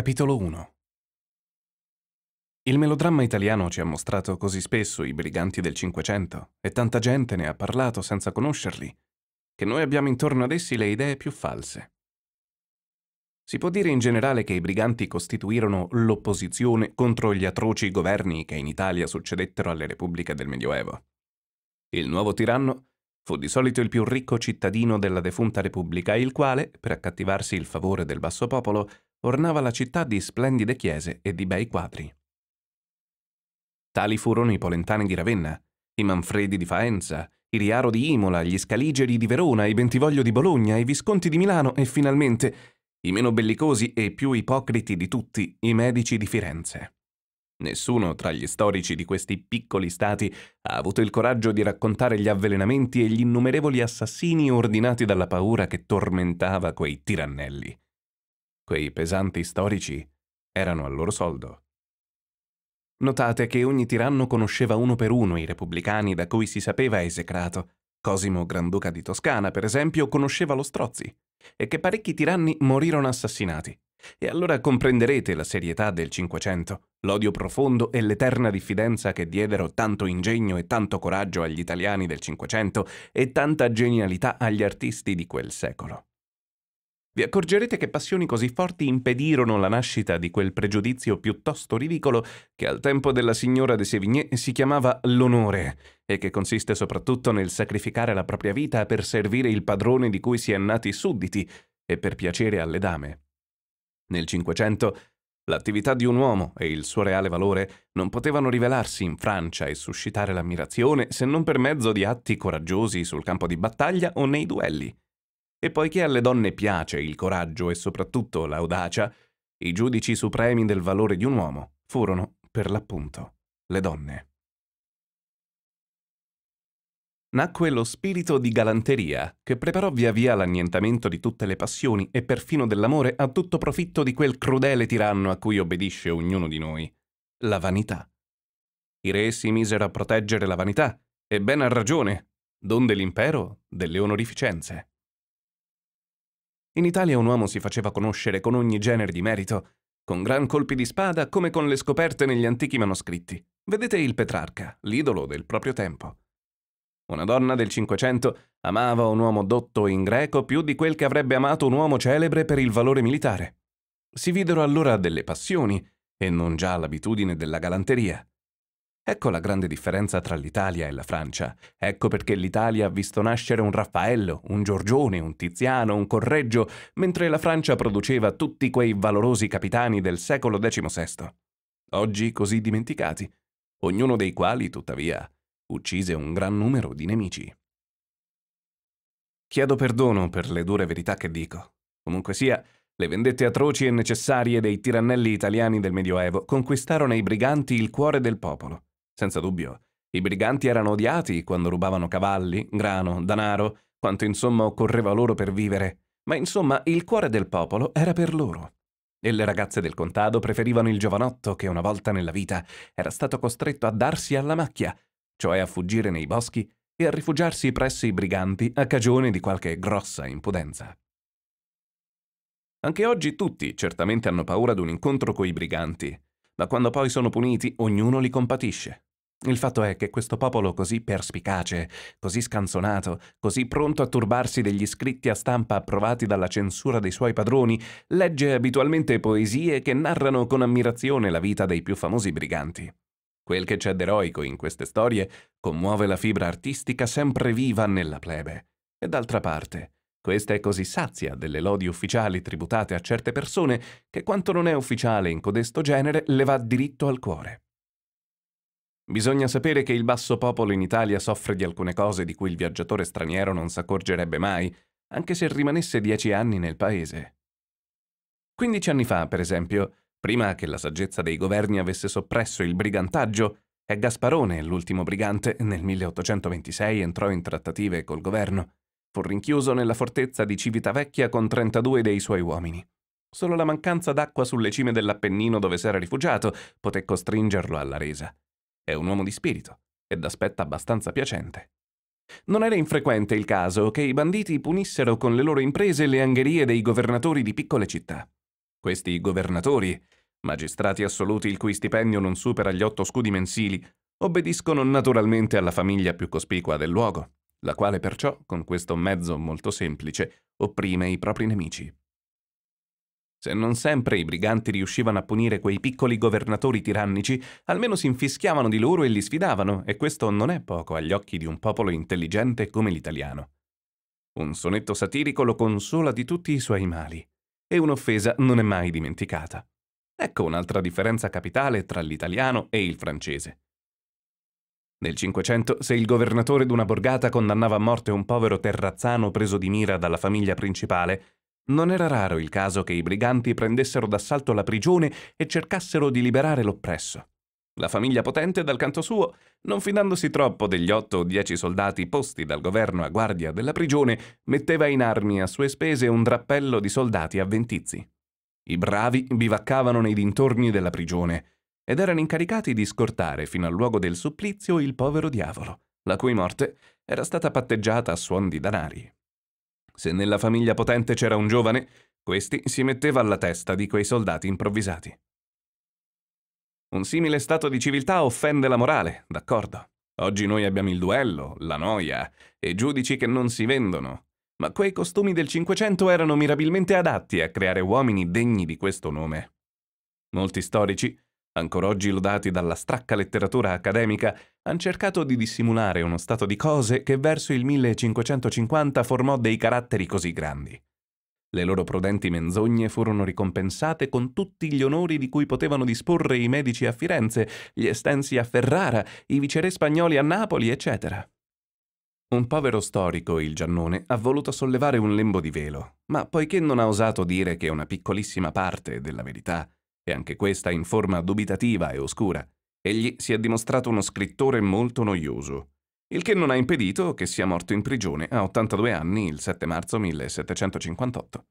Capitolo 1 Il melodramma italiano ci ha mostrato così spesso i briganti del Cinquecento e tanta gente ne ha parlato senza conoscerli, che noi abbiamo intorno ad essi le idee più false. Si può dire in generale che i briganti costituirono l'opposizione contro gli atroci governi che in Italia succedettero alle repubbliche del Medioevo. Il nuovo tiranno fu di solito il più ricco cittadino della defunta repubblica, il quale, per accattivarsi il favore del basso popolo, ornava la città di splendide chiese e di bei quadri. Tali furono i Polentani di Ravenna, i Manfredi di Faenza, i Riaro di Imola, gli Scaligeri di Verona, i Bentivoglio di Bologna, i Visconti di Milano e finalmente i meno bellicosi e più ipocriti di tutti, i Medici di Firenze. Nessuno tra gli storici di questi piccoli stati ha avuto il coraggio di raccontare gli avvelenamenti e gli innumerevoli assassini ordinati dalla paura che tormentava quei tirannelli quei pesanti storici, erano al loro soldo. Notate che ogni tiranno conosceva uno per uno i repubblicani da cui si sapeva esecrato. Cosimo, Granduca di Toscana, per esempio, conosceva lo Strozzi, e che parecchi tiranni morirono assassinati. E allora comprenderete la serietà del Cinquecento, l'odio profondo e l'eterna diffidenza che diedero tanto ingegno e tanto coraggio agli italiani del Cinquecento e tanta genialità agli artisti di quel secolo vi accorgerete che passioni così forti impedirono la nascita di quel pregiudizio piuttosto ridicolo che al tempo della signora de Sévigné si chiamava l'onore e che consiste soprattutto nel sacrificare la propria vita per servire il padrone di cui si è nati sudditi e per piacere alle dame. Nel Cinquecento l'attività di un uomo e il suo reale valore non potevano rivelarsi in Francia e suscitare l'ammirazione se non per mezzo di atti coraggiosi sul campo di battaglia o nei duelli. E poiché alle donne piace il coraggio e soprattutto l'audacia, i giudici supremi del valore di un uomo furono, per l'appunto, le donne. Nacque lo spirito di galanteria, che preparò via via l'annientamento di tutte le passioni e perfino dell'amore a tutto profitto di quel crudele tiranno a cui obbedisce ognuno di noi, la vanità. I re si misero a proteggere la vanità, e ben a ragione, donde l'impero delle onorificenze. In Italia un uomo si faceva conoscere con ogni genere di merito, con gran colpi di spada come con le scoperte negli antichi manoscritti. Vedete il Petrarca, l'idolo del proprio tempo. Una donna del Cinquecento amava un uomo dotto in greco più di quel che avrebbe amato un uomo celebre per il valore militare. Si videro allora delle passioni, e non già l'abitudine della galanteria. Ecco la grande differenza tra l'Italia e la Francia. Ecco perché l'Italia ha visto nascere un Raffaello, un Giorgione, un Tiziano, un Correggio, mentre la Francia produceva tutti quei valorosi capitani del secolo XVI. Oggi così dimenticati, ognuno dei quali, tuttavia, uccise un gran numero di nemici. Chiedo perdono per le dure verità che dico. Comunque sia, le vendette atroci e necessarie dei tirannelli italiani del Medioevo conquistarono ai briganti il cuore del popolo. Senza dubbio, i briganti erano odiati quando rubavano cavalli, grano, danaro, quanto insomma occorreva loro per vivere, ma insomma il cuore del popolo era per loro. E le ragazze del contado preferivano il giovanotto che una volta nella vita era stato costretto a darsi alla macchia, cioè a fuggire nei boschi e a rifugiarsi presso i briganti a cagione di qualche grossa impudenza. Anche oggi tutti certamente hanno paura di un incontro coi briganti, ma quando poi sono puniti ognuno li compatisce. Il fatto è che questo popolo così perspicace, così scanzonato, così pronto a turbarsi degli scritti a stampa approvati dalla censura dei suoi padroni, legge abitualmente poesie che narrano con ammirazione la vita dei più famosi briganti. Quel che c'è d'eroico in queste storie commuove la fibra artistica sempre viva nella plebe. E d'altra parte, questa è così sazia delle lodi ufficiali tributate a certe persone che quanto non è ufficiale in codesto genere le va diritto al cuore. Bisogna sapere che il basso popolo in Italia soffre di alcune cose di cui il viaggiatore straniero non si accorgerebbe mai, anche se rimanesse dieci anni nel paese. Quindici anni fa, per esempio, prima che la saggezza dei governi avesse soppresso il brigantaggio, è Gasparone, l'ultimo brigante, nel 1826 entrò in trattative col governo. Fu rinchiuso nella fortezza di Civitavecchia con 32 dei suoi uomini. Solo la mancanza d'acqua sulle cime dell'Appennino dove si era rifugiato poté costringerlo alla resa. È un uomo di spirito ed aspetta abbastanza piacente. Non era infrequente il caso che i banditi punissero con le loro imprese le angherie dei governatori di piccole città. Questi governatori, magistrati assoluti il cui stipendio non supera gli otto scudi mensili, obbediscono naturalmente alla famiglia più cospicua del luogo, la quale perciò, con questo mezzo molto semplice, opprime i propri nemici. Se non sempre i briganti riuscivano a punire quei piccoli governatori tirannici, almeno si infischiavano di loro e li sfidavano, e questo non è poco agli occhi di un popolo intelligente come l'italiano. Un sonetto satirico lo consola di tutti i suoi mali, e un'offesa non è mai dimenticata. Ecco un'altra differenza capitale tra l'italiano e il francese. Nel Cinquecento, se il governatore d'una borgata condannava a morte un povero terrazzano preso di mira dalla famiglia principale, non era raro il caso che i briganti prendessero d'assalto la prigione e cercassero di liberare l'oppresso. La famiglia potente, dal canto suo, non fidandosi troppo degli otto o dieci soldati posti dal governo a guardia della prigione, metteva in armi a sue spese un drappello di soldati avventizi. I bravi bivaccavano nei dintorni della prigione ed erano incaricati di scortare fino al luogo del supplizio il povero diavolo, la cui morte era stata patteggiata a suon di danari. Se nella famiglia potente c'era un giovane, questi si metteva alla testa di quei soldati improvvisati. Un simile stato di civiltà offende la morale, d'accordo. Oggi noi abbiamo il duello, la noia e giudici che non si vendono. Ma quei costumi del Cinquecento erano mirabilmente adatti a creare uomini degni di questo nome. Molti storici, ancora oggi lodati dalla stracca letteratura accademica, hanno cercato di dissimulare uno stato di cose che verso il 1550 formò dei caratteri così grandi. Le loro prudenti menzogne furono ricompensate con tutti gli onori di cui potevano disporre i medici a Firenze, gli estensi a Ferrara, i viceré spagnoli a Napoli, eccetera. Un povero storico, il Giannone, ha voluto sollevare un lembo di velo, ma poiché non ha osato dire che una piccolissima parte della verità, e anche questa in forma dubitativa e oscura, Egli si è dimostrato uno scrittore molto noioso, il che non ha impedito che sia morto in prigione a 82 anni il 7 marzo 1758.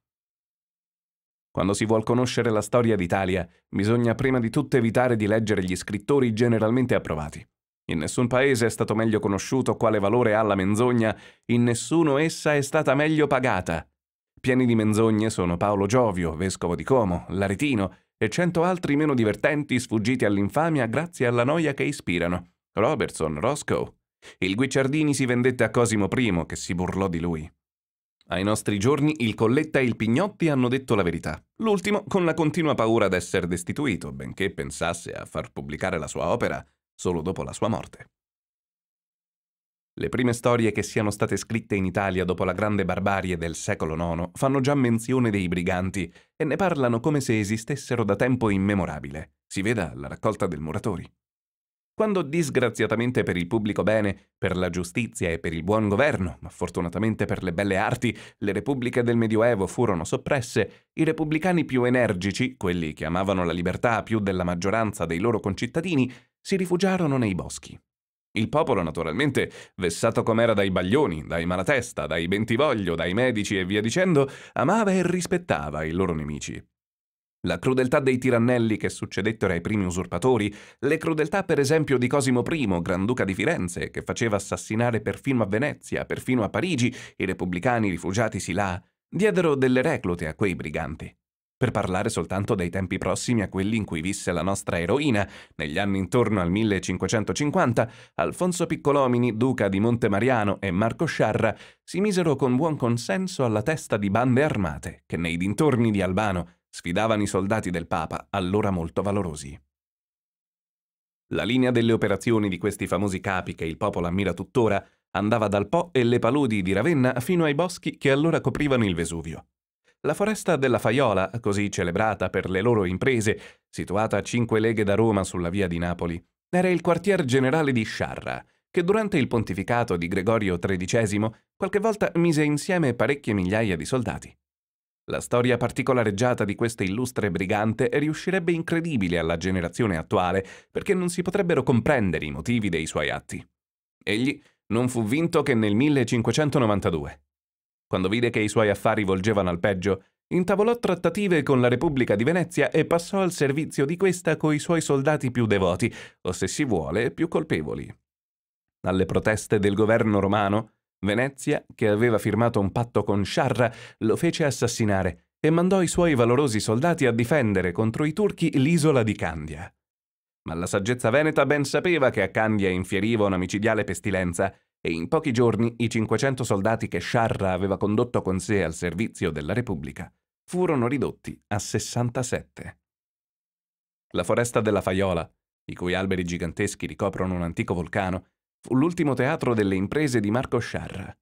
Quando si vuol conoscere la storia d'Italia, bisogna prima di tutto evitare di leggere gli scrittori generalmente approvati. In nessun paese è stato meglio conosciuto quale valore ha la menzogna, in nessuno essa è stata meglio pagata. Pieni di menzogne sono Paolo Giovio, vescovo di Como, Laretino, e cento altri meno divertenti sfuggiti all'infamia grazie alla noia che ispirano. Robertson, Roscoe. Il Guicciardini si vendette a Cosimo I, che si burlò di lui. Ai nostri giorni il Colletta e il Pignotti hanno detto la verità, l'ultimo con la continua paura d'essere destituito, benché pensasse a far pubblicare la sua opera solo dopo la sua morte. Le prime storie che siano state scritte in Italia dopo la grande barbarie del secolo IX fanno già menzione dei briganti e ne parlano come se esistessero da tempo immemorabile. Si veda la raccolta del Muratori. Quando disgraziatamente per il pubblico bene, per la giustizia e per il buon governo, ma fortunatamente per le belle arti, le repubbliche del Medioevo furono soppresse, i repubblicani più energici, quelli che amavano la libertà più della maggioranza dei loro concittadini, si rifugiarono nei boschi. Il popolo, naturalmente, vessato com'era dai baglioni, dai malatesta, dai bentivoglio, dai medici e via dicendo, amava e rispettava i loro nemici. La crudeltà dei tirannelli che succedettero ai primi usurpatori, le crudeltà per esempio di Cosimo I, Granduca di Firenze, che faceva assassinare perfino a Venezia, perfino a Parigi, i repubblicani rifugiatisi là, diedero delle reclute a quei briganti per parlare soltanto dei tempi prossimi a quelli in cui visse la nostra eroina, negli anni intorno al 1550, Alfonso Piccolomini, duca di Montemariano e Marco Sciarra si misero con buon consenso alla testa di bande armate che nei dintorni di Albano sfidavano i soldati del Papa, allora molto valorosi. La linea delle operazioni di questi famosi capi che il popolo ammira tuttora andava dal Po e le paludi di Ravenna fino ai boschi che allora coprivano il Vesuvio. La foresta della Faiola, così celebrata per le loro imprese, situata a cinque leghe da Roma sulla via di Napoli, era il quartier generale di Sciarra, che durante il pontificato di Gregorio XIII qualche volta mise insieme parecchie migliaia di soldati. La storia particolareggiata di questa illustre brigante riuscirebbe incredibile alla generazione attuale perché non si potrebbero comprendere i motivi dei suoi atti. Egli non fu vinto che nel 1592. Quando vide che i suoi affari volgevano al peggio, intavolò trattative con la Repubblica di Venezia e passò al servizio di questa coi suoi soldati più devoti, o se si vuole, più colpevoli. Alle proteste del governo romano, Venezia, che aveva firmato un patto con Sciarra, lo fece assassinare e mandò i suoi valorosi soldati a difendere contro i turchi l'isola di Candia. Ma la saggezza veneta ben sapeva che a Candia infieriva una micidiale pestilenza e in pochi giorni i 500 soldati che Sciarra aveva condotto con sé al servizio della Repubblica furono ridotti a 67. La foresta della Faiola, i cui alberi giganteschi ricoprono un antico vulcano, fu l'ultimo teatro delle imprese di Marco Sciarra.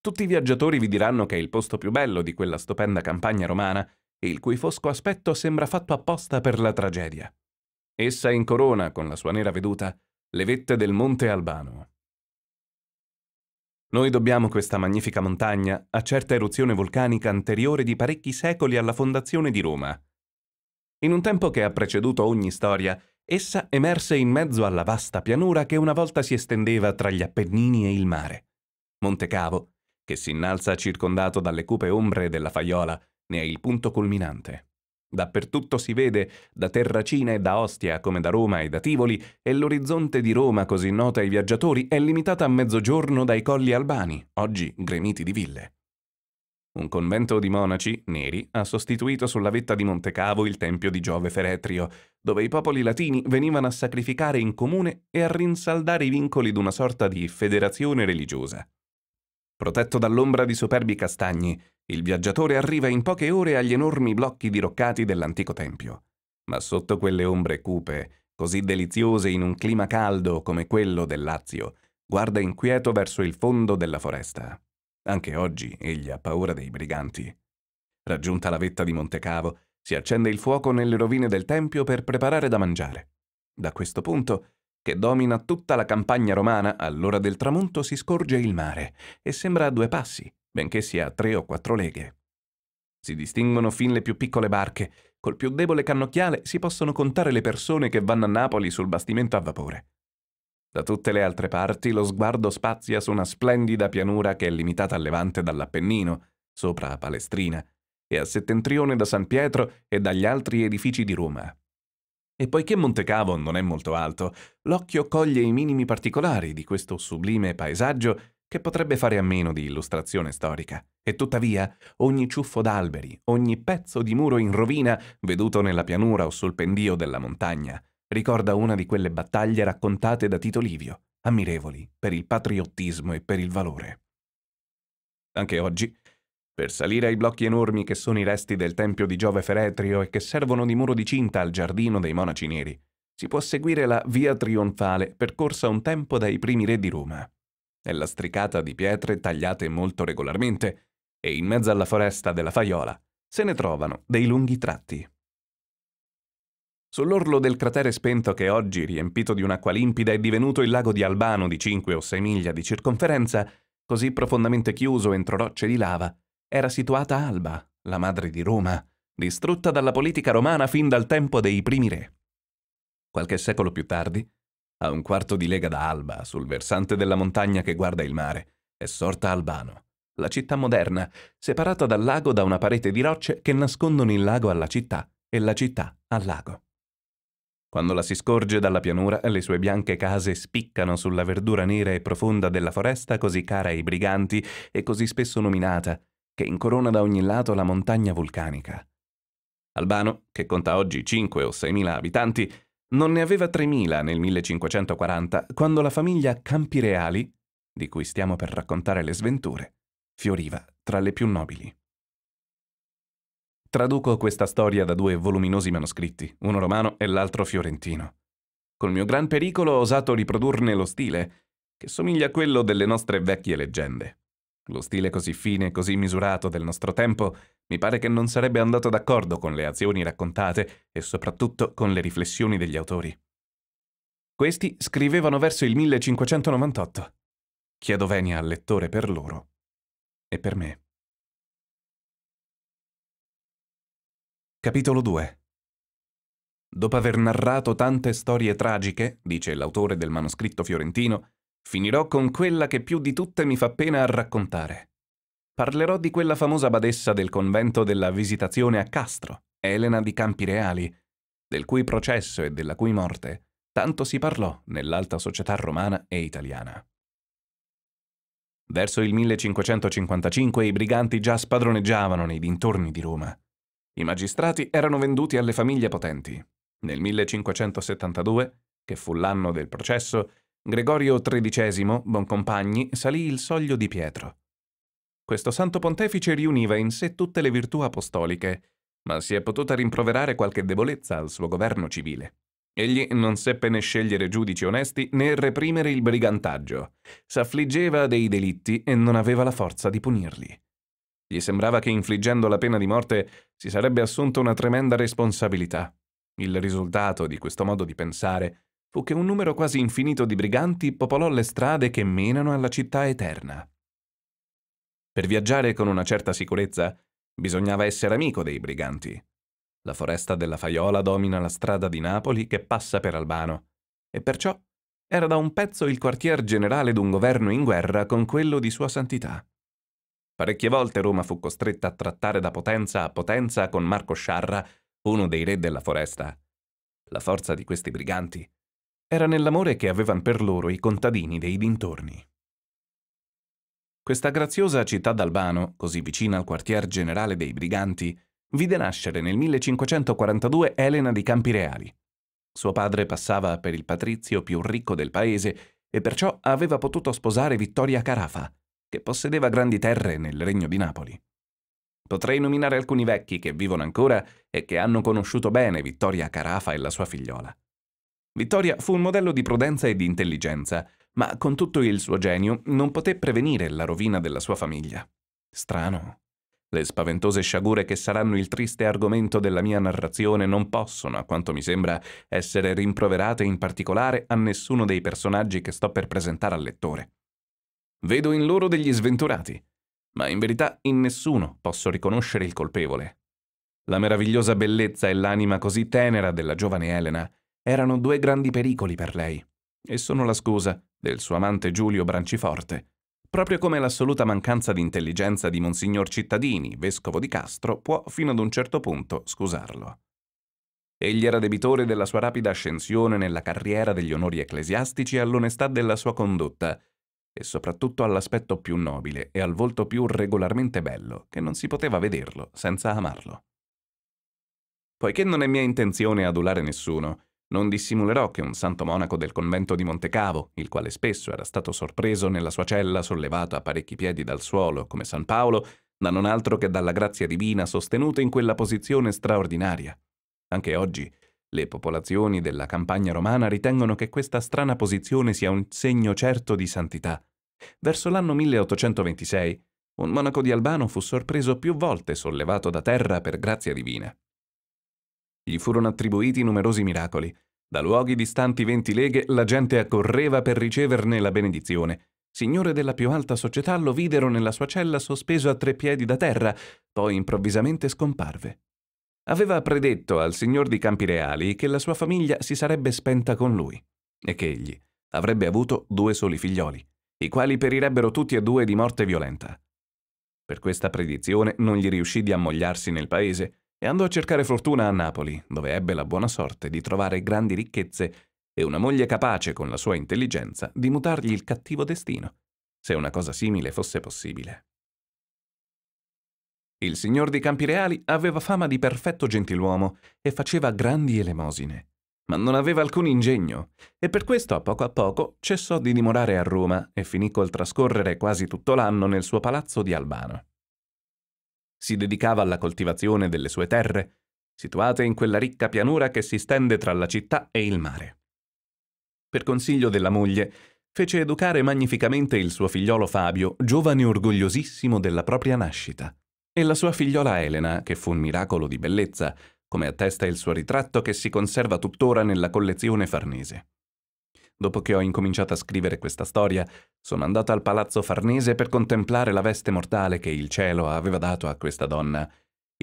Tutti i viaggiatori vi diranno che è il posto più bello di quella stupenda campagna romana e il cui fosco aspetto sembra fatto apposta per la tragedia. Essa incorona, con la sua nera veduta, le vette del Monte Albano. Noi dobbiamo questa magnifica montagna a certa eruzione vulcanica anteriore di parecchi secoli alla fondazione di Roma. In un tempo che ha preceduto ogni storia, essa emerse in mezzo alla vasta pianura che una volta si estendeva tra gli Appennini e il mare. Monte Cavo, che si innalza circondato dalle cupe ombre della Faiola, ne è il punto culminante. Dappertutto si vede, da Terracina e da Ostia, come da Roma e da Tivoli, e l'orizzonte di Roma, così nota ai viaggiatori, è limitata a mezzogiorno dai colli albani, oggi gremiti di ville. Un convento di monaci, neri, ha sostituito sulla vetta di Montecavo il tempio di Giove Feretrio, dove i popoli latini venivano a sacrificare in comune e a rinsaldare i vincoli d'una sorta di federazione religiosa. Protetto dall'ombra di superbi castagni, il viaggiatore arriva in poche ore agli enormi blocchi diroccati dell'antico tempio. Ma sotto quelle ombre cupe, così deliziose in un clima caldo come quello del Lazio, guarda inquieto verso il fondo della foresta. Anche oggi egli ha paura dei briganti. Raggiunta la vetta di Montecavo, si accende il fuoco nelle rovine del tempio per preparare da mangiare. Da questo punto che domina tutta la campagna romana, all'ora del tramonto si scorge il mare e sembra a due passi, benché sia a tre o quattro leghe. Si distinguono fin le più piccole barche. Col più debole cannocchiale si possono contare le persone che vanno a Napoli sul bastimento a vapore. Da tutte le altre parti lo sguardo spazia su una splendida pianura che è limitata a levante dall'Appennino, sopra Palestrina, e a settentrione da San Pietro e dagli altri edifici di Roma, e poiché Montecavo non è molto alto, l'occhio coglie i minimi particolari di questo sublime paesaggio che potrebbe fare a meno di illustrazione storica. E tuttavia, ogni ciuffo d'alberi, ogni pezzo di muro in rovina veduto nella pianura o sul pendio della montagna, ricorda una di quelle battaglie raccontate da Tito Livio, ammirevoli per il patriottismo e per il valore. Anche oggi per salire ai blocchi enormi che sono i resti del tempio di Giove Feretrio e che servono di muro di cinta al giardino dei monaci neri, si può seguire la Via Trionfale percorsa un tempo dai primi re di Roma. È lastricata di pietre tagliate molto regolarmente e in mezzo alla foresta della Faiola se ne trovano dei lunghi tratti. Sull'orlo del cratere spento che oggi, riempito di un'acqua limpida, è divenuto il lago di Albano di 5 o 6 miglia di circonferenza, così profondamente chiuso entro rocce di lava, era situata Alba, la madre di Roma, distrutta dalla politica romana fin dal tempo dei primi re. Qualche secolo più tardi, a un quarto di lega da Alba, sul versante della montagna che guarda il mare, è sorta Albano, la città moderna, separata dal lago da una parete di rocce che nascondono il lago alla città e la città al lago. Quando la si scorge dalla pianura, le sue bianche case spiccano sulla verdura nera e profonda della foresta così cara ai briganti e così spesso nominata che incorona da ogni lato la montagna vulcanica. Albano, che conta oggi 5 o 6.000 abitanti, non ne aveva 3.000 nel 1540 quando la famiglia Campi Reali, di cui stiamo per raccontare le sventure, fioriva tra le più nobili. Traduco questa storia da due voluminosi manoscritti, uno romano e l'altro fiorentino. Col mio gran pericolo ho osato riprodurne lo stile, che somiglia a quello delle nostre vecchie leggende. Lo stile così fine e così misurato del nostro tempo mi pare che non sarebbe andato d'accordo con le azioni raccontate e soprattutto con le riflessioni degli autori. Questi scrivevano verso il 1598. Chiedo venia al lettore per loro e per me. Capitolo 2 Dopo aver narrato tante storie tragiche, dice l'autore del manoscritto fiorentino, Finirò con quella che più di tutte mi fa pena a raccontare. Parlerò di quella famosa badessa del convento della Visitazione a Castro, Elena di Campi Reali, del cui processo e della cui morte tanto si parlò nell'alta società romana e italiana. Verso il 1555 i briganti già spadroneggiavano nei dintorni di Roma. I magistrati erano venduti alle famiglie potenti. Nel 1572, che fu l'anno del processo, Gregorio XIII, Boncompagni, salì il soglio di Pietro. Questo santo pontefice riuniva in sé tutte le virtù apostoliche, ma si è potuta rimproverare qualche debolezza al suo governo civile. Egli non seppe né scegliere giudici onesti né reprimere il brigantaggio. S'affliggeva dei delitti e non aveva la forza di punirli. Gli sembrava che infliggendo la pena di morte si sarebbe assunto una tremenda responsabilità. Il risultato di questo modo di pensare fu che un numero quasi infinito di briganti popolò le strade che menano alla città eterna. Per viaggiare con una certa sicurezza bisognava essere amico dei briganti. La foresta della Faiola domina la strada di Napoli che passa per Albano e perciò era da un pezzo il quartier generale d'un governo in guerra con quello di Sua Santità. Parecchie volte Roma fu costretta a trattare da potenza a potenza con Marco Sciarra, uno dei re della foresta. La forza di questi briganti era nell'amore che avevano per loro i contadini dei dintorni. Questa graziosa città d'Albano, così vicina al quartier generale dei briganti, vide nascere nel 1542 Elena di Campireali. Suo padre passava per il patrizio più ricco del paese e perciò aveva potuto sposare Vittoria Carafa, che possedeva grandi terre nel regno di Napoli. Potrei nominare alcuni vecchi che vivono ancora e che hanno conosciuto bene Vittoria Carafa e la sua figliola. Vittoria fu un modello di prudenza e di intelligenza, ma con tutto il suo genio non poté prevenire la rovina della sua famiglia. Strano. Le spaventose sciagure che saranno il triste argomento della mia narrazione non possono, a quanto mi sembra, essere rimproverate in particolare a nessuno dei personaggi che sto per presentare al lettore. Vedo in loro degli sventurati, ma in verità in nessuno posso riconoscere il colpevole. La meravigliosa bellezza e l'anima così tenera della giovane Elena erano due grandi pericoli per lei, e sono la scusa del suo amante Giulio Branciforte, proprio come l'assoluta mancanza di intelligenza di Monsignor Cittadini, vescovo di Castro, può fino ad un certo punto scusarlo. Egli era debitore della sua rapida ascensione nella carriera degli onori ecclesiastici all'onestà della sua condotta e soprattutto all'aspetto più nobile e al volto più regolarmente bello, che non si poteva vederlo senza amarlo. Poiché non è mia intenzione adulare nessuno, non dissimulerò che un santo monaco del convento di Montecavo, il quale spesso era stato sorpreso nella sua cella sollevato a parecchi piedi dal suolo, come San Paolo, da non altro che dalla grazia divina sostenuto in quella posizione straordinaria. Anche oggi le popolazioni della campagna romana ritengono che questa strana posizione sia un segno certo di santità. Verso l'anno 1826 un monaco di Albano fu sorpreso più volte sollevato da terra per grazia divina. Gli furono attribuiti numerosi miracoli. Da luoghi distanti venti leghe la gente accorreva per riceverne la benedizione. Signore della più alta società lo videro nella sua cella sospeso a tre piedi da terra, poi improvvisamente scomparve. Aveva predetto al signor di Campi Reali che la sua famiglia si sarebbe spenta con lui e che egli avrebbe avuto due soli figlioli, i quali perirebbero tutti e due di morte violenta. Per questa predizione non gli riuscì di ammogliarsi nel paese e andò a cercare fortuna a Napoli, dove ebbe la buona sorte di trovare grandi ricchezze e una moglie capace, con la sua intelligenza, di mutargli il cattivo destino, se una cosa simile fosse possibile. Il signor di Campireali aveva fama di perfetto gentiluomo e faceva grandi elemosine, ma non aveva alcun ingegno e per questo a poco a poco cessò di dimorare a Roma e finì col trascorrere quasi tutto l'anno nel suo palazzo di Albano si dedicava alla coltivazione delle sue terre, situate in quella ricca pianura che si stende tra la città e il mare. Per consiglio della moglie, fece educare magnificamente il suo figliolo Fabio, giovane orgogliosissimo della propria nascita, e la sua figliola Elena, che fu un miracolo di bellezza, come attesta il suo ritratto che si conserva tuttora nella collezione farnese. Dopo che ho incominciato a scrivere questa storia, sono andato al palazzo Farnese per contemplare la veste mortale che il cielo aveva dato a questa donna,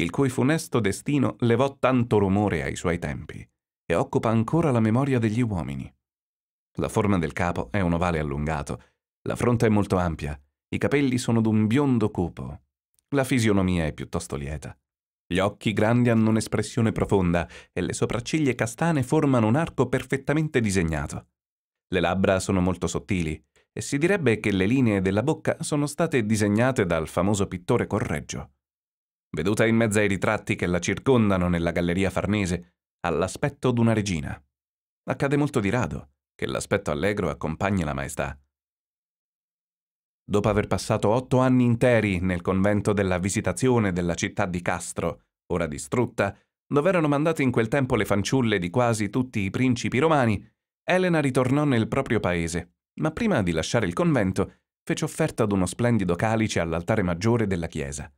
il cui funesto destino levò tanto rumore ai suoi tempi e occupa ancora la memoria degli uomini. La forma del capo è un ovale allungato, la fronte è molto ampia, i capelli sono d'un biondo cupo, la fisionomia è piuttosto lieta. Gli occhi grandi hanno un'espressione profonda e le sopracciglia castane formano un arco perfettamente disegnato. Le labbra sono molto sottili e si direbbe che le linee della bocca sono state disegnate dal famoso pittore Correggio. Veduta in mezzo ai ritratti che la circondano nella galleria farnese, ha l'aspetto d'una regina. Accade molto di rado che l'aspetto allegro accompagni la maestà. Dopo aver passato otto anni interi nel convento della visitazione della città di Castro, ora distrutta, dove erano mandate in quel tempo le fanciulle di quasi tutti i principi romani, Elena ritornò nel proprio paese, ma prima di lasciare il convento fece offerta ad uno splendido calice all'altare maggiore della chiesa.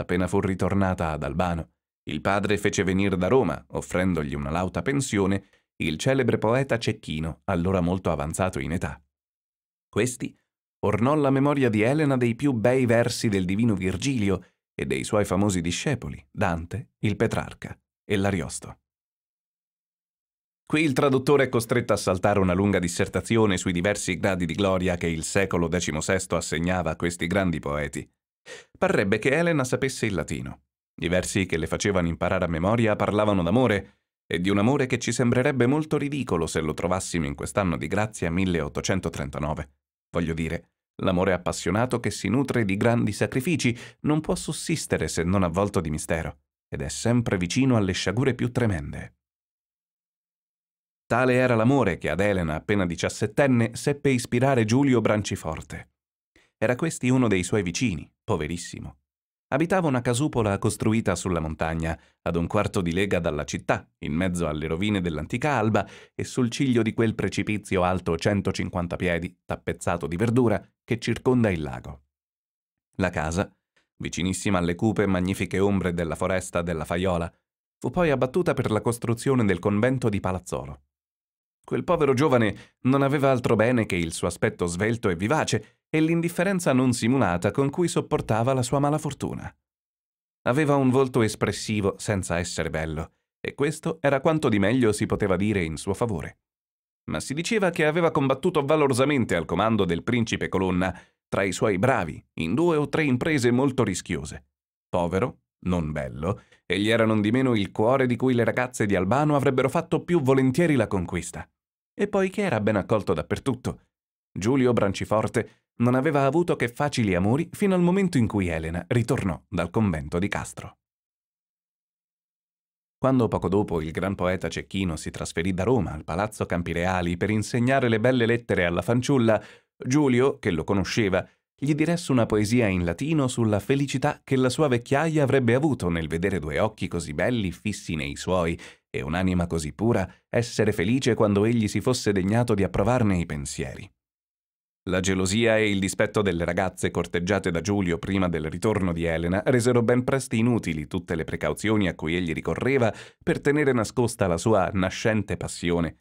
Appena fu ritornata ad Albano, il padre fece venire da Roma, offrendogli una lauta pensione, il celebre poeta cecchino, allora molto avanzato in età. Questi ornò la memoria di Elena dei più bei versi del divino Virgilio e dei suoi famosi discepoli, Dante, il Petrarca e l'Ariosto. Qui il traduttore è costretto a saltare una lunga dissertazione sui diversi gradi di gloria che il secolo XVI assegnava a questi grandi poeti. Parrebbe che Elena sapesse il latino. I versi che le facevano imparare a memoria parlavano d'amore, e di un amore che ci sembrerebbe molto ridicolo se lo trovassimo in quest'anno di grazia 1839. Voglio dire, l'amore appassionato che si nutre di grandi sacrifici non può sussistere se non avvolto di mistero, ed è sempre vicino alle sciagure più tremende. Tale era l'amore che ad Elena, appena diciassettenne, seppe ispirare Giulio Branciforte. Era questi uno dei suoi vicini, poverissimo. Abitava una casupola costruita sulla montagna, ad un quarto di lega dalla città, in mezzo alle rovine dell'antica alba e sul ciglio di quel precipizio alto 150 piedi, tappezzato di verdura, che circonda il lago. La casa, vicinissima alle cupe e magnifiche ombre della foresta della Faiola, fu poi abbattuta per la costruzione del convento di Palazzolo. Quel povero giovane non aveva altro bene che il suo aspetto svelto e vivace e l'indifferenza non simulata con cui sopportava la sua mala fortuna. Aveva un volto espressivo senza essere bello, e questo era quanto di meglio si poteva dire in suo favore. Ma si diceva che aveva combattuto valorosamente al comando del principe Colonna tra i suoi bravi, in due o tre imprese molto rischiose. Povero, non bello, egli era non di meno il cuore di cui le ragazze di Albano avrebbero fatto più volentieri la conquista. E poiché era ben accolto dappertutto, Giulio Branciforte non aveva avuto che facili amori fino al momento in cui Elena ritornò dal convento di Castro. Quando poco dopo il gran poeta cecchino si trasferì da Roma al Palazzo Campireali per insegnare le belle lettere alla fanciulla, Giulio, che lo conosceva, gli diresse una poesia in latino sulla felicità che la sua vecchiaia avrebbe avuto nel vedere due occhi così belli fissi nei suoi e un'anima così pura essere felice quando egli si fosse degnato di approvarne i pensieri. La gelosia e il dispetto delle ragazze corteggiate da Giulio prima del ritorno di Elena resero ben presto inutili tutte le precauzioni a cui egli ricorreva per tenere nascosta la sua nascente passione.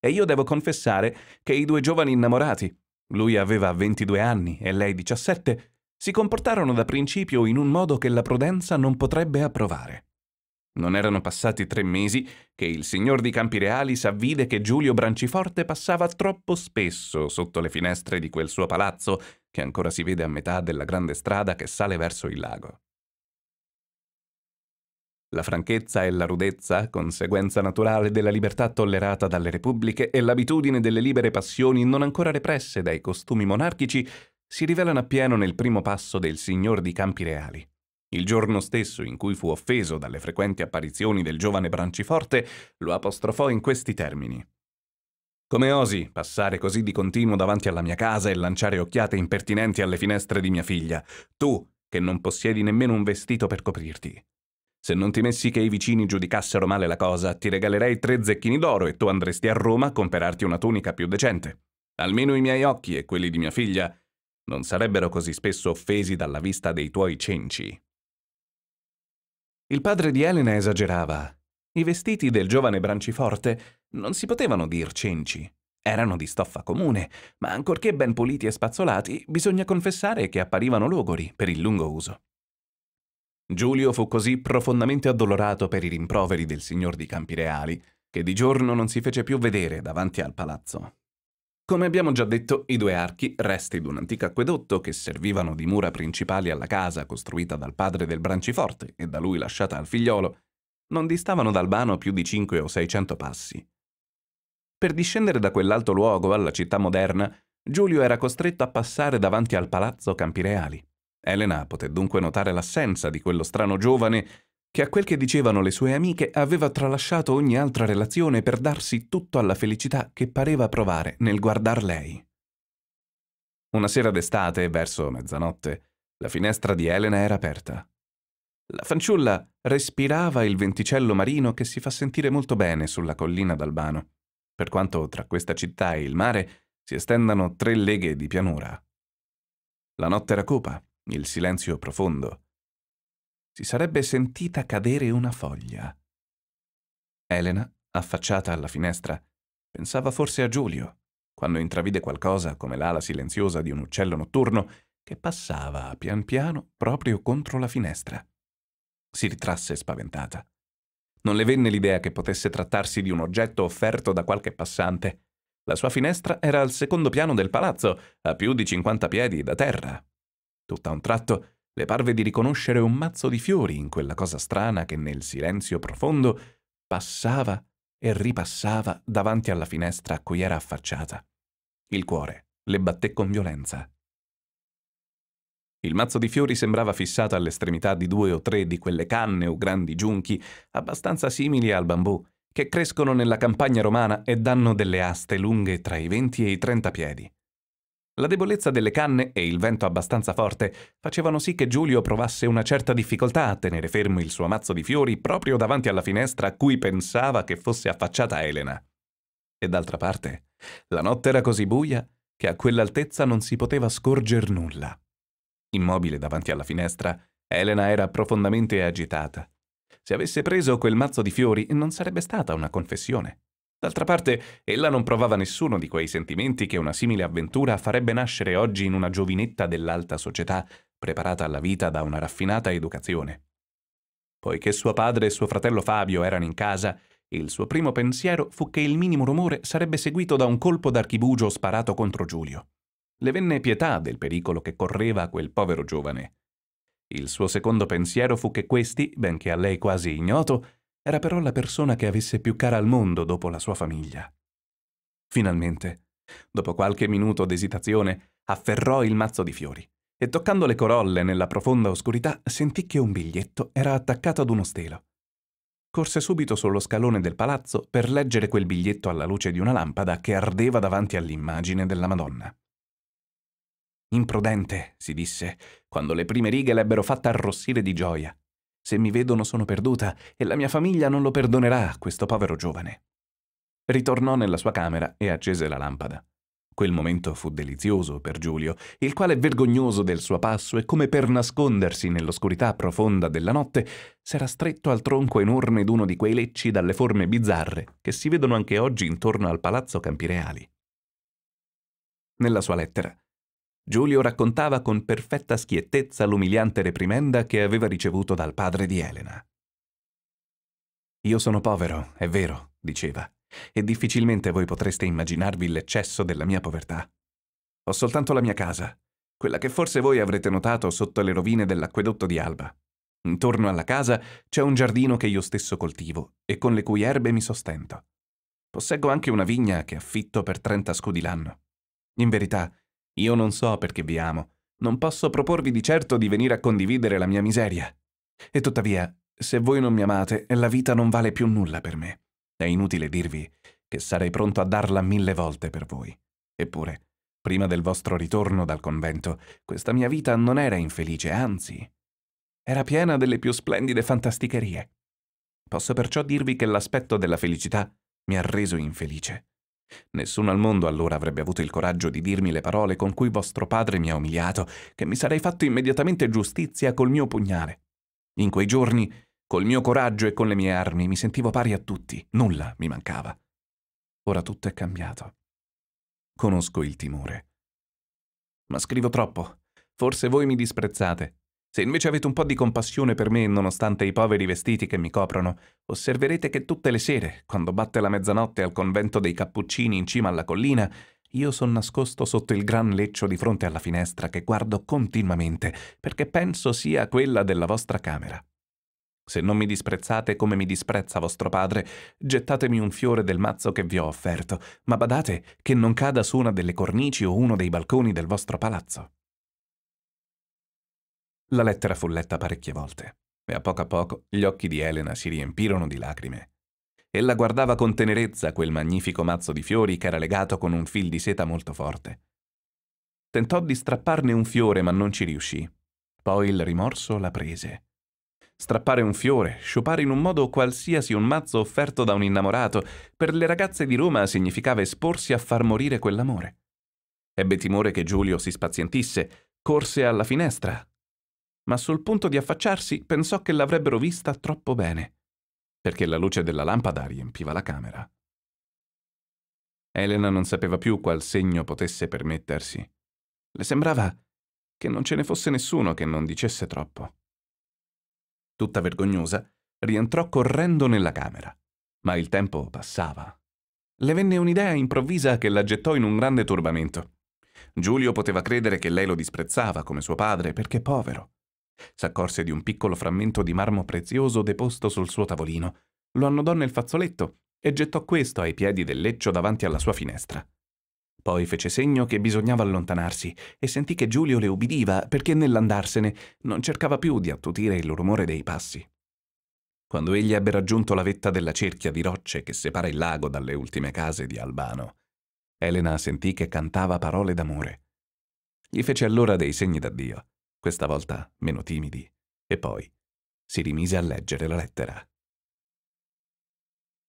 E io devo confessare che i due giovani innamorati, lui aveva 22 anni e lei 17, si comportarono da principio in un modo che la prudenza non potrebbe approvare. Non erano passati tre mesi che il signor di Campi Campireali s'avvide che Giulio Branciforte passava troppo spesso sotto le finestre di quel suo palazzo che ancora si vede a metà della grande strada che sale verso il lago. La franchezza e la rudezza, conseguenza naturale della libertà tollerata dalle repubbliche e l'abitudine delle libere passioni non ancora represse dai costumi monarchici, si rivelano appieno nel primo passo del signor di Campi Reali. Il giorno stesso in cui fu offeso dalle frequenti apparizioni del giovane Branciforte, lo apostrofò in questi termini. Come osi passare così di continuo davanti alla mia casa e lanciare occhiate impertinenti alle finestre di mia figlia, tu che non possiedi nemmeno un vestito per coprirti? Se non ti messi che i vicini giudicassero male la cosa, ti regalerei tre zecchini d'oro e tu andresti a Roma a comperarti una tunica più decente. Almeno i miei occhi e quelli di mia figlia non sarebbero così spesso offesi dalla vista dei tuoi cenci. Il padre di Elena esagerava. I vestiti del giovane Branciforte non si potevano dir cenci. Erano di stoffa comune, ma ancorché ben puliti e spazzolati, bisogna confessare che apparivano logori per il lungo uso. Giulio fu così profondamente addolorato per i rimproveri del signor di Campireali, che di giorno non si fece più vedere davanti al palazzo. Come abbiamo già detto, i due archi, resti di un antico acquedotto che servivano di mura principali alla casa costruita dal padre del Branciforte e da lui lasciata al figliolo, non distavano dal Bano più di 5 o 600 passi. Per discendere da quell'alto luogo alla città moderna, Giulio era costretto a passare davanti al palazzo Campireali. Elena poté dunque notare l'assenza di quello strano giovane che a quel che dicevano le sue amiche aveva tralasciato ogni altra relazione per darsi tutto alla felicità che pareva provare nel guardar lei. Una sera d'estate, verso mezzanotte, la finestra di Elena era aperta. La fanciulla respirava il venticello marino che si fa sentire molto bene sulla collina d'Albano, per quanto tra questa città e il mare si estendano tre leghe di pianura. La notte era cupa, il silenzio profondo, si sarebbe sentita cadere una foglia. Elena, affacciata alla finestra, pensava forse a Giulio, quando intravide qualcosa come l'ala silenziosa di un uccello notturno che passava pian piano proprio contro la finestra. Si ritrasse spaventata. Non le venne l'idea che potesse trattarsi di un oggetto offerto da qualche passante. La sua finestra era al secondo piano del palazzo, a più di 50 piedi da terra. Tutto a un tratto le parve di riconoscere un mazzo di fiori in quella cosa strana che nel silenzio profondo passava e ripassava davanti alla finestra a cui era affacciata. Il cuore le batté con violenza. Il mazzo di fiori sembrava fissato all'estremità di due o tre di quelle canne o grandi giunchi, abbastanza simili al bambù, che crescono nella campagna romana e danno delle aste lunghe tra i venti e i trenta piedi. La debolezza delle canne e il vento abbastanza forte facevano sì che Giulio provasse una certa difficoltà a tenere fermo il suo mazzo di fiori proprio davanti alla finestra a cui pensava che fosse affacciata Elena. E d'altra parte, la notte era così buia che a quell'altezza non si poteva scorger nulla. Immobile davanti alla finestra, Elena era profondamente agitata. Se avesse preso quel mazzo di fiori non sarebbe stata una confessione. D'altra parte, ella non provava nessuno di quei sentimenti che una simile avventura farebbe nascere oggi in una giovinetta dell'alta società, preparata alla vita da una raffinata educazione. Poiché suo padre e suo fratello Fabio erano in casa, il suo primo pensiero fu che il minimo rumore sarebbe seguito da un colpo d'archibugio sparato contro Giulio. Le venne pietà del pericolo che correva quel povero giovane. Il suo secondo pensiero fu che questi, benché a lei quasi ignoto, era però la persona che avesse più cara al mondo dopo la sua famiglia. Finalmente, dopo qualche minuto d'esitazione, afferrò il mazzo di fiori e toccando le corolle nella profonda oscurità sentì che un biglietto era attaccato ad uno stelo. Corse subito sullo scalone del palazzo per leggere quel biglietto alla luce di una lampada che ardeva davanti all'immagine della Madonna. Imprudente, si disse, quando le prime righe l'ebbero fatta arrossire di gioia. Se mi vedono sono perduta e la mia famiglia non lo perdonerà a questo povero giovane. Ritornò nella sua camera e accese la lampada. Quel momento fu delizioso per Giulio, il quale, vergognoso del suo passo e come per nascondersi nell'oscurità profonda della notte, s'era stretto al tronco enorme d'uno di quei lecci dalle forme bizzarre che si vedono anche oggi intorno al palazzo Campireali. Nella sua lettera Giulio raccontava con perfetta schiettezza l'umiliante reprimenda che aveva ricevuto dal padre di Elena. Io sono povero, è vero, diceva, e difficilmente voi potreste immaginarvi l'eccesso della mia povertà. Ho soltanto la mia casa, quella che forse voi avrete notato sotto le rovine dell'acquedotto di Alba. Intorno alla casa c'è un giardino che io stesso coltivo e con le cui erbe mi sostento. Posseggo anche una vigna che affitto per 30 scudi l'anno. In verità, io non so perché vi amo, non posso proporvi di certo di venire a condividere la mia miseria. E tuttavia, se voi non mi amate, la vita non vale più nulla per me. È inutile dirvi che sarei pronto a darla mille volte per voi. Eppure, prima del vostro ritorno dal convento, questa mia vita non era infelice, anzi, era piena delle più splendide fantasticherie. Posso perciò dirvi che l'aspetto della felicità mi ha reso infelice. Nessuno al mondo allora avrebbe avuto il coraggio di dirmi le parole con cui vostro padre mi ha umiliato, che mi sarei fatto immediatamente giustizia col mio pugnale. In quei giorni, col mio coraggio e con le mie armi, mi sentivo pari a tutti, nulla mi mancava. Ora tutto è cambiato. Conosco il timore. Ma scrivo troppo. Forse voi mi disprezzate. Se invece avete un po' di compassione per me, nonostante i poveri vestiti che mi coprono, osserverete che tutte le sere, quando batte la mezzanotte al convento dei Cappuccini in cima alla collina, io sono nascosto sotto il gran leccio di fronte alla finestra che guardo continuamente, perché penso sia quella della vostra camera. Se non mi disprezzate come mi disprezza vostro padre, gettatemi un fiore del mazzo che vi ho offerto, ma badate che non cada su una delle cornici o uno dei balconi del vostro palazzo. La lettera fu letta parecchie volte e a poco a poco gli occhi di Elena si riempirono di lacrime. Ella guardava con tenerezza quel magnifico mazzo di fiori che era legato con un fil di seta molto forte. Tentò di strapparne un fiore, ma non ci riuscì. Poi il rimorso la prese. Strappare un fiore, sciupare in un modo qualsiasi un mazzo offerto da un innamorato, per le ragazze di Roma significava esporsi a far morire quell'amore. Ebbe timore che Giulio si spazientisse, corse alla finestra, ma sul punto di affacciarsi pensò che l'avrebbero vista troppo bene, perché la luce della lampada riempiva la camera. Elena non sapeva più qual segno potesse permettersi. Le sembrava che non ce ne fosse nessuno che non dicesse troppo. Tutta vergognosa, rientrò correndo nella camera, ma il tempo passava. Le venne un'idea improvvisa che la gettò in un grande turbamento. Giulio poteva credere che lei lo disprezzava come suo padre perché povero, S'accorse di un piccolo frammento di marmo prezioso deposto sul suo tavolino, lo annodò nel fazzoletto e gettò questo ai piedi del leccio davanti alla sua finestra. Poi fece segno che bisognava allontanarsi e sentì che Giulio le ubbidiva perché nell'andarsene non cercava più di attutire il rumore dei passi. Quando egli ebbe raggiunto la vetta della cerchia di rocce che separa il lago dalle ultime case di Albano, Elena sentì che cantava parole d'amore. Gli fece allora dei segni d'addio questa volta meno timidi, e poi si rimise a leggere la lettera.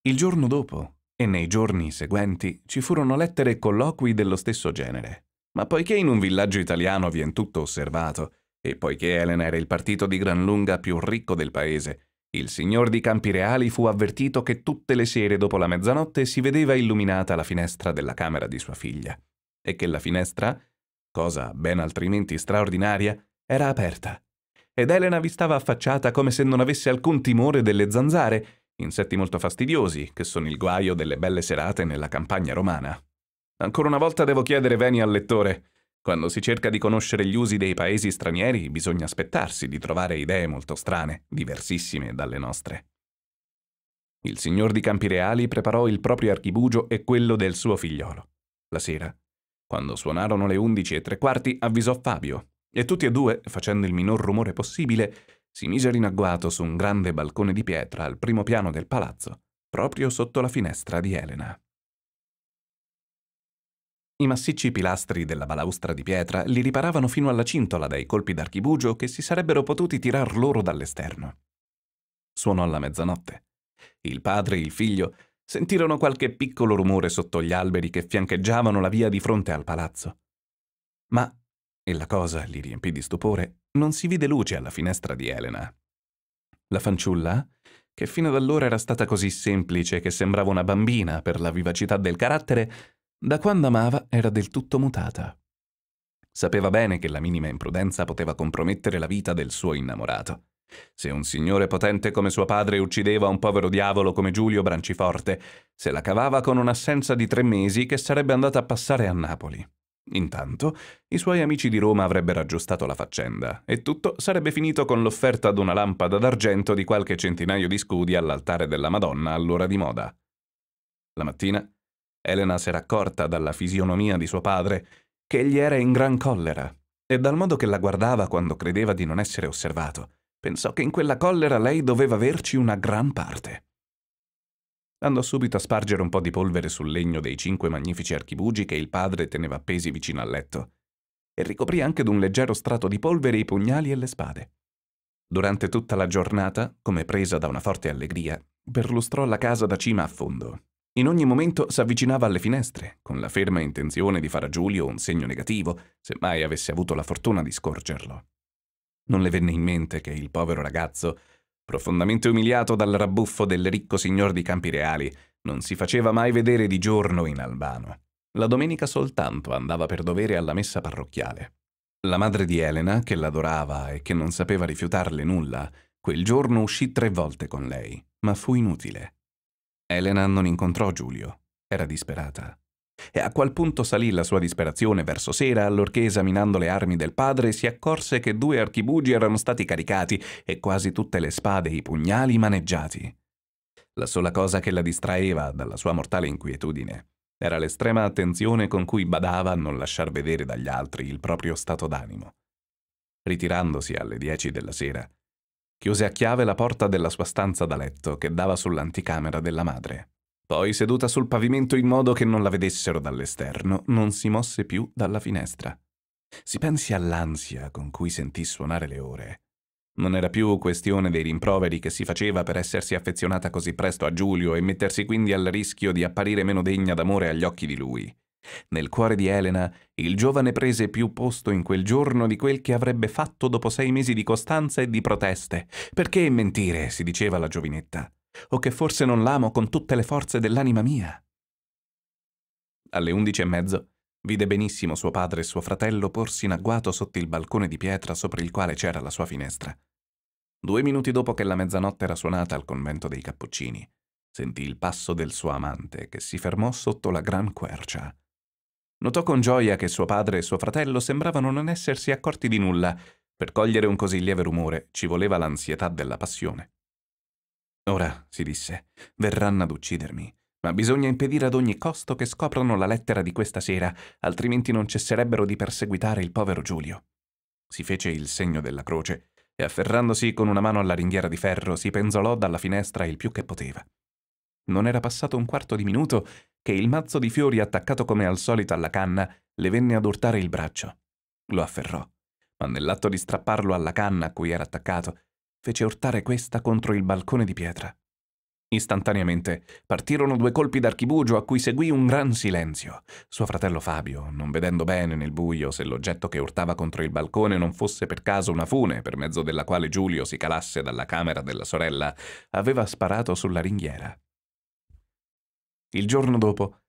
Il giorno dopo e nei giorni seguenti ci furono lettere e colloqui dello stesso genere, ma poiché in un villaggio italiano vien tutto osservato, e poiché Elena era il partito di gran lunga più ricco del paese, il signor di Campi Reali fu avvertito che tutte le sere dopo la mezzanotte si vedeva illuminata la finestra della camera di sua figlia e che la finestra, cosa ben altrimenti straordinaria, era aperta. Ed Elena vi stava affacciata come se non avesse alcun timore delle zanzare, insetti molto fastidiosi, che sono il guaio delle belle serate nella campagna romana. Ancora una volta devo chiedere venia al lettore. Quando si cerca di conoscere gli usi dei paesi stranieri, bisogna aspettarsi di trovare idee molto strane, diversissime dalle nostre. Il signor di Campireali preparò il proprio archibugio e quello del suo figliolo. La sera, quando suonarono le undici e tre quarti, avvisò Fabio, e tutti e due, facendo il minor rumore possibile, si misero in agguato su un grande balcone di pietra al primo piano del palazzo, proprio sotto la finestra di Elena. I massicci pilastri della balaustra di pietra li riparavano fino alla cintola dai colpi d'archibugio che si sarebbero potuti tirar loro dall'esterno. Suonò alla mezzanotte. Il padre e il figlio sentirono qualche piccolo rumore sotto gli alberi che fiancheggiavano la via di fronte al palazzo. Ma e la cosa li riempì di stupore, non si vide luce alla finestra di Elena. La fanciulla, che fino ad allora era stata così semplice che sembrava una bambina per la vivacità del carattere, da quando amava era del tutto mutata. Sapeva bene che la minima imprudenza poteva compromettere la vita del suo innamorato. Se un signore potente come suo padre uccideva un povero diavolo come Giulio Branciforte, se la cavava con un'assenza di tre mesi che sarebbe andata a passare a Napoli. Intanto, i suoi amici di Roma avrebbero aggiustato la faccenda e tutto sarebbe finito con l'offerta ad una lampada d'argento di qualche centinaio di scudi all'altare della Madonna all'ora di moda. La mattina, Elena s'era accorta dalla fisionomia di suo padre che egli era in gran collera e dal modo che la guardava quando credeva di non essere osservato, pensò che in quella collera lei doveva averci una gran parte andò subito a spargere un po' di polvere sul legno dei cinque magnifici archibugi che il padre teneva appesi vicino al letto, e ricoprì anche d'un leggero strato di polvere i pugnali e le spade. Durante tutta la giornata, come presa da una forte allegria, perlustrò la casa da cima a fondo. In ogni momento s'avvicinava alle finestre, con la ferma intenzione di fare a Giulio un segno negativo, se mai avesse avuto la fortuna di scorgerlo. Non le venne in mente che il povero ragazzo Profondamente umiliato dal rabbuffo del ricco signor di Campi Reali, non si faceva mai vedere di giorno in Albano. La domenica soltanto andava per dovere alla messa parrocchiale. La madre di Elena, che l'adorava e che non sapeva rifiutarle nulla, quel giorno uscì tre volte con lei, ma fu inutile. Elena non incontrò Giulio, era disperata. E a qual punto salì la sua disperazione verso sera, allorché esaminando le armi del padre si accorse che due archibugi erano stati caricati e quasi tutte le spade e i pugnali maneggiati. La sola cosa che la distraeva dalla sua mortale inquietudine era l'estrema attenzione con cui badava a non lasciar vedere dagli altri il proprio stato d'animo. Ritirandosi alle dieci della sera, chiuse a chiave la porta della sua stanza da letto che dava sull'anticamera della madre. Poi, seduta sul pavimento in modo che non la vedessero dall'esterno, non si mosse più dalla finestra. Si pensi all'ansia con cui sentì suonare le ore. Non era più questione dei rimproveri che si faceva per essersi affezionata così presto a Giulio e mettersi quindi al rischio di apparire meno degna d'amore agli occhi di lui. Nel cuore di Elena, il giovane prese più posto in quel giorno di quel che avrebbe fatto dopo sei mesi di costanza e di proteste. Perché mentire, si diceva la giovinetta o che forse non l'amo con tutte le forze dell'anima mia. Alle undici e mezzo vide benissimo suo padre e suo fratello porsi in agguato sotto il balcone di pietra sopra il quale c'era la sua finestra. Due minuti dopo che la mezzanotte era suonata al convento dei Cappuccini, sentì il passo del suo amante che si fermò sotto la gran quercia. Notò con gioia che suo padre e suo fratello sembravano non essersi accorti di nulla. Per cogliere un così lieve rumore ci voleva l'ansietà della passione. Ora, si disse, verranno ad uccidermi, ma bisogna impedire ad ogni costo che scoprano la lettera di questa sera, altrimenti non cesserebbero di perseguitare il povero Giulio. Si fece il segno della croce e afferrandosi con una mano alla ringhiera di ferro si penzolò dalla finestra il più che poteva. Non era passato un quarto di minuto che il mazzo di fiori attaccato come al solito alla canna le venne ad urtare il braccio. Lo afferrò, ma nell'atto di strapparlo alla canna a cui era attaccato fece urtare questa contro il balcone di pietra. Istantaneamente partirono due colpi d'archibugio a cui seguì un gran silenzio. Suo fratello Fabio, non vedendo bene nel buio se l'oggetto che urtava contro il balcone non fosse per caso una fune per mezzo della quale Giulio si calasse dalla camera della sorella, aveva sparato sulla ringhiera. Il giorno dopo,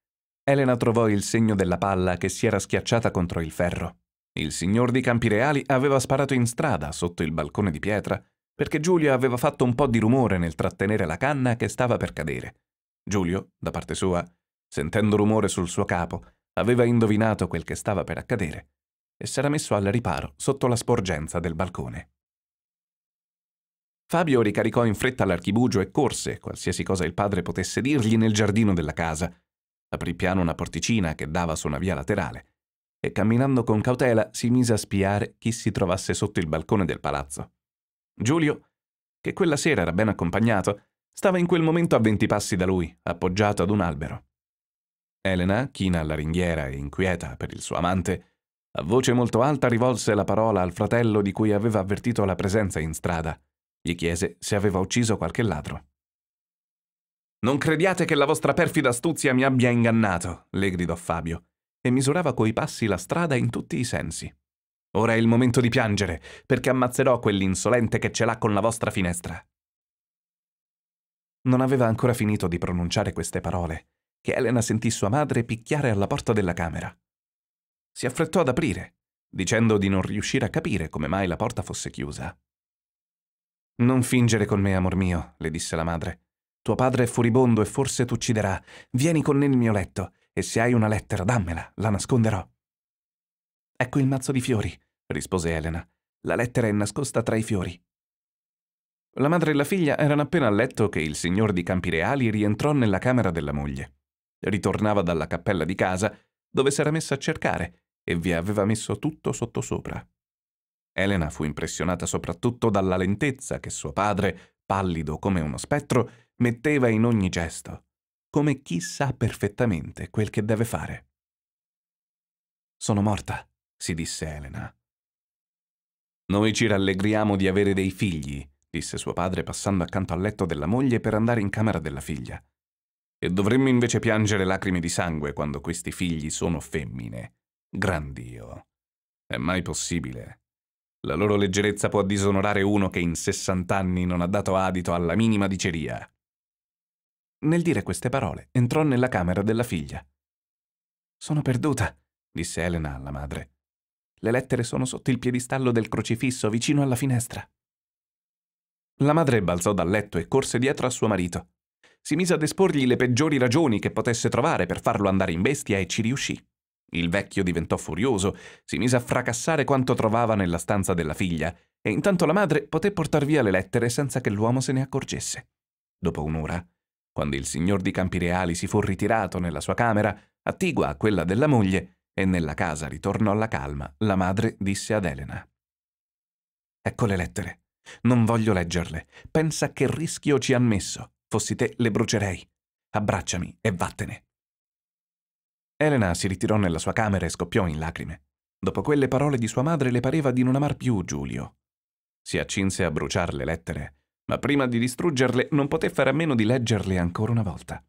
Elena trovò il segno della palla che si era schiacciata contro il ferro. Il signor di Campireali aveva sparato in strada, sotto il balcone di pietra, perché Giulia aveva fatto un po' di rumore nel trattenere la canna che stava per cadere. Giulio, da parte sua, sentendo rumore sul suo capo, aveva indovinato quel che stava per accadere e s'era messo al riparo sotto la sporgenza del balcone. Fabio ricaricò in fretta l'archibugio e corse, qualsiasi cosa il padre potesse dirgli, nel giardino della casa. Aprì piano una porticina che dava su una via laterale e camminando con cautela si mise a spiare chi si trovasse sotto il balcone del palazzo. Giulio, che quella sera era ben accompagnato, stava in quel momento a venti passi da lui, appoggiato ad un albero. Elena, china alla ringhiera e inquieta per il suo amante, a voce molto alta rivolse la parola al fratello di cui aveva avvertito la presenza in strada. Gli chiese se aveva ucciso qualche ladro. Non crediate che la vostra perfida astuzia mi abbia ingannato, le gridò Fabio, e misurava coi passi la strada in tutti i sensi. Ora è il momento di piangere, perché ammazzerò quell'insolente che ce l'ha con la vostra finestra. Non aveva ancora finito di pronunciare queste parole, che Elena sentì sua madre picchiare alla porta della camera. Si affrettò ad aprire, dicendo di non riuscire a capire come mai la porta fosse chiusa. Non fingere con me, amor mio, le disse la madre. Tuo padre è furibondo e forse t'ucciderà. Vieni con me nel mio letto, e se hai una lettera, dammela, la nasconderò. Ecco il mazzo di fiori rispose Elena. La lettera è nascosta tra i fiori. La madre e la figlia erano appena a letto che il signor di Campireali rientrò nella camera della moglie. Ritornava dalla cappella di casa, dove s'era messa a cercare e vi aveva messo tutto sottosopra. Elena fu impressionata soprattutto dalla lentezza che suo padre, pallido come uno spettro, metteva in ogni gesto, come chi sa perfettamente quel che deve fare. Sono morta, si disse Elena. Noi ci rallegriamo di avere dei figli, disse suo padre passando accanto al letto della moglie per andare in camera della figlia. E dovremmo invece piangere lacrime di sangue quando questi figli sono femmine. Gran Dio. È mai possibile? La loro leggerezza può disonorare uno che in sessant'anni non ha dato adito alla minima diceria. Nel dire queste parole entrò nella camera della figlia. Sono perduta, disse Elena alla madre. Le lettere sono sotto il piedistallo del crocifisso, vicino alla finestra. La madre balzò dal letto e corse dietro a suo marito. Si mise ad esporgli le peggiori ragioni che potesse trovare per farlo andare in bestia e ci riuscì. Il vecchio diventò furioso, si mise a fracassare quanto trovava nella stanza della figlia, e intanto la madre poté portar via le lettere senza che l'uomo se ne accorgesse. Dopo un'ora, quando il signor di Campireali si fu ritirato nella sua camera, attigua a quella della moglie, e nella casa ritornò alla calma, la madre disse ad Elena. Ecco le lettere. Non voglio leggerle. Pensa che rischio ci han messo. Fossi te le brucerei. Abbracciami e vattene. Elena si ritirò nella sua camera e scoppiò in lacrime. Dopo quelle parole di sua madre le pareva di non amar più Giulio. Si accinse a bruciare le lettere, ma prima di distruggerle non poté fare a meno di leggerle ancora una volta.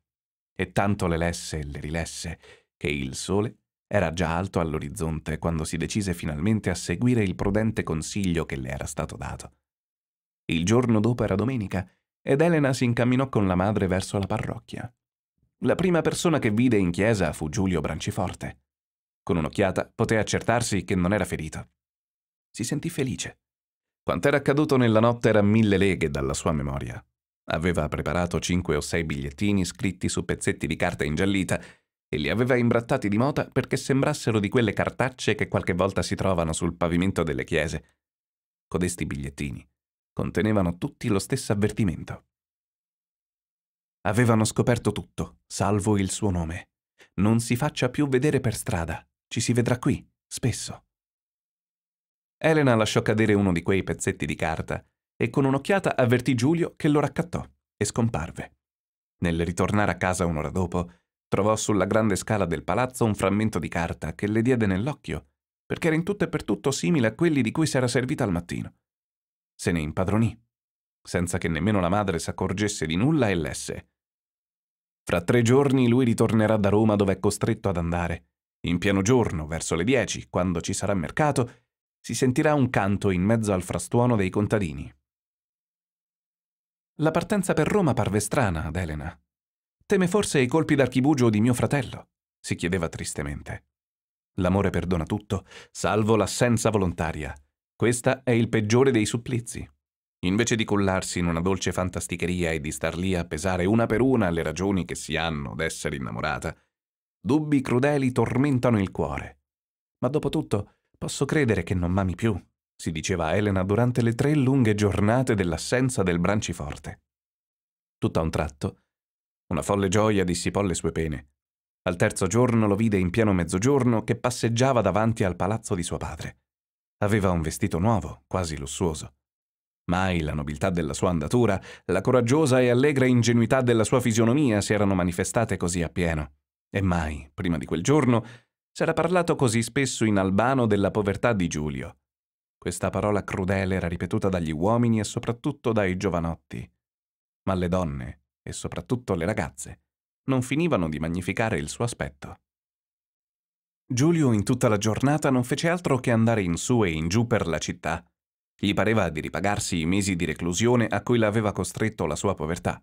E tanto le lesse e le rilesse che il sole era già alto all'orizzonte quando si decise finalmente a seguire il prudente consiglio che le era stato dato. Il giorno dopo era domenica ed Elena si incamminò con la madre verso la parrocchia. La prima persona che vide in chiesa fu Giulio Branciforte. Con un'occhiata poté accertarsi che non era ferito. Si sentì felice. Quant'era accaduto nella notte era mille leghe dalla sua memoria. Aveva preparato cinque o sei bigliettini scritti su pezzetti di carta ingiallita e li aveva imbrattati di mota perché sembrassero di quelle cartacce che qualche volta si trovano sul pavimento delle chiese. Codesti bigliettini contenevano tutti lo stesso avvertimento. Avevano scoperto tutto, salvo il suo nome. Non si faccia più vedere per strada, ci si vedrà qui, spesso. Elena lasciò cadere uno di quei pezzetti di carta e con un'occhiata avvertì Giulio che lo raccattò e scomparve. Nel ritornare a casa un'ora dopo, Trovò sulla grande scala del palazzo un frammento di carta che le diede nell'occhio, perché era in tutto e per tutto simile a quelli di cui si era servita al mattino. Se ne impadronì, senza che nemmeno la madre s'accorgesse di nulla e lesse. Fra tre giorni lui ritornerà da Roma dove è costretto ad andare. In pieno giorno, verso le dieci, quando ci sarà mercato, si sentirà un canto in mezzo al frastuono dei contadini. La partenza per Roma parve strana ad Elena. Teme forse i colpi d'archibugio di mio fratello? si chiedeva tristemente. L'amore perdona tutto, salvo l'assenza volontaria. Questa è il peggiore dei supplizi. Invece di cullarsi in una dolce fantasticheria e di star lì a pesare una per una le ragioni che si hanno d'essere innamorata, dubbi crudeli tormentano il cuore. Ma dopo tutto, posso credere che non m'ami più, si diceva a Elena durante le tre lunghe giornate dell'assenza del branciforte. Tutto a un tratto, una folle gioia dissipò le sue pene. Al terzo giorno lo vide in pieno mezzogiorno che passeggiava davanti al palazzo di suo padre. Aveva un vestito nuovo, quasi lussuoso. Mai la nobiltà della sua andatura, la coraggiosa e allegra ingenuità della sua fisionomia si erano manifestate così appieno. E mai, prima di quel giorno, s'era parlato così spesso in albano della povertà di Giulio. Questa parola crudele era ripetuta dagli uomini e soprattutto dai giovanotti. Ma le donne, e soprattutto le ragazze, non finivano di magnificare il suo aspetto. Giulio in tutta la giornata non fece altro che andare in su e in giù per la città. Gli pareva di ripagarsi i mesi di reclusione a cui l'aveva costretto la sua povertà.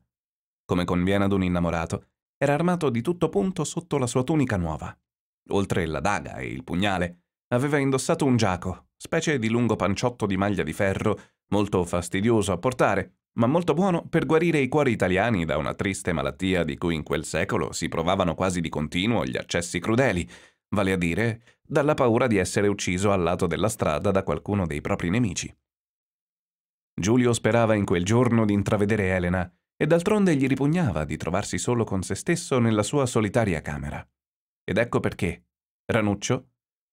Come conviene ad un innamorato, era armato di tutto punto sotto la sua tunica nuova. Oltre la daga e il pugnale, aveva indossato un giaco, specie di lungo panciotto di maglia di ferro, molto fastidioso a portare, ma molto buono per guarire i cuori italiani da una triste malattia di cui in quel secolo si provavano quasi di continuo gli accessi crudeli, vale a dire dalla paura di essere ucciso al lato della strada da qualcuno dei propri nemici. Giulio sperava in quel giorno di intravedere Elena, e d'altronde gli ripugnava di trovarsi solo con se stesso nella sua solitaria camera. Ed ecco perché Ranuccio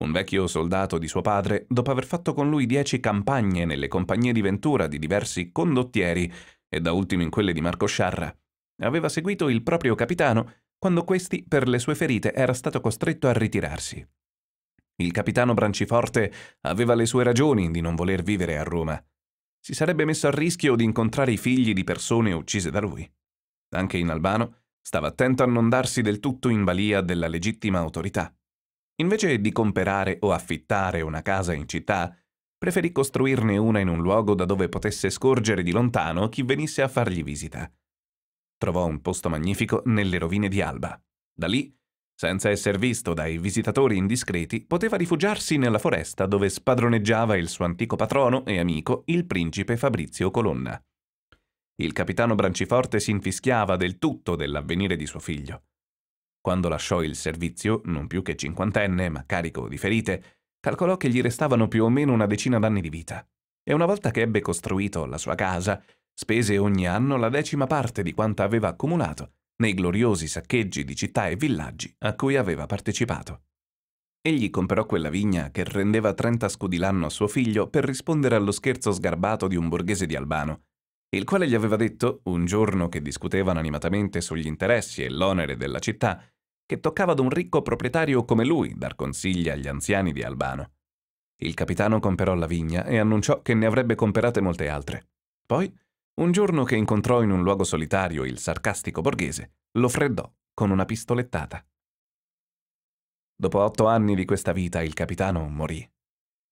un vecchio soldato di suo padre, dopo aver fatto con lui dieci campagne nelle compagnie di ventura di diversi condottieri e da ultimo in quelle di Marco Sciarra, aveva seguito il proprio capitano quando questi, per le sue ferite, era stato costretto a ritirarsi. Il capitano Branciforte aveva le sue ragioni di non voler vivere a Roma. Si sarebbe messo a rischio di incontrare i figli di persone uccise da lui. Anche in Albano stava attento a non darsi del tutto in balia della legittima autorità. Invece di comprare o affittare una casa in città, preferì costruirne una in un luogo da dove potesse scorgere di lontano chi venisse a fargli visita. Trovò un posto magnifico nelle rovine di Alba. Da lì, senza essere visto dai visitatori indiscreti, poteva rifugiarsi nella foresta dove spadroneggiava il suo antico patrono e amico, il principe Fabrizio Colonna. Il capitano Branciforte si infischiava del tutto dell'avvenire di suo figlio. Quando lasciò il servizio, non più che cinquantenne, ma carico di ferite, calcolò che gli restavano più o meno una decina d'anni di vita. E una volta che ebbe costruito la sua casa, spese ogni anno la decima parte di quanto aveva accumulato nei gloriosi saccheggi di città e villaggi a cui aveva partecipato. Egli comprò quella vigna che rendeva 30 scudi l'anno a suo figlio per rispondere allo scherzo sgarbato di un borghese di Albano, il quale gli aveva detto, un giorno che discutevano animatamente sugli interessi e l'onere della città, che toccava ad un ricco proprietario come lui dar consigli agli anziani di Albano. Il capitano comperò la vigna e annunciò che ne avrebbe comperate molte altre. Poi, un giorno che incontrò in un luogo solitario il sarcastico borghese, lo freddò con una pistolettata. Dopo otto anni di questa vita il capitano morì.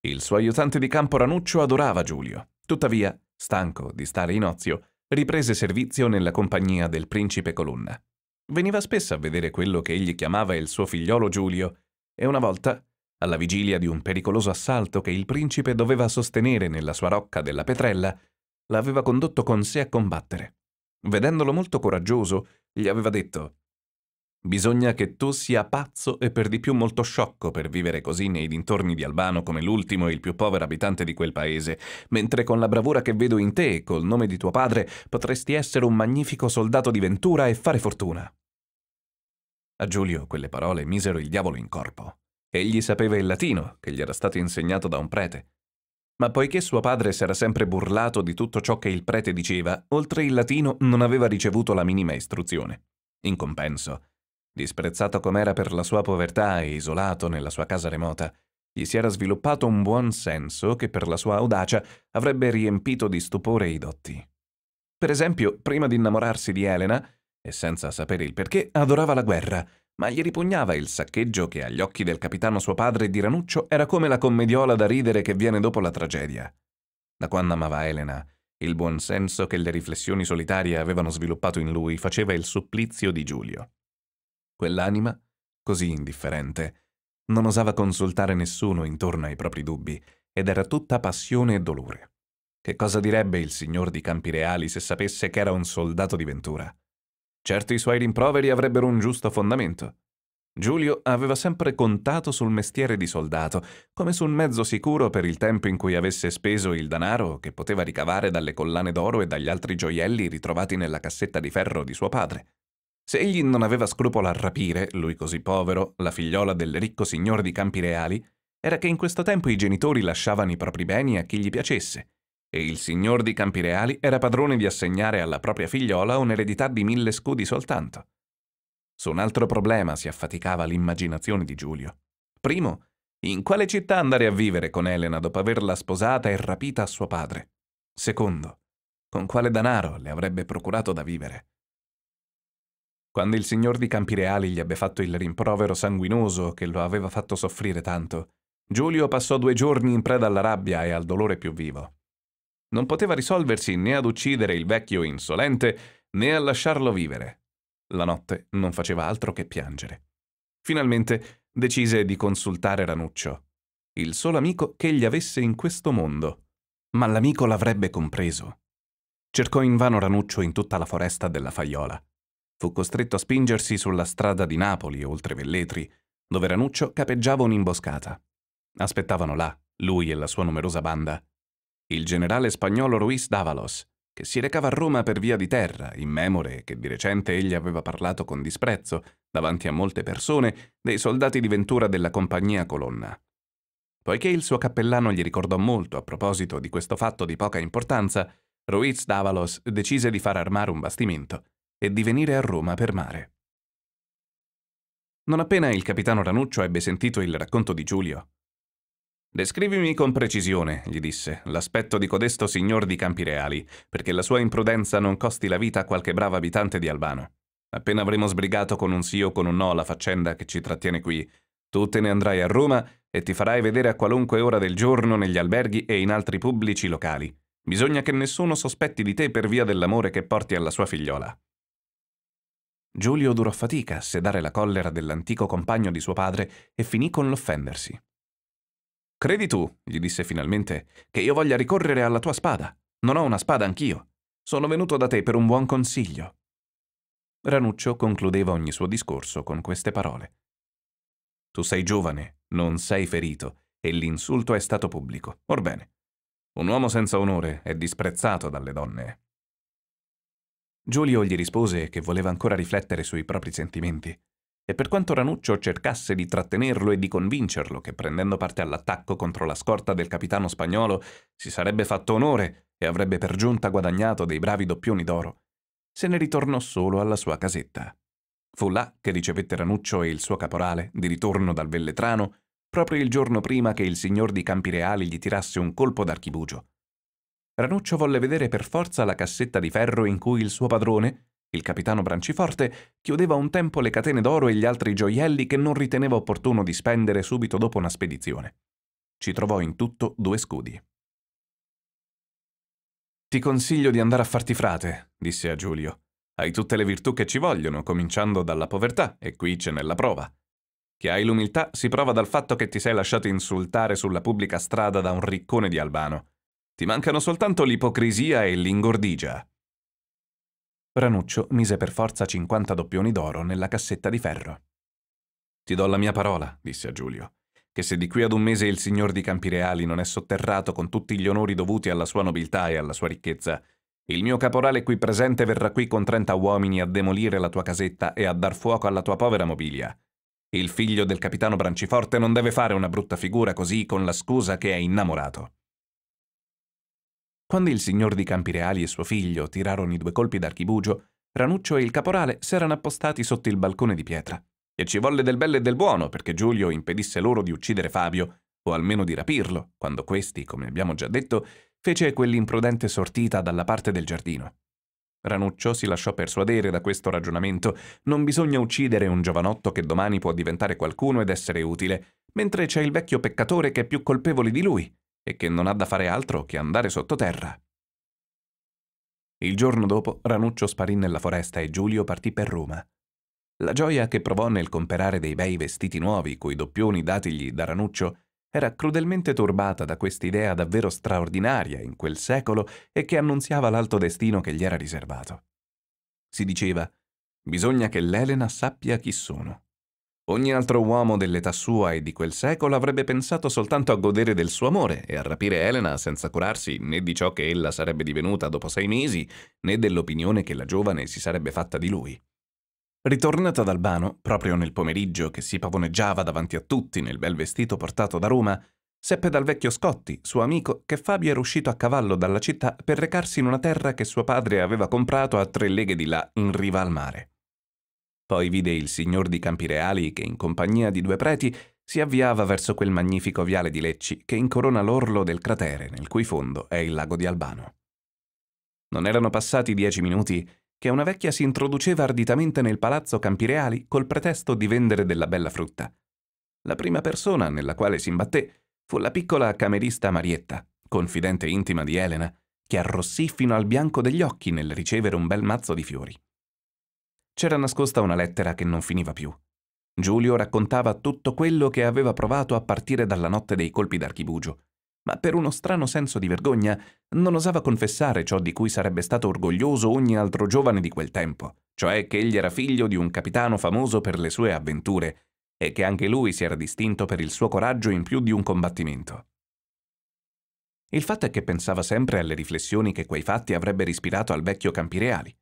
Il suo aiutante di campo Ranuccio adorava Giulio. Tuttavia, stanco di stare in ozio, riprese servizio nella compagnia del principe Colonna. Veniva spesso a vedere quello che egli chiamava il suo figliolo Giulio, e una volta, alla vigilia di un pericoloso assalto che il principe doveva sostenere nella sua rocca della Petrella, l'aveva condotto con sé a combattere. Vedendolo molto coraggioso, gli aveva detto Bisogna che tu sia pazzo e per di più molto sciocco per vivere così nei dintorni di Albano come l'ultimo e il più povero abitante di quel paese, mentre con la bravura che vedo in te e col nome di tuo padre potresti essere un magnifico soldato di ventura e fare fortuna. A Giulio quelle parole misero il diavolo in corpo. Egli sapeva il latino, che gli era stato insegnato da un prete. Ma poiché suo padre s'era sempre burlato di tutto ciò che il prete diceva, oltre il latino non aveva ricevuto la minima istruzione. In compenso, Disprezzato com'era per la sua povertà e isolato nella sua casa remota, gli si era sviluppato un buon senso che per la sua audacia avrebbe riempito di stupore i dotti. Per esempio, prima di innamorarsi di Elena, e senza sapere il perché, adorava la guerra, ma gli ripugnava il saccheggio che agli occhi del capitano suo padre di Ranuccio era come la commediola da ridere che viene dopo la tragedia. Da quando amava Elena, il buon senso che le riflessioni solitarie avevano sviluppato in lui faceva il supplizio di Giulio. Quell'anima, così indifferente, non osava consultare nessuno intorno ai propri dubbi ed era tutta passione e dolore. Che cosa direbbe il signor di Campireali se sapesse che era un soldato di Ventura? Certo i suoi rimproveri avrebbero un giusto fondamento. Giulio aveva sempre contato sul mestiere di soldato, come sul mezzo sicuro per il tempo in cui avesse speso il danaro che poteva ricavare dalle collane d'oro e dagli altri gioielli ritrovati nella cassetta di ferro di suo padre. Se egli non aveva scrupolo a rapire, lui così povero, la figliola del ricco signor di Campi Reali, era che in questo tempo i genitori lasciavano i propri beni a chi gli piacesse, e il signor di Campi Reali era padrone di assegnare alla propria figliola un'eredità di mille scudi soltanto. Su un altro problema si affaticava l'immaginazione di Giulio. Primo, in quale città andare a vivere con Elena dopo averla sposata e rapita a suo padre? Secondo, con quale danaro le avrebbe procurato da vivere? quando il signor di Campireali gli ebbe fatto il rimprovero sanguinoso che lo aveva fatto soffrire tanto, Giulio passò due giorni in preda alla rabbia e al dolore più vivo. Non poteva risolversi né ad uccidere il vecchio insolente né a lasciarlo vivere. La notte non faceva altro che piangere. Finalmente decise di consultare Ranuccio, il solo amico che egli avesse in questo mondo. Ma l'amico l'avrebbe compreso. Cercò invano Ranuccio in tutta la foresta della Faiola fu costretto a spingersi sulla strada di Napoli, oltre Velletri, dove Ranuccio capeggiava un'imboscata. Aspettavano là, lui e la sua numerosa banda, il generale spagnolo Ruiz Davalos, che si recava a Roma per via di terra, in memore che di recente egli aveva parlato con disprezzo, davanti a molte persone, dei soldati di Ventura della compagnia Colonna. Poiché il suo cappellano gli ricordò molto a proposito di questo fatto di poca importanza, Ruiz Davalos decise di far armare un bastimento e di venire a Roma per mare. Non appena il capitano Ranuccio ebbe sentito il racconto di Giulio. Descrivimi con precisione, gli disse, l'aspetto di codesto signor di Campi Reali, perché la sua imprudenza non costi la vita a qualche bravo abitante di Albano. Appena avremo sbrigato con un sì o con un no la faccenda che ci trattiene qui, tu te ne andrai a Roma e ti farai vedere a qualunque ora del giorno negli alberghi e in altri pubblici locali. Bisogna che nessuno sospetti di te per via dell'amore che porti alla sua figliola. Giulio durò fatica a sedare la collera dell'antico compagno di suo padre e finì con l'offendersi. Credi tu, gli disse finalmente, che io voglia ricorrere alla tua spada? Non ho una spada anch'io. Sono venuto da te per un buon consiglio. Ranuccio concludeva ogni suo discorso con queste parole. Tu sei giovane, non sei ferito, e l'insulto è stato pubblico. Orbene, un uomo senza onore è disprezzato dalle donne. Giulio gli rispose che voleva ancora riflettere sui propri sentimenti, e per quanto Ranuccio cercasse di trattenerlo e di convincerlo che prendendo parte all'attacco contro la scorta del capitano spagnolo si sarebbe fatto onore e avrebbe per giunta guadagnato dei bravi doppioni d'oro, se ne ritornò solo alla sua casetta. Fu là che ricevette Ranuccio e il suo caporale, di ritorno dal Velletrano, proprio il giorno prima che il signor di Campireali gli tirasse un colpo d'archibugio. Ranuccio volle vedere per forza la cassetta di ferro in cui il suo padrone, il capitano Branciforte, chiudeva un tempo le catene d'oro e gli altri gioielli che non riteneva opportuno di spendere subito dopo una spedizione. Ci trovò in tutto due scudi. Ti consiglio di andare a farti frate, disse a Giulio. Hai tutte le virtù che ci vogliono, cominciando dalla povertà, e qui ce n'è la prova. Che hai l'umiltà si prova dal fatto che ti sei lasciato insultare sulla pubblica strada da un riccone di Albano. Ti mancano soltanto l'ipocrisia e l'ingordigia. Ranuccio mise per forza 50 doppioni d'oro nella cassetta di ferro. Ti do la mia parola, disse a Giulio, che se di qui ad un mese il signor di Campireali non è sotterrato con tutti gli onori dovuti alla sua nobiltà e alla sua ricchezza, il mio caporale qui presente verrà qui con 30 uomini a demolire la tua casetta e a dar fuoco alla tua povera mobilia. Il figlio del capitano Branciforte non deve fare una brutta figura così con la scusa che è innamorato. Quando il signor di Campireali e suo figlio tirarono i due colpi d'archibugio, Ranuccio e il caporale s'erano appostati sotto il balcone di pietra. E ci volle del bello e del buono perché Giulio impedisse loro di uccidere Fabio, o almeno di rapirlo, quando questi, come abbiamo già detto, fece quell'imprudente sortita dalla parte del giardino. Ranuccio si lasciò persuadere da questo ragionamento. Non bisogna uccidere un giovanotto che domani può diventare qualcuno ed essere utile, mentre c'è il vecchio peccatore che è più colpevole di lui e che non ha da fare altro che andare sottoterra. Il giorno dopo Ranuccio sparì nella foresta e Giulio partì per Roma. La gioia che provò nel comperare dei bei vestiti nuovi coi doppioni datigli da Ranuccio era crudelmente turbata da quest'idea davvero straordinaria in quel secolo e che annunziava l'alto destino che gli era riservato. Si diceva, bisogna che l'Elena sappia chi sono. Ogni altro uomo dell'età sua e di quel secolo avrebbe pensato soltanto a godere del suo amore e a rapire Elena senza curarsi né di ciò che ella sarebbe divenuta dopo sei mesi, né dell'opinione che la giovane si sarebbe fatta di lui. Ritornata ad Albano, proprio nel pomeriggio che si pavoneggiava davanti a tutti nel bel vestito portato da Roma, seppe dal vecchio Scotti, suo amico, che Fabio era uscito a cavallo dalla città per recarsi in una terra che suo padre aveva comprato a tre leghe di là in riva al mare. Poi vide il signor di Campireali che, in compagnia di due preti, si avviava verso quel magnifico viale di Lecci che incorona l'orlo del cratere nel cui fondo è il lago di Albano. Non erano passati dieci minuti che una vecchia si introduceva arditamente nel palazzo Campireali col pretesto di vendere della bella frutta. La prima persona nella quale si imbatté fu la piccola camerista Marietta, confidente intima di Elena, che arrossì fino al bianco degli occhi nel ricevere un bel mazzo di fiori c'era nascosta una lettera che non finiva più. Giulio raccontava tutto quello che aveva provato a partire dalla notte dei colpi d'archibugio, ma per uno strano senso di vergogna non osava confessare ciò di cui sarebbe stato orgoglioso ogni altro giovane di quel tempo, cioè che egli era figlio di un capitano famoso per le sue avventure e che anche lui si era distinto per il suo coraggio in più di un combattimento. Il fatto è che pensava sempre alle riflessioni che quei fatti avrebbero ispirato al vecchio Campireali.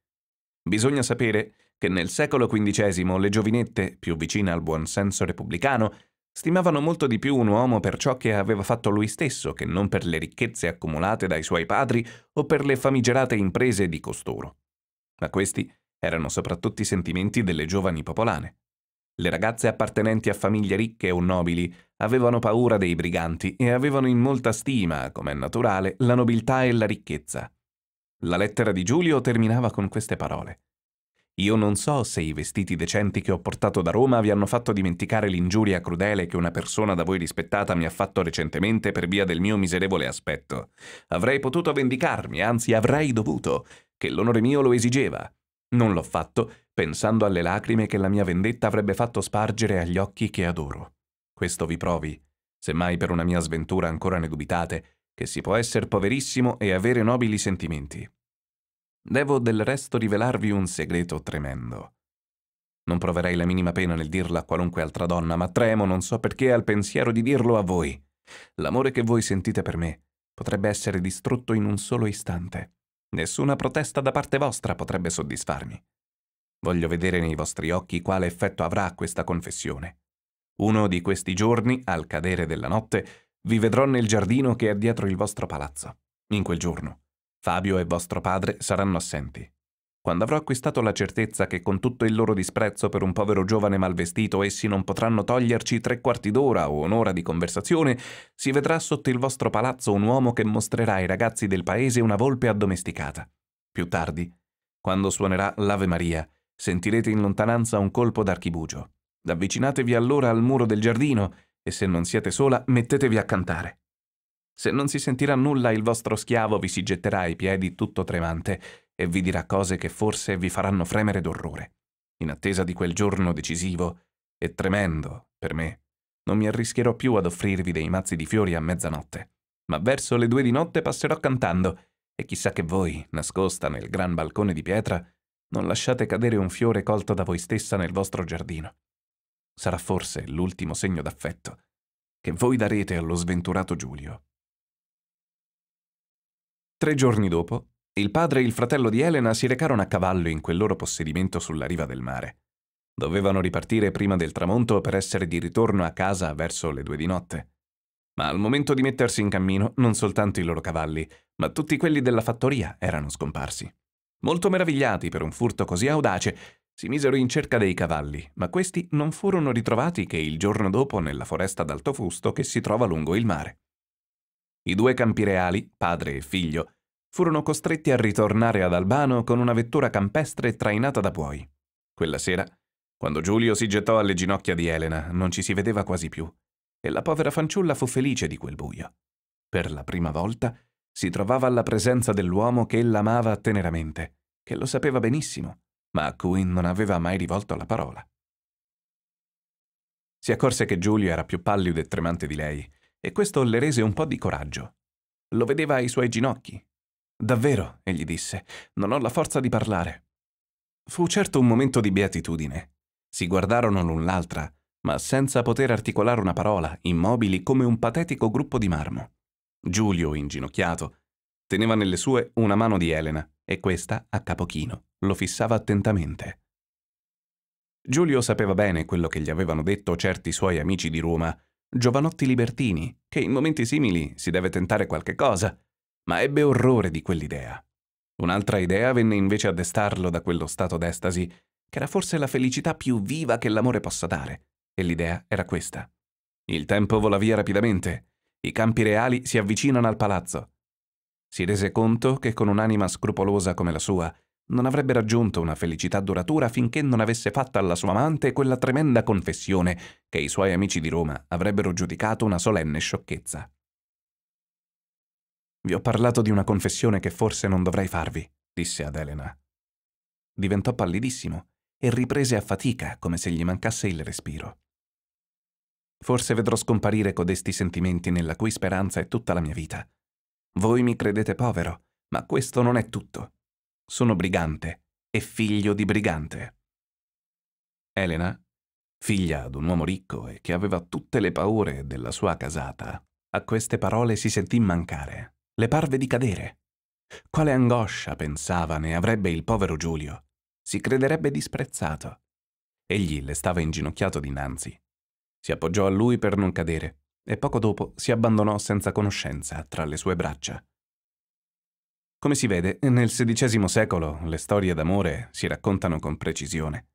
Bisogna sapere che nel secolo XV le giovinette, più vicine al buon senso repubblicano, stimavano molto di più un uomo per ciò che aveva fatto lui stesso che non per le ricchezze accumulate dai suoi padri o per le famigerate imprese di costoro. Ma questi erano soprattutto i sentimenti delle giovani popolane. Le ragazze appartenenti a famiglie ricche o nobili avevano paura dei briganti e avevano in molta stima, come è naturale, la nobiltà e la ricchezza. La lettera di Giulio terminava con queste parole. Io non so se i vestiti decenti che ho portato da Roma vi hanno fatto dimenticare l'ingiuria crudele che una persona da voi rispettata mi ha fatto recentemente per via del mio miserevole aspetto. Avrei potuto vendicarmi, anzi avrei dovuto, che l'onore mio lo esigeva. Non l'ho fatto, pensando alle lacrime che la mia vendetta avrebbe fatto spargere agli occhi che adoro. Questo vi provi, se mai per una mia sventura ancora ne dubitate, che si può essere poverissimo e avere nobili sentimenti. Devo del resto rivelarvi un segreto tremendo. Non proverei la minima pena nel dirlo a qualunque altra donna, ma tremo, non so perché, al pensiero di dirlo a voi. L'amore che voi sentite per me potrebbe essere distrutto in un solo istante. Nessuna protesta da parte vostra potrebbe soddisfarmi. Voglio vedere nei vostri occhi quale effetto avrà questa confessione. Uno di questi giorni, al cadere della notte, vi vedrò nel giardino che è dietro il vostro palazzo. In quel giorno Fabio e vostro padre saranno assenti. Quando avrò acquistato la certezza che con tutto il loro disprezzo per un povero giovane malvestito essi non potranno toglierci tre quarti d'ora o un'ora di conversazione, si vedrà sotto il vostro palazzo un uomo che mostrerà ai ragazzi del paese una volpe addomesticata. Più tardi, quando suonerà l'Ave Maria, sentirete in lontananza un colpo d'archibugio. Avvicinatevi allora al muro del giardino e se non siete sola mettetevi a cantare. Se non si sentirà nulla, il vostro schiavo vi si getterà ai piedi tutto tremante e vi dirà cose che forse vi faranno fremere d'orrore. In attesa di quel giorno decisivo, e tremendo per me, non mi arrischierò più ad offrirvi dei mazzi di fiori a mezzanotte, ma verso le due di notte passerò cantando, e chissà che voi, nascosta nel gran balcone di pietra, non lasciate cadere un fiore colto da voi stessa nel vostro giardino. Sarà forse l'ultimo segno d'affetto che voi darete allo sventurato Giulio. Tre giorni dopo, il padre e il fratello di Elena si recarono a cavallo in quel loro possedimento sulla riva del mare. Dovevano ripartire prima del tramonto per essere di ritorno a casa verso le due di notte. Ma al momento di mettersi in cammino, non soltanto i loro cavalli, ma tutti quelli della fattoria erano scomparsi. Molto meravigliati per un furto così audace, si misero in cerca dei cavalli, ma questi non furono ritrovati che il giorno dopo nella foresta d'Altofusto che si trova lungo il mare. I due campi reali, padre e figlio, furono costretti a ritornare ad Albano con una vettura campestre trainata da buoi. Quella sera, quando Giulio si gettò alle ginocchia di Elena, non ci si vedeva quasi più, e la povera fanciulla fu felice di quel buio. Per la prima volta si trovava alla presenza dell'uomo che ella amava teneramente, che lo sapeva benissimo, ma a cui non aveva mai rivolto la parola. Si accorse che Giulio era più pallido e tremante di lei, e questo le rese un po' di coraggio. Lo vedeva ai suoi ginocchi. Davvero, egli disse, non ho la forza di parlare. Fu certo un momento di beatitudine. Si guardarono l'un l'altra, ma senza poter articolare una parola, immobili come un patetico gruppo di marmo. Giulio, inginocchiato, teneva nelle sue una mano di Elena e questa, a capochino, lo fissava attentamente. Giulio sapeva bene quello che gli avevano detto certi suoi amici di Roma giovanotti libertini, che in momenti simili si deve tentare qualche cosa, ma ebbe orrore di quell'idea. Un'altra idea venne invece a destarlo da quello stato d'estasi, che era forse la felicità più viva che l'amore possa dare, e l'idea era questa. Il tempo vola via rapidamente, i campi reali si avvicinano al palazzo. Si rese conto che con un'anima scrupolosa come la sua, non avrebbe raggiunto una felicità duratura finché non avesse fatta alla sua amante quella tremenda confessione che i suoi amici di Roma avrebbero giudicato una solenne sciocchezza. Vi ho parlato di una confessione che forse non dovrei farvi, disse ad Elena. Diventò pallidissimo e riprese a fatica come se gli mancasse il respiro. Forse vedrò scomparire codesti sentimenti nella cui speranza è tutta la mia vita. Voi mi credete povero, ma questo non è tutto. Sono brigante e figlio di brigante. Elena, figlia d'un uomo ricco e che aveva tutte le paure della sua casata, a queste parole si sentì mancare. Le parve di cadere. Quale angoscia, pensava, ne avrebbe il povero Giulio. Si crederebbe disprezzato. Egli le stava inginocchiato dinanzi. Si appoggiò a lui per non cadere e poco dopo si abbandonò senza conoscenza tra le sue braccia. Come si vede, nel XVI secolo le storie d'amore si raccontano con precisione.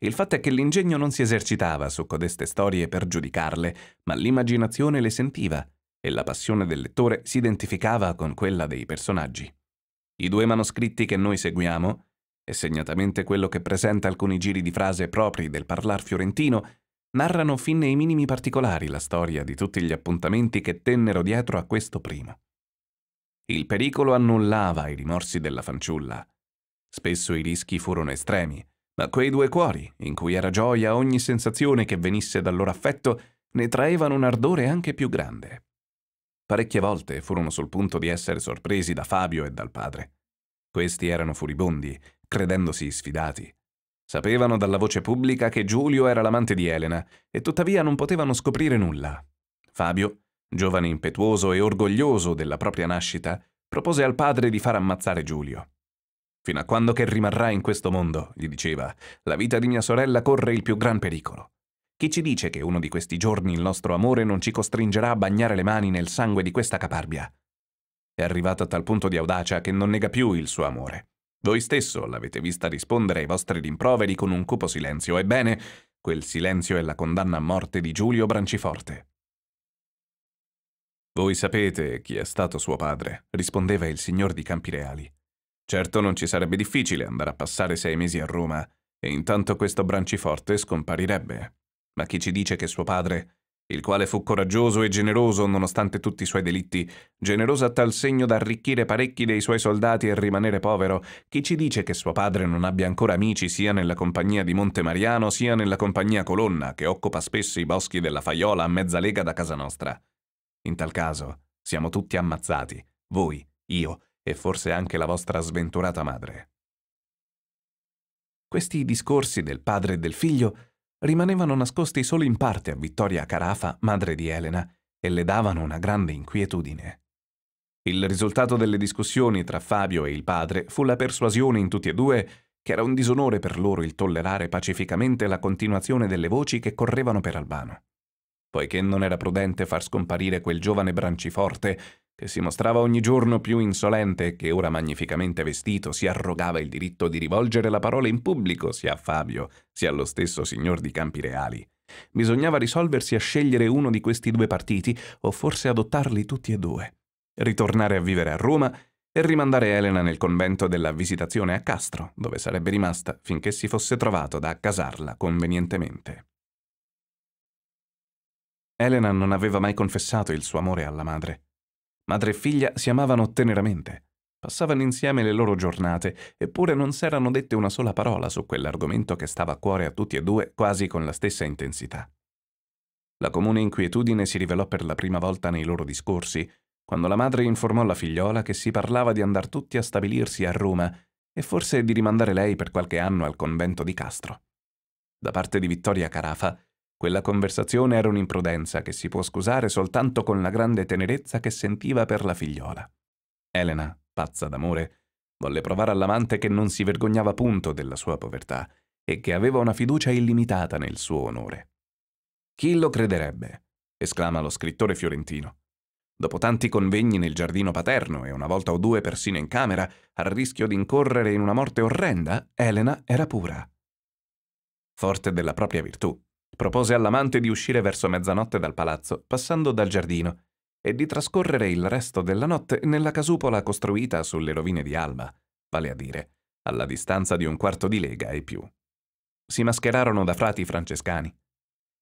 Il fatto è che l'ingegno non si esercitava su codeste storie per giudicarle, ma l'immaginazione le sentiva e la passione del lettore si identificava con quella dei personaggi. I due manoscritti che noi seguiamo, e segnatamente quello che presenta alcuni giri di frase propri del parlar fiorentino, narrano fin nei minimi particolari la storia di tutti gli appuntamenti che tennero dietro a questo primo. Il pericolo annullava i rimorsi della fanciulla. Spesso i rischi furono estremi, ma quei due cuori, in cui era gioia ogni sensazione che venisse dal loro affetto, ne traevano un ardore anche più grande. Parecchie volte furono sul punto di essere sorpresi da Fabio e dal padre. Questi erano furibondi, credendosi sfidati. Sapevano dalla voce pubblica che Giulio era l'amante di Elena e tuttavia non potevano scoprire nulla. Fabio Giovane impetuoso e orgoglioso della propria nascita, propose al padre di far ammazzare Giulio. Fino a quando che rimarrà in questo mondo, gli diceva, la vita di mia sorella corre il più gran pericolo. Chi ci dice che uno di questi giorni il nostro amore non ci costringerà a bagnare le mani nel sangue di questa caparbia? È arrivato a tal punto di audacia che non nega più il suo amore. Voi stesso l'avete vista rispondere ai vostri rimproveri con un cupo silenzio. Ebbene, quel silenzio è la condanna a morte di Giulio Branciforte. Voi sapete chi è stato suo padre, rispondeva il signor di Campireali. Certo non ci sarebbe difficile andare a passare sei mesi a Roma, e intanto questo branciforte scomparirebbe. Ma chi ci dice che suo padre, il quale fu coraggioso e generoso nonostante tutti i suoi delitti, generoso a tal segno da arricchire parecchi dei suoi soldati e rimanere povero, chi ci dice che suo padre non abbia ancora amici sia nella compagnia di Monte Mariano sia nella compagnia Colonna, che occupa spesso i boschi della Faiola a mezza lega da casa nostra? In tal caso, siamo tutti ammazzati, voi, io e forse anche la vostra sventurata madre. Questi discorsi del padre e del figlio rimanevano nascosti solo in parte a Vittoria Carafa, madre di Elena, e le davano una grande inquietudine. Il risultato delle discussioni tra Fabio e il padre fu la persuasione in tutti e due che era un disonore per loro il tollerare pacificamente la continuazione delle voci che correvano per Albano poiché non era prudente far scomparire quel giovane branciforte che si mostrava ogni giorno più insolente e che ora magnificamente vestito si arrogava il diritto di rivolgere la parola in pubblico sia a Fabio sia allo stesso signor di Campi Reali. Bisognava risolversi a scegliere uno di questi due partiti o forse adottarli tutti e due, ritornare a vivere a Roma e rimandare Elena nel convento della Visitazione a Castro, dove sarebbe rimasta finché si fosse trovato da accasarla convenientemente. Elena non aveva mai confessato il suo amore alla madre. Madre e figlia si amavano teneramente. Passavano insieme le loro giornate, eppure non s'erano dette una sola parola su quell'argomento che stava a cuore a tutti e due quasi con la stessa intensità. La comune inquietudine si rivelò per la prima volta nei loro discorsi, quando la madre informò la figliola che si parlava di andar tutti a stabilirsi a Roma e forse di rimandare lei per qualche anno al convento di Castro. Da parte di Vittoria Carafa quella conversazione era un'imprudenza che si può scusare soltanto con la grande tenerezza che sentiva per la figliola. Elena, pazza d'amore, volle provare all'amante che non si vergognava punto della sua povertà e che aveva una fiducia illimitata nel suo onore. Chi lo crederebbe? esclama lo scrittore fiorentino. Dopo tanti convegni nel giardino paterno e una volta o due persino in camera, a rischio di incorrere in una morte orrenda, Elena era pura. Forte della propria virtù, Propose all'amante di uscire verso mezzanotte dal palazzo, passando dal giardino, e di trascorrere il resto della notte nella casupola costruita sulle rovine di Alba, vale a dire, alla distanza di un quarto di lega e più. Si mascherarono da frati francescani.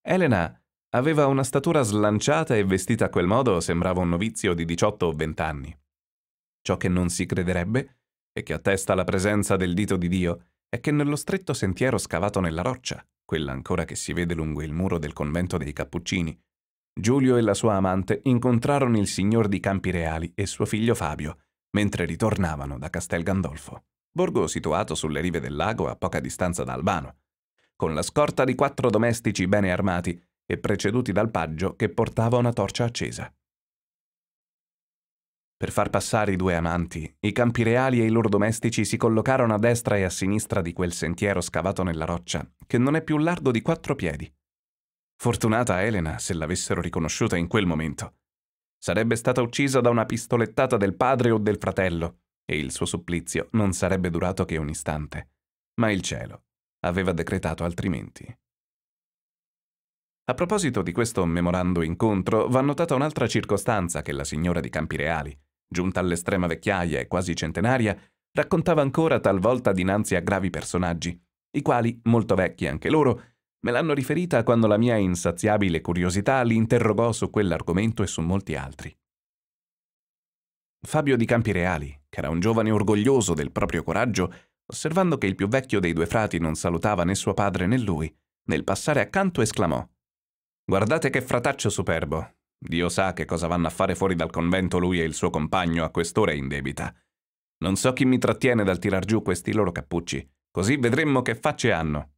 Elena aveva una statura slanciata e vestita a quel modo sembrava un novizio di 18 o 20 anni. Ciò che non si crederebbe, e che attesta la presenza del dito di Dio, è che nello stretto sentiero scavato nella roccia, quella ancora che si vede lungo il muro del convento dei Cappuccini, Giulio e la sua amante incontrarono il signor di Campi Reali e suo figlio Fabio, mentre ritornavano da Castel Gandolfo, borgo situato sulle rive del lago a poca distanza da Albano, con la scorta di quattro domestici bene armati e preceduti dal paggio che portava una torcia accesa. Per far passare i due amanti, i campi reali e i loro domestici si collocarono a destra e a sinistra di quel sentiero scavato nella roccia, che non è più largo di quattro piedi. Fortunata Elena se l'avessero riconosciuta in quel momento. Sarebbe stata uccisa da una pistolettata del padre o del fratello, e il suo supplizio non sarebbe durato che un istante. Ma il cielo aveva decretato altrimenti. A proposito di questo memorando incontro, va notata un'altra circostanza che la signora di Campireali, giunta all'estrema vecchiaia e quasi centenaria, raccontava ancora talvolta dinanzi a gravi personaggi, i quali, molto vecchi anche loro, me l'hanno riferita quando la mia insaziabile curiosità li interrogò su quell'argomento e su molti altri. Fabio di Campireali, che era un giovane orgoglioso del proprio coraggio, osservando che il più vecchio dei due frati non salutava né suo padre né lui, nel passare accanto esclamò Guardate che frataccio superbo, Dio sa che cosa vanno a fare fuori dal convento lui e il suo compagno a quest'ora in debita. Non so chi mi trattiene dal tirar giù questi loro cappucci, così vedremmo che facce hanno.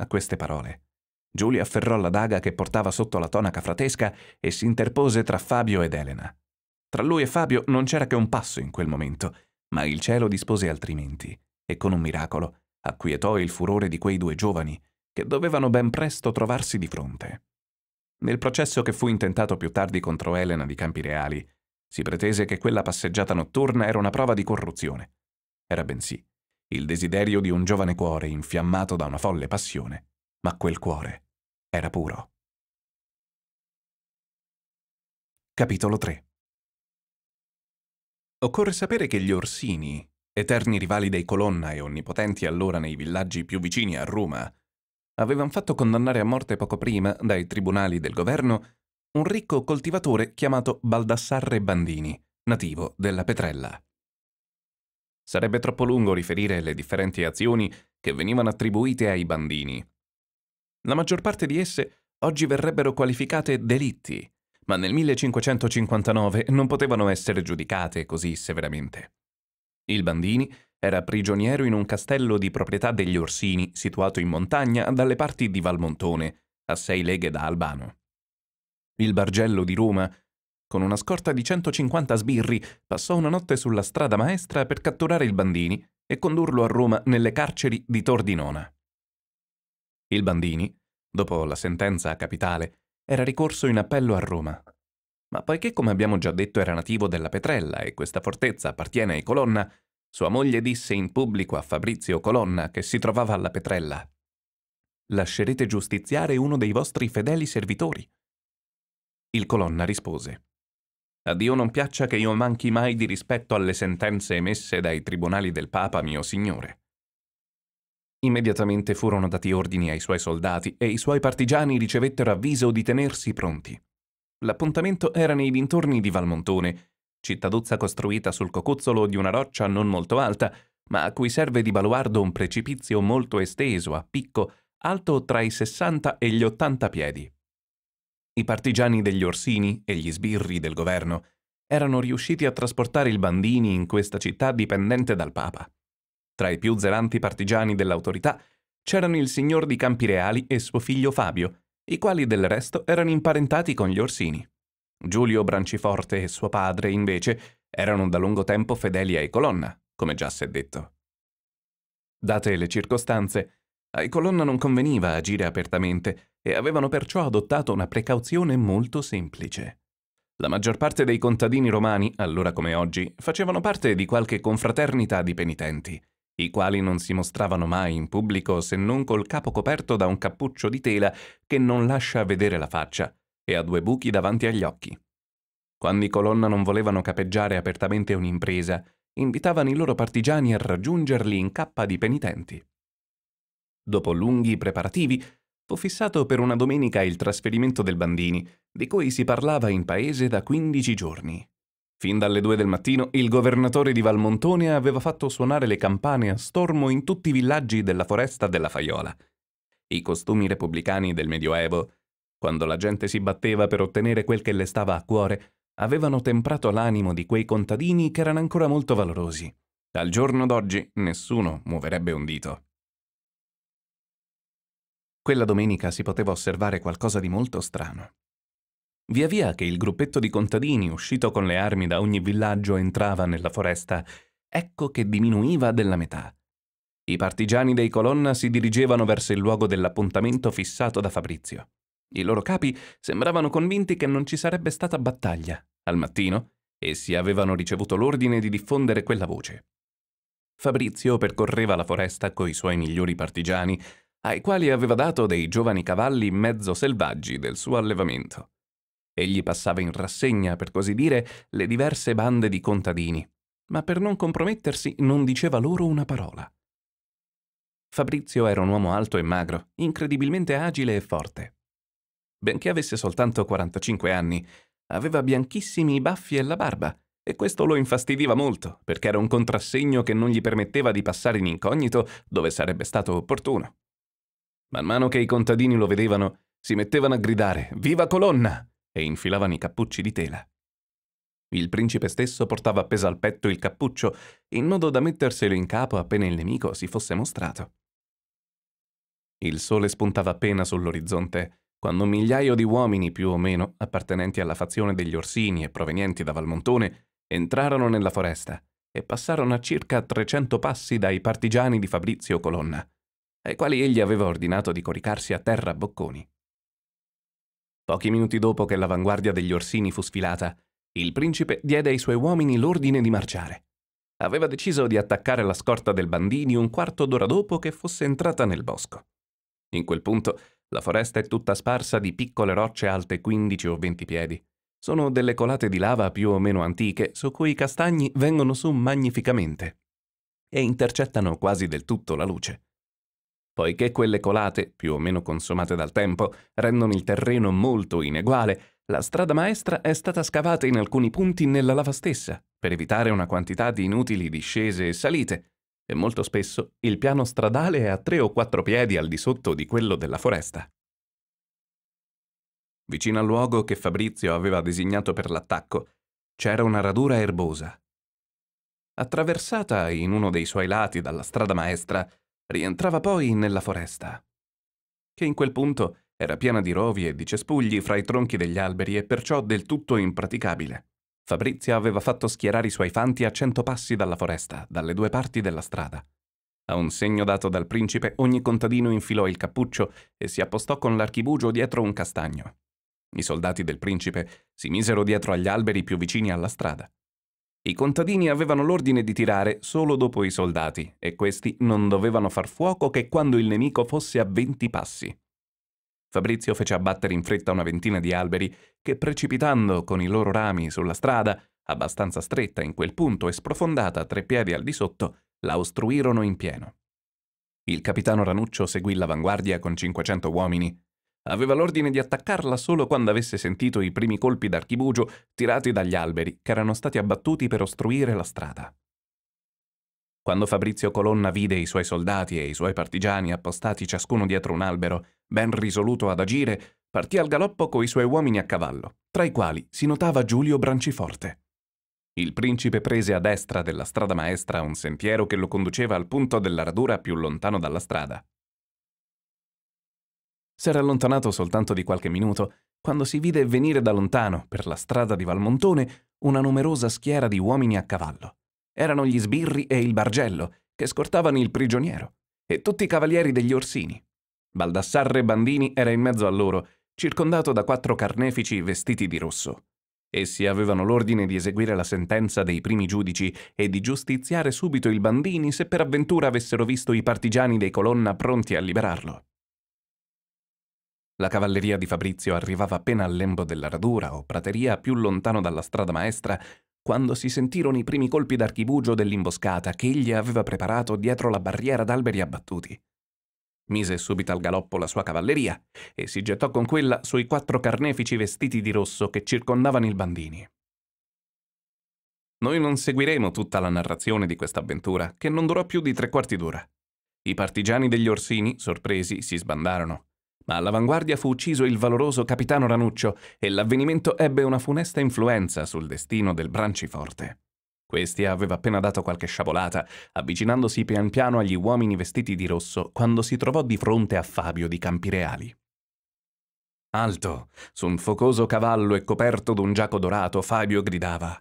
A queste parole, Giulia afferrò la daga che portava sotto la tonaca fratesca e si interpose tra Fabio ed Elena. Tra lui e Fabio non c'era che un passo in quel momento, ma il cielo dispose altrimenti, e con un miracolo acquietò il furore di quei due giovani, che dovevano ben presto trovarsi di fronte. Nel processo che fu intentato più tardi contro Elena di Campi Reali, si pretese che quella passeggiata notturna era una prova di corruzione. Era bensì il desiderio di un giovane cuore infiammato da una folle passione, ma quel cuore era puro. Capitolo 3 Occorre sapere che gli Orsini, eterni rivali dei Colonna e onnipotenti allora nei villaggi più vicini a Roma, avevano fatto condannare a morte poco prima, dai tribunali del governo, un ricco coltivatore chiamato Baldassarre Bandini, nativo della Petrella. Sarebbe troppo lungo riferire le differenti azioni che venivano attribuite ai bandini. La maggior parte di esse oggi verrebbero qualificate delitti, ma nel 1559 non potevano essere giudicate così severamente. Il Bandini era prigioniero in un castello di proprietà degli Orsini, situato in montagna dalle parti di Valmontone, a sei leghe da Albano. Il Bargello di Roma, con una scorta di 150 sbirri, passò una notte sulla strada maestra per catturare il Bandini e condurlo a Roma nelle carceri di Tordinona. Il Bandini, dopo la sentenza a capitale, era ricorso in appello a Roma. Ma poiché, come abbiamo già detto, era nativo della Petrella e questa fortezza appartiene ai Colonna, sua moglie disse in pubblico a Fabrizio Colonna che si trovava alla Petrella. Lascerete giustiziare uno dei vostri fedeli servitori. Il Colonna rispose. A Dio non piaccia che io manchi mai di rispetto alle sentenze emesse dai tribunali del Papa mio Signore. Immediatamente furono dati ordini ai suoi soldati e i suoi partigiani ricevettero avviso di tenersi pronti. L'appuntamento era nei dintorni di Valmontone cittaduzza costruita sul cocuzzolo di una roccia non molto alta, ma a cui serve di baluardo un precipizio molto esteso, a picco, alto tra i 60 e gli 80 piedi. I partigiani degli Orsini e gli sbirri del governo erano riusciti a trasportare il Bandini in questa città dipendente dal Papa. Tra i più zelanti partigiani dell'autorità c'erano il signor di Campireali e suo figlio Fabio, i quali del resto erano imparentati con gli Orsini. Giulio Branciforte e suo padre, invece, erano da lungo tempo fedeli ai Colonna, come già si è detto. Date le circostanze, ai Colonna non conveniva agire apertamente e avevano perciò adottato una precauzione molto semplice. La maggior parte dei contadini romani, allora come oggi, facevano parte di qualche confraternita di penitenti, i quali non si mostravano mai in pubblico se non col capo coperto da un cappuccio di tela che non lascia vedere la faccia, e a due buchi davanti agli occhi. Quando i colonna non volevano capeggiare apertamente un'impresa, invitavano i loro partigiani a raggiungerli in cappa di penitenti. Dopo lunghi preparativi, fu fissato per una domenica il trasferimento del Bandini, di cui si parlava in paese da 15 giorni. Fin dalle due del mattino il governatore di Valmontone aveva fatto suonare le campane a stormo in tutti i villaggi della foresta della Faiola. I costumi repubblicani del Medioevo quando la gente si batteva per ottenere quel che le stava a cuore, avevano temprato l'animo di quei contadini che erano ancora molto valorosi. Al giorno d'oggi nessuno muoverebbe un dito. Quella domenica si poteva osservare qualcosa di molto strano. Via via che il gruppetto di contadini uscito con le armi da ogni villaggio entrava nella foresta, ecco che diminuiva della metà. I partigiani dei colonna si dirigevano verso il luogo dell'appuntamento fissato da Fabrizio. I loro capi sembravano convinti che non ci sarebbe stata battaglia. Al mattino, essi avevano ricevuto l'ordine di diffondere quella voce. Fabrizio percorreva la foresta coi suoi migliori partigiani, ai quali aveva dato dei giovani cavalli mezzo selvaggi del suo allevamento. Egli passava in rassegna, per così dire, le diverse bande di contadini, ma per non compromettersi non diceva loro una parola. Fabrizio era un uomo alto e magro, incredibilmente agile e forte. Benché avesse soltanto 45 anni, aveva bianchissimi i baffi e la barba, e questo lo infastidiva molto, perché era un contrassegno che non gli permetteva di passare in incognito dove sarebbe stato opportuno. Man mano che i contadini lo vedevano, si mettevano a gridare Viva colonna! e infilavano i cappucci di tela. Il principe stesso portava appeso al petto il cappuccio, in modo da metterselo in capo appena il nemico si fosse mostrato. Il sole spuntava appena sull'orizzonte quando un migliaio di uomini più o meno appartenenti alla fazione degli Orsini e provenienti da Valmontone entrarono nella foresta e passarono a circa 300 passi dai partigiani di Fabrizio Colonna, ai quali egli aveva ordinato di coricarsi a terra a bocconi. Pochi minuti dopo che l'avanguardia degli Orsini fu sfilata, il principe diede ai suoi uomini l'ordine di marciare. Aveva deciso di attaccare la scorta del Bandini un quarto d'ora dopo che fosse entrata nel bosco. In quel punto la foresta è tutta sparsa di piccole rocce alte 15 o 20 piedi. Sono delle colate di lava più o meno antiche su cui i castagni vengono su magnificamente e intercettano quasi del tutto la luce. Poiché quelle colate, più o meno consumate dal tempo, rendono il terreno molto ineguale, la strada maestra è stata scavata in alcuni punti nella lava stessa, per evitare una quantità di inutili discese e salite, e molto spesso il piano stradale è a tre o quattro piedi al di sotto di quello della foresta. Vicino al luogo che Fabrizio aveva designato per l'attacco c'era una radura erbosa. Attraversata in uno dei suoi lati dalla strada maestra, rientrava poi nella foresta, che in quel punto era piena di rovi e di cespugli fra i tronchi degli alberi e perciò del tutto impraticabile. Fabrizia aveva fatto schierare i suoi fanti a cento passi dalla foresta, dalle due parti della strada. A un segno dato dal principe, ogni contadino infilò il cappuccio e si appostò con l'archibugio dietro un castagno. I soldati del principe si misero dietro agli alberi più vicini alla strada. I contadini avevano l'ordine di tirare solo dopo i soldati e questi non dovevano far fuoco che quando il nemico fosse a venti passi. Fabrizio fece abbattere in fretta una ventina di alberi che, precipitando con i loro rami sulla strada, abbastanza stretta in quel punto e sprofondata tre piedi al di sotto, la ostruirono in pieno. Il capitano Ranuccio seguì l'avanguardia con 500 uomini. Aveva l'ordine di attaccarla solo quando avesse sentito i primi colpi d'archibugio tirati dagli alberi che erano stati abbattuti per ostruire la strada. Quando Fabrizio Colonna vide i suoi soldati e i suoi partigiani appostati ciascuno dietro un albero, ben risoluto ad agire, partì al galoppo coi suoi uomini a cavallo, tra i quali si notava Giulio Branciforte. Il principe prese a destra della strada maestra un sentiero che lo conduceva al punto della radura più lontano dalla strada. S'era allontanato soltanto di qualche minuto quando si vide venire da lontano, per la strada di Valmontone, una numerosa schiera di uomini a cavallo erano gli sbirri e il bargello, che scortavano il prigioniero, e tutti i cavalieri degli Orsini. Baldassarre Bandini era in mezzo a loro, circondato da quattro carnefici vestiti di rosso. Essi avevano l'ordine di eseguire la sentenza dei primi giudici e di giustiziare subito il Bandini se per avventura avessero visto i partigiani dei Colonna pronti a liberarlo. La cavalleria di Fabrizio arrivava appena al lembo della radura o prateria più lontano dalla strada maestra quando si sentirono i primi colpi d'archibugio dell'imboscata che egli aveva preparato dietro la barriera d'alberi abbattuti. Mise subito al galoppo la sua cavalleria e si gettò con quella sui quattro carnefici vestiti di rosso che circondavano il Bandini. Noi non seguiremo tutta la narrazione di questa avventura, che non durò più di tre quarti d'ora. I partigiani degli Orsini, sorpresi, si sbandarono. Ma all'avanguardia fu ucciso il valoroso capitano Ranuccio e l'avvenimento ebbe una funesta influenza sul destino del Branciforte. Questi aveva appena dato qualche sciabolata, avvicinandosi pian piano agli uomini vestiti di rosso, quando si trovò di fronte a Fabio di Campireali. Alto, su un focoso cavallo e coperto d'un giaco dorato, Fabio gridava: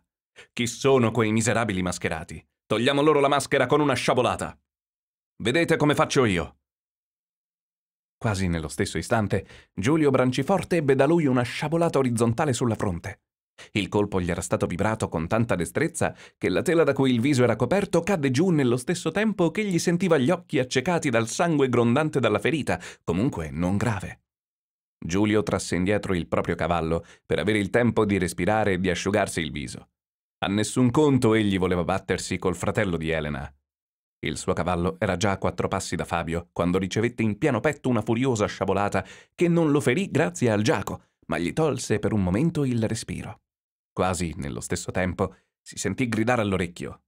Chi sono quei miserabili mascherati? Togliamo loro la maschera con una sciabolata! Vedete come faccio io! Quasi nello stesso istante, Giulio Branciforte ebbe da lui una sciabolata orizzontale sulla fronte. Il colpo gli era stato vibrato con tanta destrezza che la tela da cui il viso era coperto cadde giù nello stesso tempo che gli sentiva gli occhi accecati dal sangue grondante dalla ferita, comunque non grave. Giulio trasse indietro il proprio cavallo per avere il tempo di respirare e di asciugarsi il viso. A nessun conto egli voleva battersi col fratello di Elena. Il suo cavallo era già a quattro passi da Fabio quando ricevette in pieno petto una furiosa sciabolata che non lo ferì grazie al giaco, ma gli tolse per un momento il respiro. Quasi nello stesso tempo si sentì gridare all'orecchio.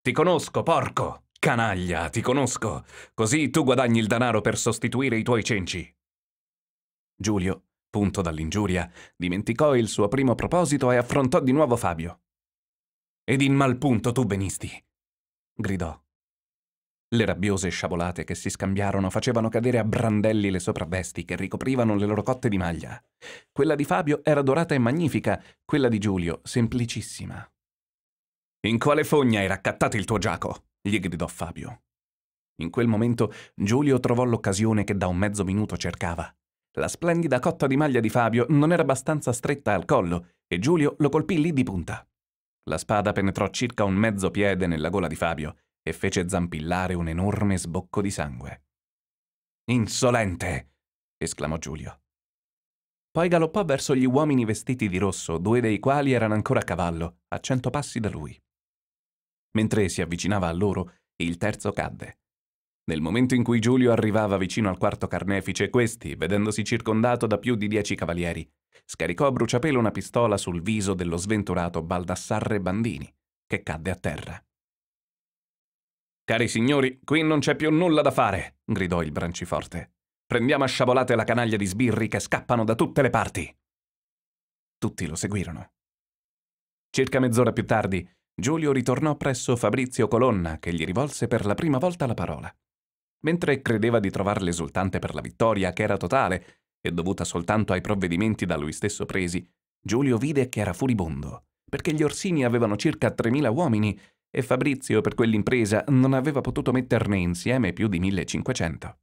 Ti conosco, porco! Canaglia, ti conosco! Così tu guadagni il denaro per sostituire i tuoi cenci. Giulio, punto dall'ingiuria, dimenticò il suo primo proposito e affrontò di nuovo Fabio. Ed in mal punto tu venisti, gridò. Le rabbiose sciabolate che si scambiarono facevano cadere a brandelli le sopravvesti che ricoprivano le loro cotte di maglia. Quella di Fabio era dorata e magnifica, quella di Giulio semplicissima. In quale fogna hai raccattato il tuo giaco? gli gridò Fabio. In quel momento Giulio trovò l'occasione che da un mezzo minuto cercava. La splendida cotta di maglia di Fabio non era abbastanza stretta al collo e Giulio lo colpì lì di punta. La spada penetrò circa un mezzo piede nella gola di Fabio e fece zampillare un enorme sbocco di sangue. Insolente! esclamò Giulio. Poi galoppò verso gli uomini vestiti di rosso, due dei quali erano ancora a cavallo, a cento passi da lui. Mentre si avvicinava a loro, il terzo cadde. Nel momento in cui Giulio arrivava vicino al quarto carnefice, questi, vedendosi circondato da più di dieci cavalieri, scaricò a bruciapelo una pistola sul viso dello sventurato Baldassarre Bandini, che cadde a terra. Cari signori, qui non c'è più nulla da fare, gridò il branciforte. Prendiamo a sciabolate la canaglia di sbirri che scappano da tutte le parti. Tutti lo seguirono. Circa mezz'ora più tardi, Giulio ritornò presso Fabrizio Colonna, che gli rivolse per la prima volta la parola. Mentre credeva di trovarle esultante per la vittoria, che era totale e dovuta soltanto ai provvedimenti da lui stesso presi, Giulio vide che era furibondo, perché gli Orsini avevano circa 3.000 uomini e Fabrizio per quell'impresa non aveva potuto metterne insieme più di 1500.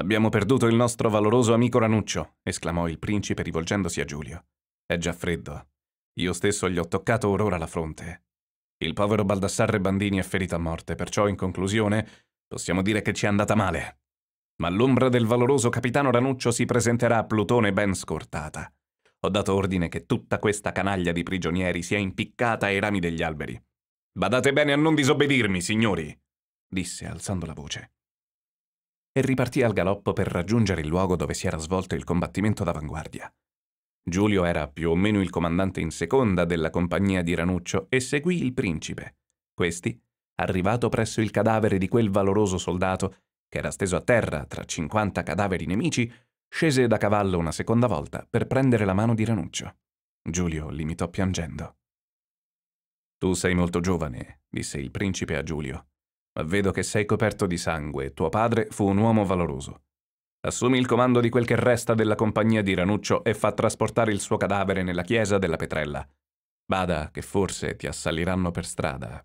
Abbiamo perduto il nostro valoroso amico Ranuccio, esclamò il principe rivolgendosi a Giulio. È già freddo. Io stesso gli ho toccato orora la fronte. Il povero Baldassarre Bandini è ferito a morte, perciò in conclusione possiamo dire che ci è andata male. Ma l'ombra del valoroso capitano Ranuccio si presenterà a Plutone ben scortata. Ho dato ordine che tutta questa canaglia di prigionieri sia impiccata ai rami degli alberi. Badate bene a non disobbedirmi, signori, disse alzando la voce. E ripartì al galoppo per raggiungere il luogo dove si era svolto il combattimento d'avanguardia. Giulio era più o meno il comandante in seconda della compagnia di Ranuccio e seguì il principe. Questi, arrivato presso il cadavere di quel valoroso soldato, che era steso a terra tra 50 cadaveri nemici, Scese da cavallo una seconda volta per prendere la mano di Ranuccio. Giulio l'imitò piangendo. Tu sei molto giovane, disse il principe a Giulio, ma vedo che sei coperto di sangue. Tuo padre fu un uomo valoroso. Assumi il comando di quel che resta della compagnia di Ranuccio e fa trasportare il suo cadavere nella chiesa della Petrella. Bada che forse ti assaliranno per strada.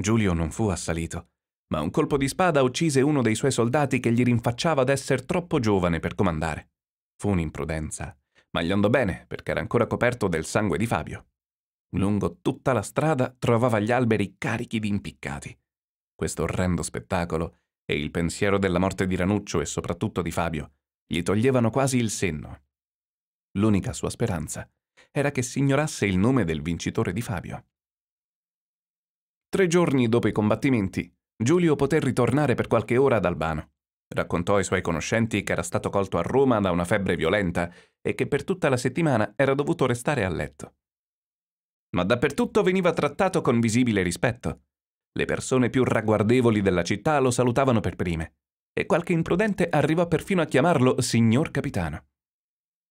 Giulio non fu assalito ma un colpo di spada uccise uno dei suoi soldati che gli rinfacciava d'essere troppo giovane per comandare. Fu un'imprudenza, ma gli andò bene perché era ancora coperto del sangue di Fabio. Lungo tutta la strada trovava gli alberi carichi di impiccati. Questo orrendo spettacolo e il pensiero della morte di Ranuccio e soprattutto di Fabio gli toglievano quasi il senno. L'unica sua speranza era che si ignorasse il nome del vincitore di Fabio. Tre giorni dopo i combattimenti, Giulio poté ritornare per qualche ora ad Albano. Raccontò ai suoi conoscenti che era stato colto a Roma da una febbre violenta e che per tutta la settimana era dovuto restare a letto. Ma dappertutto veniva trattato con visibile rispetto. Le persone più ragguardevoli della città lo salutavano per prime e qualche imprudente arrivò perfino a chiamarlo signor capitano.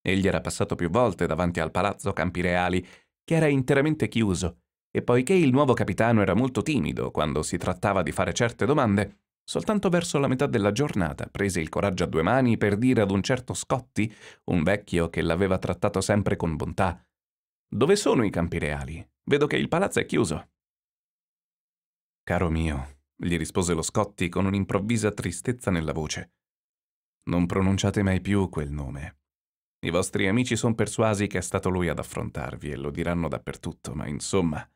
Egli era passato più volte davanti al palazzo Campi Reali, che era interamente chiuso, e poiché il nuovo capitano era molto timido quando si trattava di fare certe domande, soltanto verso la metà della giornata prese il coraggio a due mani per dire ad un certo Scotti, un vecchio che l'aveva trattato sempre con bontà, Dove sono i campi reali? Vedo che il palazzo è chiuso. Caro mio, gli rispose lo Scotti con un'improvvisa tristezza nella voce. Non pronunciate mai più quel nome. I vostri amici sono persuasi che è stato lui ad affrontarvi e lo diranno dappertutto, ma insomma,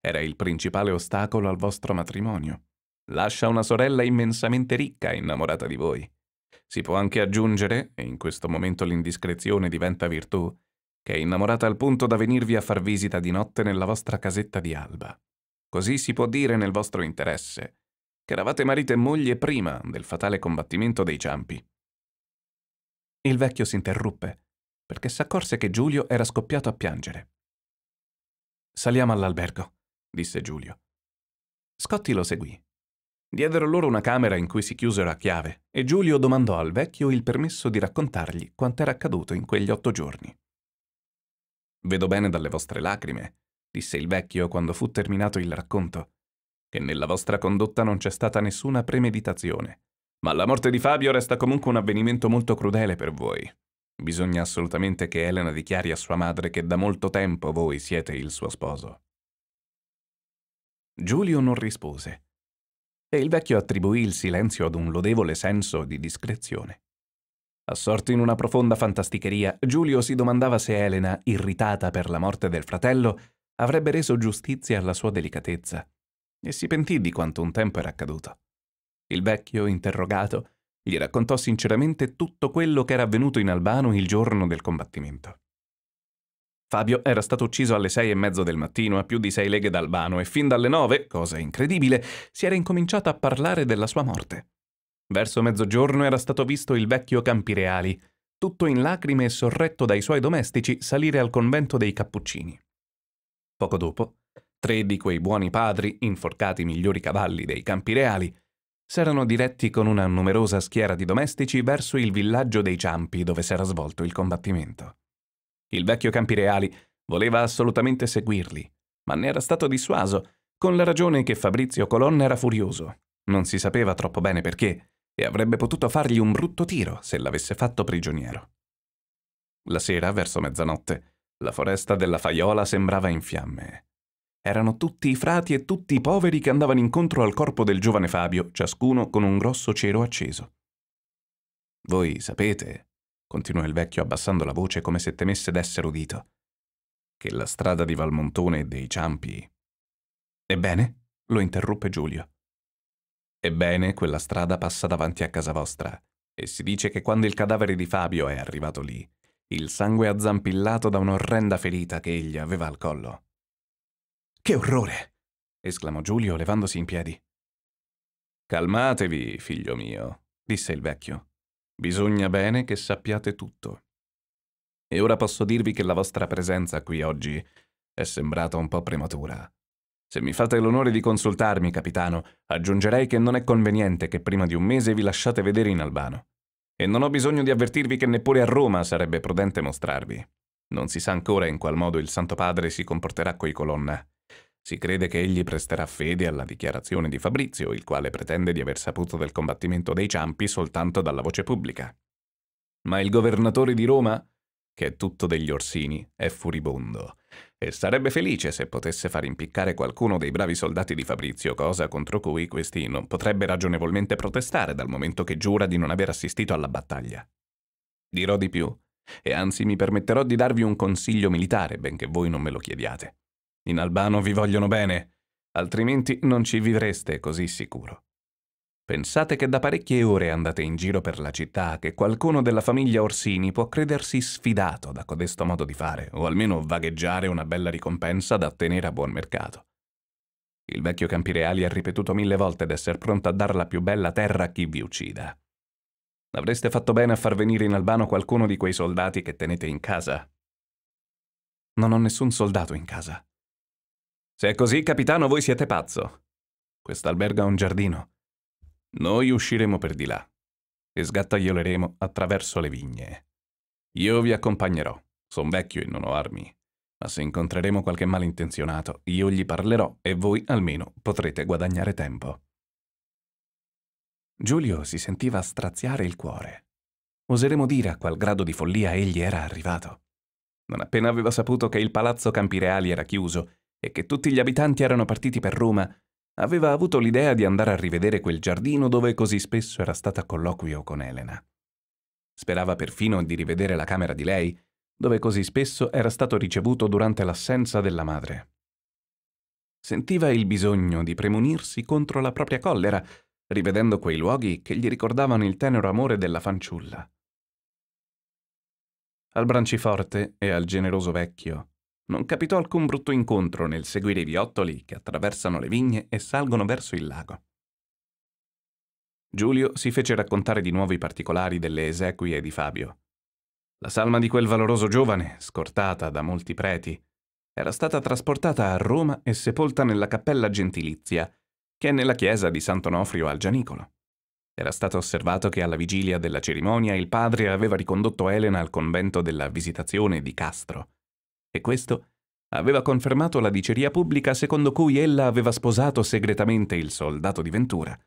era il principale ostacolo al vostro matrimonio. Lascia una sorella immensamente ricca innamorata di voi. Si può anche aggiungere, e in questo momento l'indiscrezione diventa virtù, che è innamorata al punto da venirvi a far visita di notte nella vostra casetta di alba. Così si può dire nel vostro interesse che eravate marito e moglie prima del fatale combattimento dei ciampi. Il vecchio si interruppe, perché s'accorse che Giulio era scoppiato a piangere. Saliamo all'albergo, disse Giulio. Scotti lo seguì. Diedero loro una camera in cui si chiusero a chiave e Giulio domandò al vecchio il permesso di raccontargli quanto era accaduto in quegli otto giorni. Vedo bene dalle vostre lacrime, disse il vecchio quando fu terminato il racconto, che nella vostra condotta non c'è stata nessuna premeditazione. Ma la morte di Fabio resta comunque un avvenimento molto crudele per voi. Bisogna assolutamente che Elena dichiari a sua madre che da molto tempo voi siete il suo sposo. Giulio non rispose e il vecchio attribuì il silenzio ad un lodevole senso di discrezione. Assorto in una profonda fantasticheria, Giulio si domandava se Elena, irritata per la morte del fratello, avrebbe reso giustizia alla sua delicatezza e si pentì di quanto un tempo era accaduto. Il vecchio, interrogato, gli raccontò sinceramente tutto quello che era avvenuto in Albano il giorno del combattimento. Fabio era stato ucciso alle sei e mezzo del mattino a più di sei leghe d'Albano e fin dalle nove, cosa incredibile, si era incominciato a parlare della sua morte. Verso mezzogiorno era stato visto il vecchio Campireali, tutto in lacrime e sorretto dai suoi domestici, salire al convento dei Cappuccini. Poco dopo, tre di quei buoni padri, inforcati migliori cavalli dei Campireali, s'erano diretti con una numerosa schiera di domestici verso il villaggio dei Ciampi dove s'era svolto il combattimento. Il vecchio Campireali voleva assolutamente seguirli, ma ne era stato dissuaso, con la ragione che Fabrizio Colonna era furioso. Non si sapeva troppo bene perché, e avrebbe potuto fargli un brutto tiro se l'avesse fatto prigioniero. La sera, verso mezzanotte, la foresta della Faiola sembrava in fiamme. Erano tutti i frati e tutti i poveri che andavano incontro al corpo del giovane Fabio, ciascuno con un grosso cero acceso. Voi sapete, continuò il vecchio abbassando la voce come se temesse d'essere udito, che la strada di Valmontone e dei Ciampi... Ebbene? lo interruppe Giulio. Ebbene, quella strada passa davanti a casa vostra, e si dice che quando il cadavere di Fabio è arrivato lì, il sangue ha zampillato da un'orrenda ferita che egli aveva al collo. Che orrore! esclamò Giulio levandosi in piedi. Calmatevi, figlio mio, disse il vecchio. Bisogna bene che sappiate tutto. E ora posso dirvi che la vostra presenza qui oggi è sembrata un po' prematura. Se mi fate l'onore di consultarmi, capitano, aggiungerei che non è conveniente che prima di un mese vi lasciate vedere in Albano. E non ho bisogno di avvertirvi che neppure a Roma sarebbe prudente mostrarvi. Non si sa ancora in qual modo il Santo Padre si comporterà coi colonna. Si crede che egli presterà fede alla dichiarazione di Fabrizio, il quale pretende di aver saputo del combattimento dei Ciampi soltanto dalla voce pubblica. Ma il governatore di Roma, che è tutto degli Orsini, è furibondo e sarebbe felice se potesse far impiccare qualcuno dei bravi soldati di Fabrizio, cosa contro cui questi non potrebbe ragionevolmente protestare dal momento che giura di non aver assistito alla battaglia. Dirò di più, e anzi mi permetterò di darvi un consiglio militare, benché voi non me lo chiediate. In Albano vi vogliono bene, altrimenti non ci vivreste così sicuro. Pensate che da parecchie ore andate in giro per la città che qualcuno della famiglia Orsini può credersi sfidato da codesto modo di fare, o almeno vagheggiare una bella ricompensa da tenere a buon mercato. Il vecchio Campireali ha ripetuto mille volte d'essere pronto a dar la più bella terra a chi vi uccida. Avreste fatto bene a far venire in Albano qualcuno di quei soldati che tenete in casa. Non ho nessun soldato in casa, se è così, capitano, voi siete pazzo. Quest'albergo ha un giardino. Noi usciremo per di là e sgattaioleremo attraverso le vigne. Io vi accompagnerò. Son vecchio e non ho armi. Ma se incontreremo qualche malintenzionato, io gli parlerò e voi almeno potrete guadagnare tempo. Giulio si sentiva straziare il cuore. Oseremo dire a qual grado di follia egli era arrivato. Non appena aveva saputo che il palazzo Campireali era chiuso e che tutti gli abitanti erano partiti per Roma, aveva avuto l'idea di andare a rivedere quel giardino dove così spesso era stata a colloquio con Elena. Sperava perfino di rivedere la camera di lei, dove così spesso era stato ricevuto durante l'assenza della madre. Sentiva il bisogno di premunirsi contro la propria collera, rivedendo quei luoghi che gli ricordavano il tenero amore della fanciulla. Al branciforte e al generoso vecchio non capitò alcun brutto incontro nel seguire i viottoli che attraversano le vigne e salgono verso il lago. Giulio si fece raccontare di nuovo i particolari delle esequie di Fabio. La salma di quel valoroso giovane, scortata da molti preti, era stata trasportata a Roma e sepolta nella cappella gentilizia, che è nella chiesa di Sant'Onofrio al Gianicolo. Era stato osservato che alla vigilia della cerimonia il padre aveva ricondotto Elena al convento della Visitazione di Castro, e questo aveva confermato la diceria pubblica secondo cui ella aveva sposato segretamente il soldato di Ventura,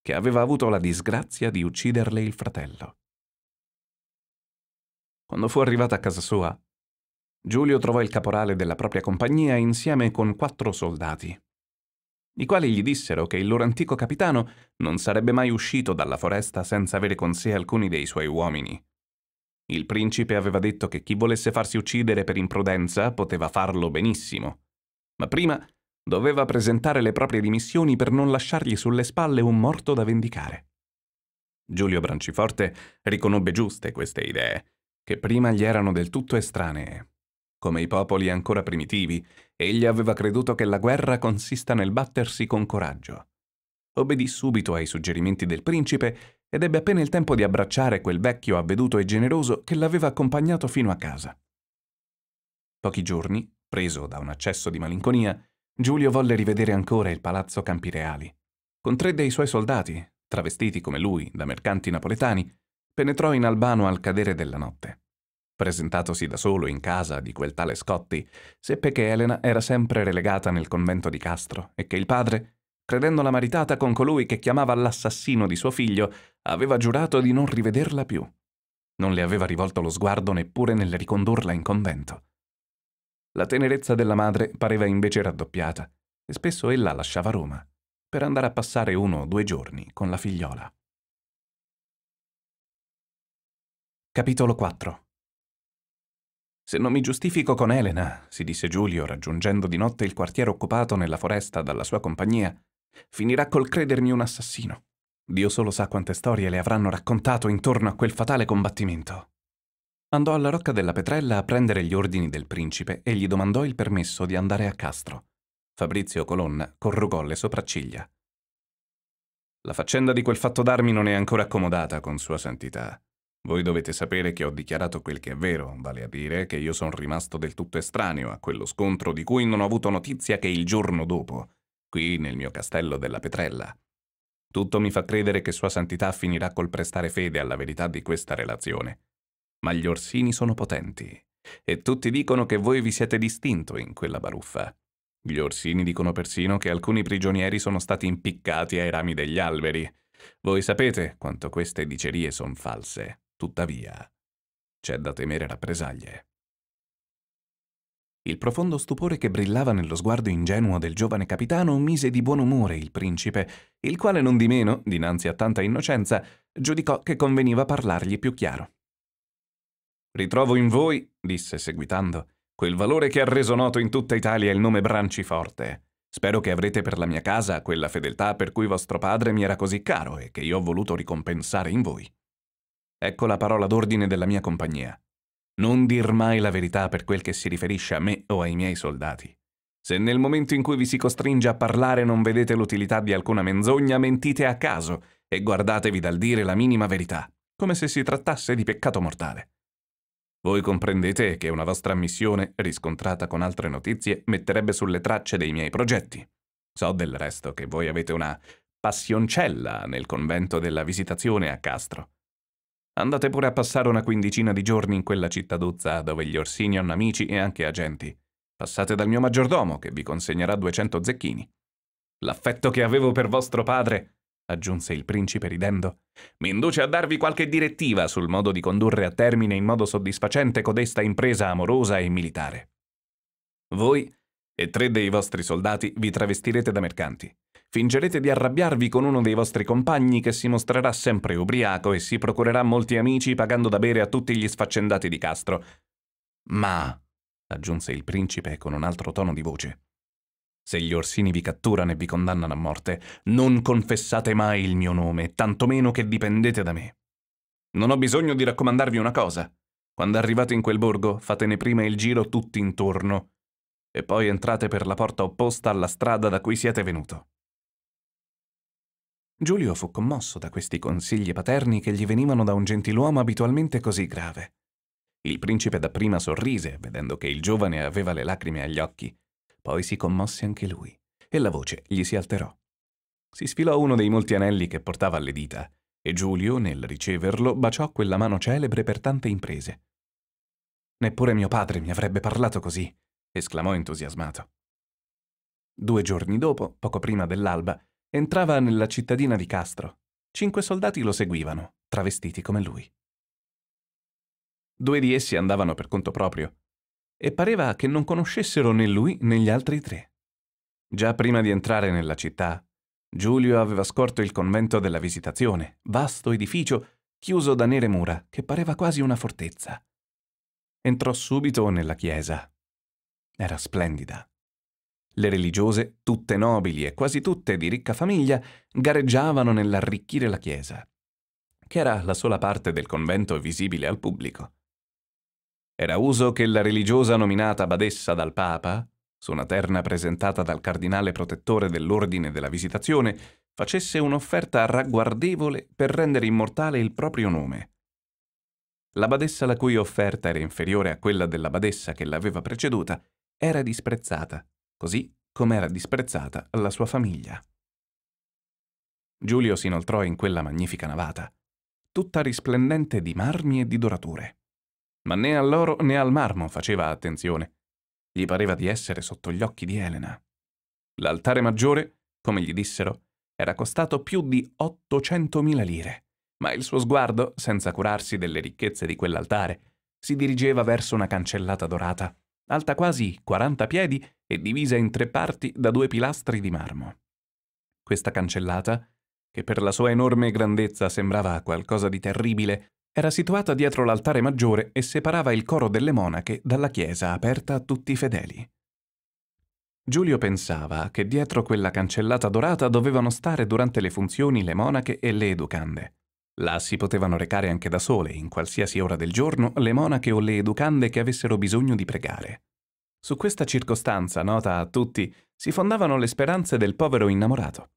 che aveva avuto la disgrazia di ucciderle il fratello. Quando fu arrivata a casa sua, Giulio trovò il caporale della propria compagnia insieme con quattro soldati, i quali gli dissero che il loro antico capitano non sarebbe mai uscito dalla foresta senza avere con sé alcuni dei suoi uomini il principe aveva detto che chi volesse farsi uccidere per imprudenza poteva farlo benissimo. Ma prima doveva presentare le proprie dimissioni per non lasciargli sulle spalle un morto da vendicare. Giulio Branciforte riconobbe giuste queste idee, che prima gli erano del tutto estranee. Come i popoli ancora primitivi, egli aveva creduto che la guerra consista nel battersi con coraggio. Obbedì subito ai suggerimenti del principe ed ebbe appena il tempo di abbracciare quel vecchio avveduto e generoso che l'aveva accompagnato fino a casa. Pochi giorni, preso da un accesso di malinconia, Giulio volle rivedere ancora il palazzo Campireali. Con tre dei suoi soldati, travestiti come lui da mercanti napoletani, penetrò in Albano al cadere della notte. Presentatosi da solo in casa di quel tale Scotti, seppe che Elena era sempre relegata nel convento di Castro e che il padre credendola maritata con colui che chiamava l'assassino di suo figlio, aveva giurato di non rivederla più. Non le aveva rivolto lo sguardo neppure nel ricondurla in convento. La tenerezza della madre pareva invece raddoppiata e spesso ella lasciava Roma per andare a passare uno o due giorni con la figliola. Capitolo 4 Se non mi giustifico con Elena, si disse Giulio raggiungendo di notte il quartiere occupato nella foresta dalla sua compagnia, Finirà col credermi un assassino. Dio solo sa quante storie le avranno raccontato intorno a quel fatale combattimento. Andò alla Rocca della Petrella a prendere gli ordini del principe e gli domandò il permesso di andare a Castro. Fabrizio Colonna corrugò le sopracciglia. La faccenda di quel fatto d'armi non è ancora accomodata con Sua Santità. Voi dovete sapere che ho dichiarato quel che è vero, vale a dire che io sono rimasto del tutto estraneo a quello scontro di cui non ho avuto notizia che il giorno dopo qui nel mio castello della Petrella. Tutto mi fa credere che Sua Santità finirà col prestare fede alla verità di questa relazione. Ma gli orsini sono potenti, e tutti dicono che voi vi siete distinto in quella baruffa. Gli orsini dicono persino che alcuni prigionieri sono stati impiccati ai rami degli alberi. Voi sapete quanto queste dicerie sono false, tuttavia. C'è da temere rappresaglie. Il profondo stupore che brillava nello sguardo ingenuo del giovane capitano mise di buon umore il principe, il quale non di meno, dinanzi a tanta innocenza, giudicò che conveniva parlargli più chiaro. Ritrovo in voi, disse seguitando, quel valore che ha reso noto in tutta Italia il nome Branciforte. Spero che avrete per la mia casa quella fedeltà per cui vostro padre mi era così caro e che io ho voluto ricompensare in voi. Ecco la parola d'ordine della mia compagnia. Non dir mai la verità per quel che si riferisce a me o ai miei soldati. Se nel momento in cui vi si costringe a parlare non vedete l'utilità di alcuna menzogna, mentite a caso e guardatevi dal dire la minima verità, come se si trattasse di peccato mortale. Voi comprendete che una vostra missione, riscontrata con altre notizie, metterebbe sulle tracce dei miei progetti. So del resto che voi avete una passioncella nel convento della visitazione a Castro. Andate pure a passare una quindicina di giorni in quella cittaduzza dove gli orsini hanno amici e anche agenti. Passate dal mio maggiordomo che vi consegnerà 200 zecchini. L'affetto che avevo per vostro padre, aggiunse il principe ridendo, mi induce a darvi qualche direttiva sul modo di condurre a termine in modo soddisfacente codesta impresa amorosa e militare. Voi e tre dei vostri soldati vi travestirete da mercanti. Fingerete di arrabbiarvi con uno dei vostri compagni che si mostrerà sempre ubriaco e si procurerà molti amici pagando da bere a tutti gli sfaccendati di Castro. Ma, aggiunse il principe con un altro tono di voce, se gli orsini vi catturano e vi condannano a morte, non confessate mai il mio nome, tantomeno che dipendete da me. Non ho bisogno di raccomandarvi una cosa. Quando arrivate in quel borgo, fatene prima il giro tutti intorno e poi entrate per la porta opposta alla strada da cui siete venuto. Giulio fu commosso da questi consigli paterni che gli venivano da un gentiluomo abitualmente così grave. Il principe dapprima sorrise, vedendo che il giovane aveva le lacrime agli occhi, poi si commosse anche lui, e la voce gli si alterò. Si sfilò uno dei molti anelli che portava alle dita, e Giulio, nel riceverlo, baciò quella mano celebre per tante imprese. Neppure mio padre mi avrebbe parlato così, esclamò entusiasmato. Due giorni dopo, poco prima dell'alba, Entrava nella cittadina di Castro. Cinque soldati lo seguivano, travestiti come lui. Due di essi andavano per conto proprio e pareva che non conoscessero né lui né gli altri tre. Già prima di entrare nella città, Giulio aveva scorto il convento della Visitazione, vasto edificio chiuso da nere mura che pareva quasi una fortezza. Entrò subito nella chiesa. Era splendida. Le religiose, tutte nobili e quasi tutte di ricca famiglia, gareggiavano nell'arricchire la chiesa, che era la sola parte del convento visibile al pubblico. Era uso che la religiosa nominata badessa dal Papa, su una terna presentata dal cardinale protettore dell'ordine della visitazione, facesse un'offerta ragguardevole per rendere immortale il proprio nome. La badessa la cui offerta era inferiore a quella della badessa che l'aveva preceduta era disprezzata così come era disprezzata la sua famiglia. Giulio si inoltrò in quella magnifica navata, tutta risplendente di marmi e di dorature. Ma né all'oro né al marmo faceva attenzione. Gli pareva di essere sotto gli occhi di Elena. L'altare maggiore, come gli dissero, era costato più di 800.000 lire, ma il suo sguardo, senza curarsi delle ricchezze di quell'altare, si dirigeva verso una cancellata dorata alta quasi 40 piedi e divisa in tre parti da due pilastri di marmo. Questa cancellata, che per la sua enorme grandezza sembrava qualcosa di terribile, era situata dietro l'altare maggiore e separava il coro delle monache dalla chiesa aperta a tutti i fedeli. Giulio pensava che dietro quella cancellata dorata dovevano stare durante le funzioni le monache e le educande. Là si potevano recare anche da sole, in qualsiasi ora del giorno, le monache o le educande che avessero bisogno di pregare. Su questa circostanza, nota a tutti, si fondavano le speranze del povero innamorato.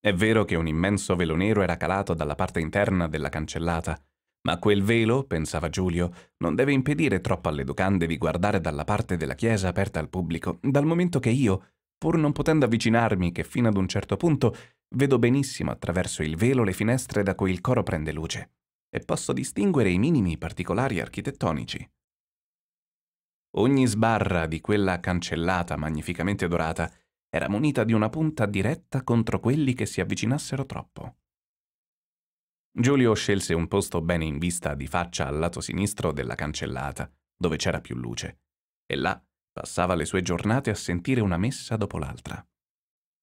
È vero che un immenso velo nero era calato dalla parte interna della cancellata, ma quel velo, pensava Giulio, non deve impedire troppo alle educande di guardare dalla parte della chiesa aperta al pubblico, dal momento che io, pur non potendo avvicinarmi che fino ad un certo punto Vedo benissimo attraverso il velo le finestre da cui il coro prende luce e posso distinguere i minimi particolari architettonici. Ogni sbarra di quella cancellata magnificamente dorata era munita di una punta diretta contro quelli che si avvicinassero troppo. Giulio scelse un posto bene in vista di faccia al lato sinistro della cancellata, dove c'era più luce, e là passava le sue giornate a sentire una messa dopo l'altra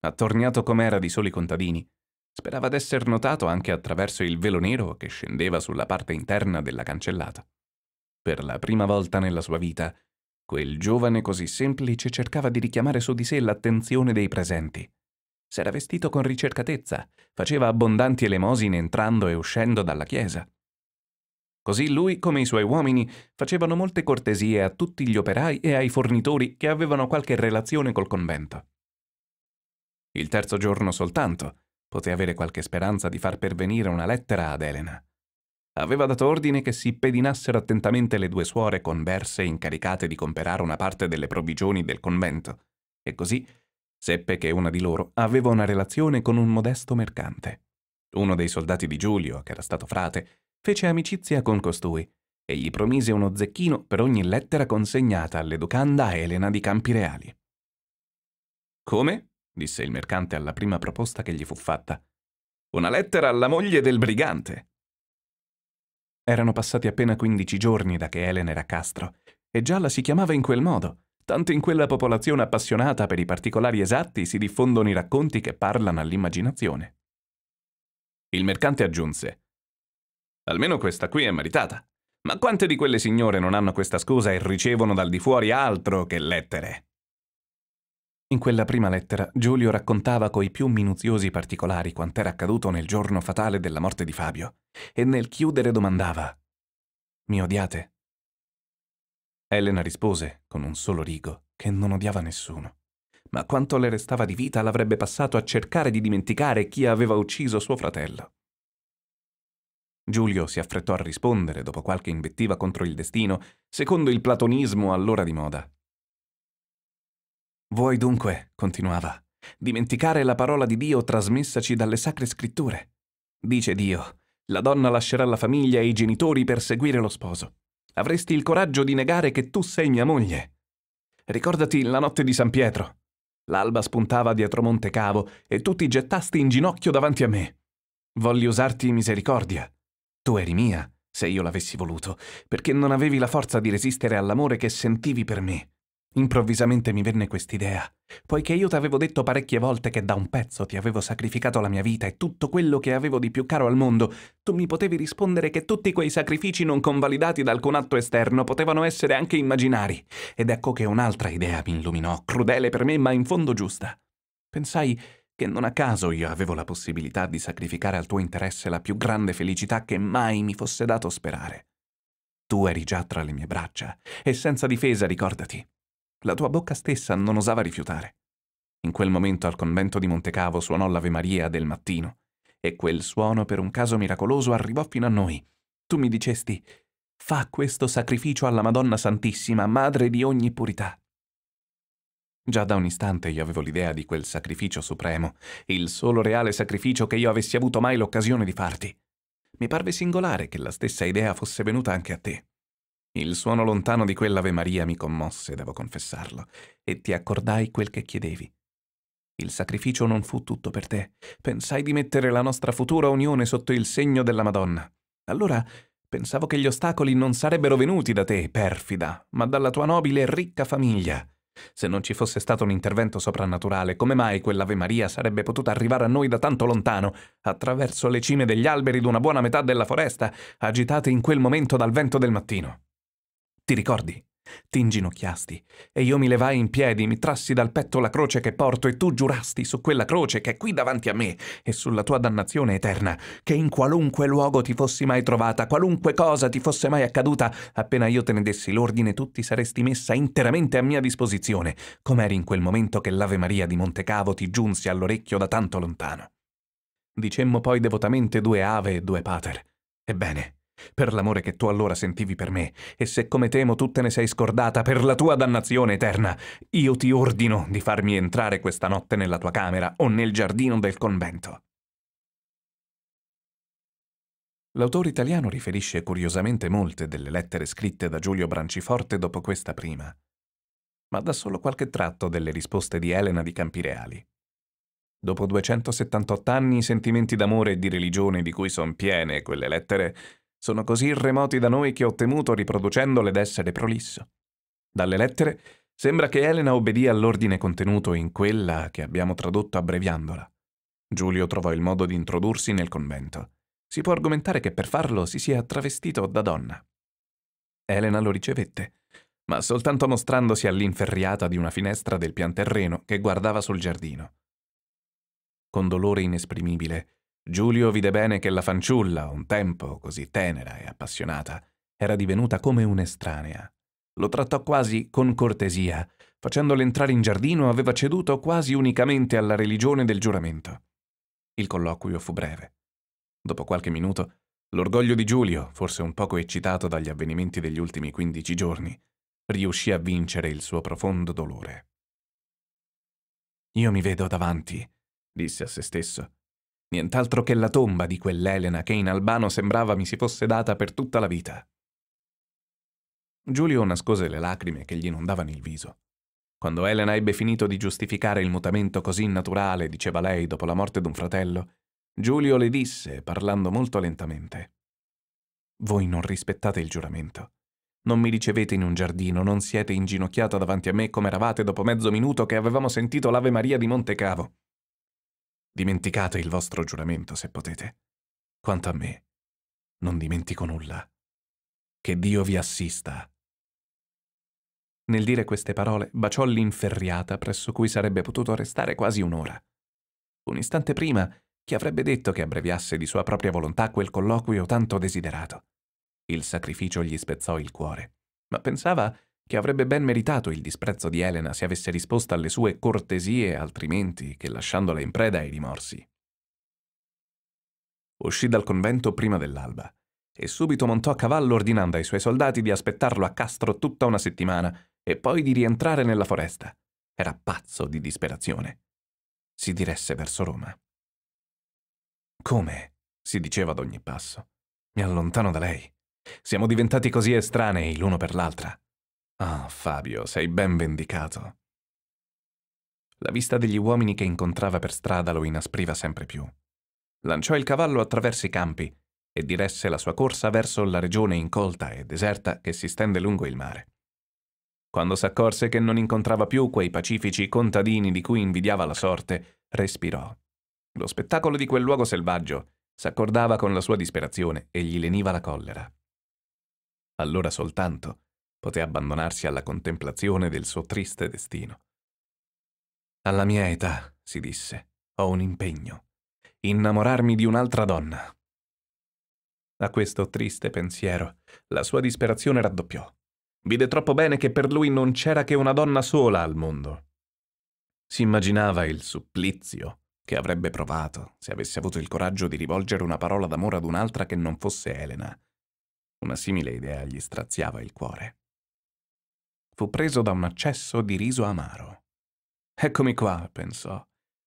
attorniato com'era di soli contadini, sperava d'esser notato anche attraverso il velo nero che scendeva sulla parte interna della cancellata. Per la prima volta nella sua vita, quel giovane così semplice cercava di richiamare su di sé l'attenzione dei presenti. S'era vestito con ricercatezza, faceva abbondanti elemosine entrando e uscendo dalla chiesa. Così lui, come i suoi uomini, facevano molte cortesie a tutti gli operai e ai fornitori che avevano qualche relazione col convento. Il terzo giorno soltanto poté avere qualche speranza di far pervenire una lettera ad Elena. Aveva dato ordine che si pedinassero attentamente le due suore converse incaricate di comperare una parte delle provvigioni del convento, e così seppe che una di loro aveva una relazione con un modesto mercante. Uno dei soldati di Giulio, che era stato frate, fece amicizia con costui e gli promise uno zecchino per ogni lettera consegnata all'educanda Elena di Campireali. Come? disse il mercante alla prima proposta che gli fu fatta. Una lettera alla moglie del brigante. Erano passati appena quindici giorni da che Elena era a Castro, e già la si chiamava in quel modo, tanto in quella popolazione appassionata per i particolari esatti si diffondono i racconti che parlano all'immaginazione. Il mercante aggiunse, Almeno questa qui è maritata. Ma quante di quelle signore non hanno questa scusa e ricevono dal di fuori altro che lettere? In quella prima lettera Giulio raccontava coi più minuziosi particolari quant'era accaduto nel giorno fatale della morte di Fabio e nel chiudere domandava Mi odiate? Elena rispose, con un solo rigo, che non odiava nessuno, ma quanto le restava di vita l'avrebbe passato a cercare di dimenticare chi aveva ucciso suo fratello. Giulio si affrettò a rispondere dopo qualche invettiva contro il destino, secondo il platonismo allora di moda. Vuoi dunque, continuava, dimenticare la parola di Dio trasmessaci dalle sacre scritture? Dice Dio, la donna lascerà la famiglia e i genitori per seguire lo sposo. Avresti il coraggio di negare che tu sei mia moglie. Ricordati la notte di San Pietro. L'alba spuntava dietro Monte Cavo e tu ti gettasti in ginocchio davanti a me. Volli usarti misericordia. Tu eri mia, se io l'avessi voluto, perché non avevi la forza di resistere all'amore che sentivi per me. Improvvisamente mi venne quest'idea, poiché io t'avevo detto parecchie volte che da un pezzo ti avevo sacrificato la mia vita e tutto quello che avevo di più caro al mondo, tu mi potevi rispondere che tutti quei sacrifici non convalidati da alcun atto esterno potevano essere anche immaginari, ed ecco che un'altra idea mi illuminò, crudele per me ma in fondo giusta. Pensai che non a caso io avevo la possibilità di sacrificare al tuo interesse la più grande felicità che mai mi fosse dato sperare. Tu eri già tra le mie braccia, e senza difesa ricordati la tua bocca stessa non osava rifiutare. In quel momento al convento di Montecavo suonò l'Ave Maria del mattino, e quel suono per un caso miracoloso arrivò fino a noi. Tu mi dicesti, fa questo sacrificio alla Madonna Santissima, madre di ogni purità. Già da un istante io avevo l'idea di quel sacrificio supremo, il solo reale sacrificio che io avessi avuto mai l'occasione di farti. Mi parve singolare che la stessa idea fosse venuta anche a te. Il suono lontano di quell'Ave Maria mi commosse, devo confessarlo, e ti accordai quel che chiedevi. Il sacrificio non fu tutto per te. Pensai di mettere la nostra futura unione sotto il segno della Madonna. Allora pensavo che gli ostacoli non sarebbero venuti da te, perfida, ma dalla tua nobile e ricca famiglia. Se non ci fosse stato un intervento soprannaturale, come mai quell'Ave Maria sarebbe potuta arrivare a noi da tanto lontano, attraverso le cime degli alberi d'una buona metà della foresta, agitate in quel momento dal vento del mattino? Ti ricordi? Ti inginocchiasti e io mi levai in piedi, mi trassi dal petto la croce che porto e tu giurasti su quella croce che è qui davanti a me e sulla tua dannazione eterna, che in qualunque luogo ti fossi mai trovata, qualunque cosa ti fosse mai accaduta, appena io te ne dessi l'ordine tu ti saresti messa interamente a mia disposizione, come eri in quel momento che l'Ave Maria di Montecavo ti giunse all'orecchio da tanto lontano. Dicemmo poi devotamente due ave e due pater. Ebbene, per l'amore che tu allora sentivi per me, e se come temo tu te ne sei scordata per la tua dannazione eterna, io ti ordino di farmi entrare questa notte nella tua camera o nel giardino del convento. L'autore italiano riferisce curiosamente molte delle lettere scritte da Giulio Branciforte dopo questa prima, ma dà solo qualche tratto delle risposte di Elena di Campireali. Dopo 278 anni i sentimenti d'amore e di religione di cui sono piene quelle lettere sono così remoti da noi che ho temuto, riproducendole, d'essere prolisso. Dalle lettere sembra che Elena obbedì all'ordine contenuto in quella che abbiamo tradotto abbreviandola. Giulio trovò il modo di introdursi nel convento. Si può argomentare che per farlo si sia travestito da donna. Elena lo ricevette, ma soltanto mostrandosi all'inferriata di una finestra del pianterreno che guardava sul giardino. Con dolore inesprimibile, Giulio vide bene che la fanciulla, un tempo così tenera e appassionata, era divenuta come un'estranea. Lo trattò quasi con cortesia, facendolo entrare in giardino aveva ceduto quasi unicamente alla religione del giuramento. Il colloquio fu breve. Dopo qualche minuto, l'orgoglio di Giulio, forse un poco eccitato dagli avvenimenti degli ultimi quindici giorni, riuscì a vincere il suo profondo dolore. Io mi vedo davanti, disse a se stesso, nient'altro che la tomba di quell'Elena che in Albano sembrava mi si fosse data per tutta la vita. Giulio nascose le lacrime che gli inondavano il viso. Quando Elena ebbe finito di giustificare il mutamento così naturale, diceva lei, dopo la morte d'un fratello, Giulio le disse, parlando molto lentamente, Voi non rispettate il giuramento. Non mi ricevete in un giardino, non siete inginocchiata davanti a me come eravate dopo mezzo minuto che avevamo sentito l'Ave Maria di Montecavo. Dimenticate il vostro giuramento se potete. Quanto a me, non dimentico nulla. Che Dio vi assista. Nel dire queste parole baciò l'inferriata presso cui sarebbe potuto restare quasi un'ora. Un istante prima, chi avrebbe detto che abbreviasse di sua propria volontà quel colloquio tanto desiderato? Il sacrificio gli spezzò il cuore, ma pensava che avrebbe ben meritato il disprezzo di Elena se avesse risposto alle sue cortesie altrimenti che lasciandola in preda ai rimorsi. Uscì dal convento prima dell'alba e subito montò a cavallo ordinando ai suoi soldati di aspettarlo a Castro tutta una settimana e poi di rientrare nella foresta. Era pazzo di disperazione. Si diresse verso Roma. Come? si diceva ad ogni passo. Mi allontano da lei. Siamo diventati così estranei l'uno per l'altra. Ah, Fabio, sei ben vendicato. La vista degli uomini che incontrava per strada lo inaspriva sempre più. Lanciò il cavallo attraverso i campi e diresse la sua corsa verso la regione incolta e deserta che si stende lungo il mare. Quando s'accorse che non incontrava più quei pacifici contadini di cui invidiava la sorte, respirò. Lo spettacolo di quel luogo selvaggio s'accordava con la sua disperazione e gli leniva la collera. Allora soltanto poté abbandonarsi alla contemplazione del suo triste destino. Alla mia età, si disse, ho un impegno. Innamorarmi di un'altra donna. A questo triste pensiero, la sua disperazione raddoppiò. Vide troppo bene che per lui non c'era che una donna sola al mondo. Si immaginava il supplizio che avrebbe provato se avesse avuto il coraggio di rivolgere una parola d'amore ad un'altra che non fosse Elena. Una simile idea gli straziava il cuore fu preso da un accesso di riso amaro. Eccomi qua, pensò.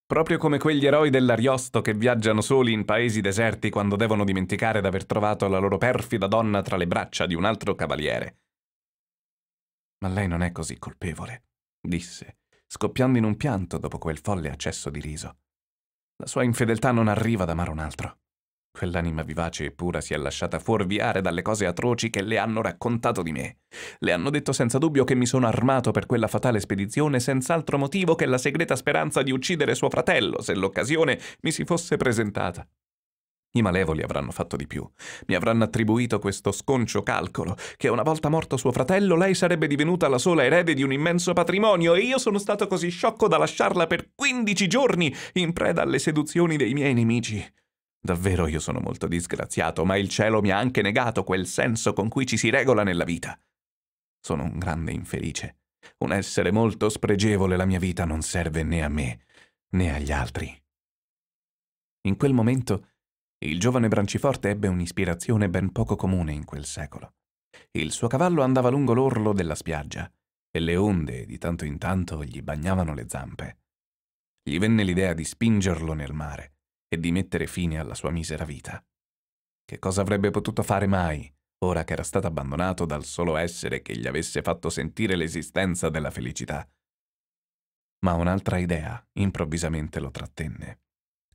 Proprio come quegli eroi dell'Ariosto che viaggiano soli in paesi deserti quando devono dimenticare d'aver trovato la loro perfida donna tra le braccia di un altro cavaliere. Ma lei non è così colpevole, disse, scoppiando in un pianto dopo quel folle accesso di riso. La sua infedeltà non arriva ad amare un altro. Quell'anima vivace e pura si è lasciata fuorviare dalle cose atroci che le hanno raccontato di me. Le hanno detto senza dubbio che mi sono armato per quella fatale spedizione senza altro motivo che la segreta speranza di uccidere suo fratello, se l'occasione mi si fosse presentata. I malevoli avranno fatto di più. Mi avranno attribuito questo sconcio calcolo, che una volta morto suo fratello lei sarebbe divenuta la sola erede di un immenso patrimonio e io sono stato così sciocco da lasciarla per quindici giorni in preda alle seduzioni dei miei nemici. Davvero io sono molto disgraziato, ma il cielo mi ha anche negato quel senso con cui ci si regola nella vita. Sono un grande infelice. Un essere molto spregevole la mia vita non serve né a me né agli altri. In quel momento il giovane Branciforte ebbe un'ispirazione ben poco comune in quel secolo. Il suo cavallo andava lungo l'orlo della spiaggia e le onde di tanto in tanto gli bagnavano le zampe. Gli venne l'idea di spingerlo nel mare e di mettere fine alla sua misera vita. Che cosa avrebbe potuto fare mai, ora che era stato abbandonato dal solo essere che gli avesse fatto sentire l'esistenza della felicità? Ma un'altra idea improvvisamente lo trattenne.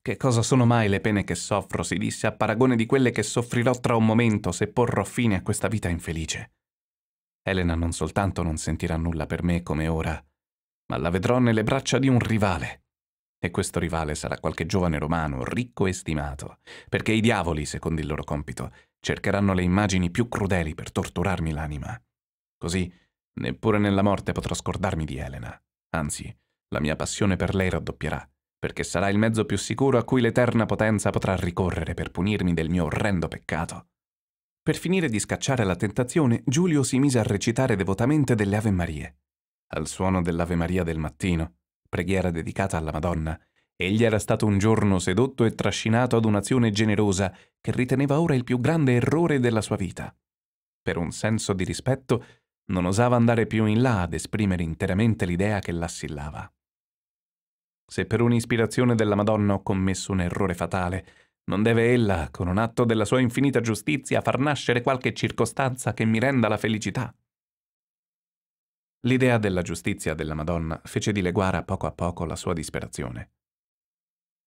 Che cosa sono mai le pene che soffro, si disse, a paragone di quelle che soffrirò tra un momento se porrò fine a questa vita infelice? Elena non soltanto non sentirà nulla per me come ora, ma la vedrò nelle braccia di un rivale e questo rivale sarà qualche giovane romano ricco e stimato, perché i diavoli, secondo il loro compito, cercheranno le immagini più crudeli per torturarmi l'anima. Così, neppure nella morte potrò scordarmi di Elena. Anzi, la mia passione per lei raddoppierà, perché sarà il mezzo più sicuro a cui l'eterna potenza potrà ricorrere per punirmi del mio orrendo peccato. Per finire di scacciare la tentazione, Giulio si mise a recitare devotamente delle Ave Marie. Al suono dell'Ave Maria del mattino, preghiera dedicata alla Madonna, egli era stato un giorno sedotto e trascinato ad un'azione generosa che riteneva ora il più grande errore della sua vita. Per un senso di rispetto, non osava andare più in là ad esprimere interamente l'idea che l'assillava. Se per un'ispirazione della Madonna ho commesso un errore fatale, non deve ella, con un atto della sua infinita giustizia, far nascere qualche circostanza che mi renda la felicità. L'idea della giustizia della Madonna fece dileguare a poco a poco la sua disperazione.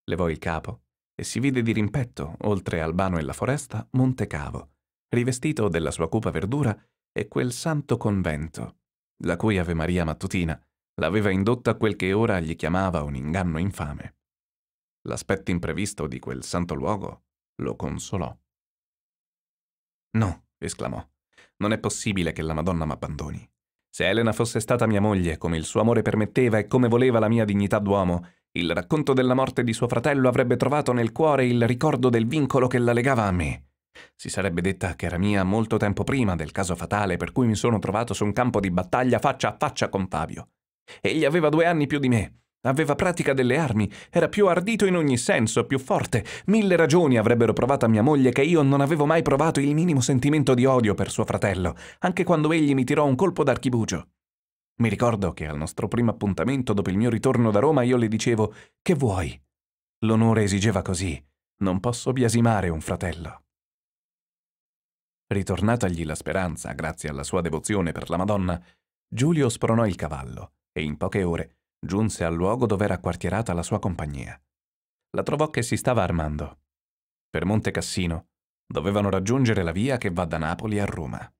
Levò il capo e si vide di rimpetto, oltre Albano e la foresta, Montecavo, rivestito della sua cupa verdura e quel santo convento, la cui Ave Maria mattutina l'aveva indotta a quel che ora gli chiamava un inganno infame. L'aspetto imprevisto di quel santo luogo lo consolò. No, esclamò, non è possibile che la Madonna m'abbandoni. Se Elena fosse stata mia moglie, come il suo amore permetteva e come voleva la mia dignità d'uomo, il racconto della morte di suo fratello avrebbe trovato nel cuore il ricordo del vincolo che la legava a me. Si sarebbe detta che era mia molto tempo prima del caso fatale per cui mi sono trovato su un campo di battaglia faccia a faccia con Fabio. Egli aveva due anni più di me Aveva pratica delle armi, era più ardito in ogni senso, più forte. Mille ragioni avrebbero provato a mia moglie che io non avevo mai provato il minimo sentimento di odio per suo fratello, anche quando egli mi tirò un colpo d'archibugio. Mi ricordo che al nostro primo appuntamento dopo il mio ritorno da Roma io le dicevo Che vuoi? L'onore esigeva così. Non posso biasimare un fratello. Ritornatagli la speranza, grazie alla sua devozione per la Madonna, Giulio spronò il cavallo e in poche ore Giunse al luogo dove era acquartierata la sua compagnia. La trovò che si stava armando. Per Monte Cassino dovevano raggiungere la via che va da Napoli a Roma.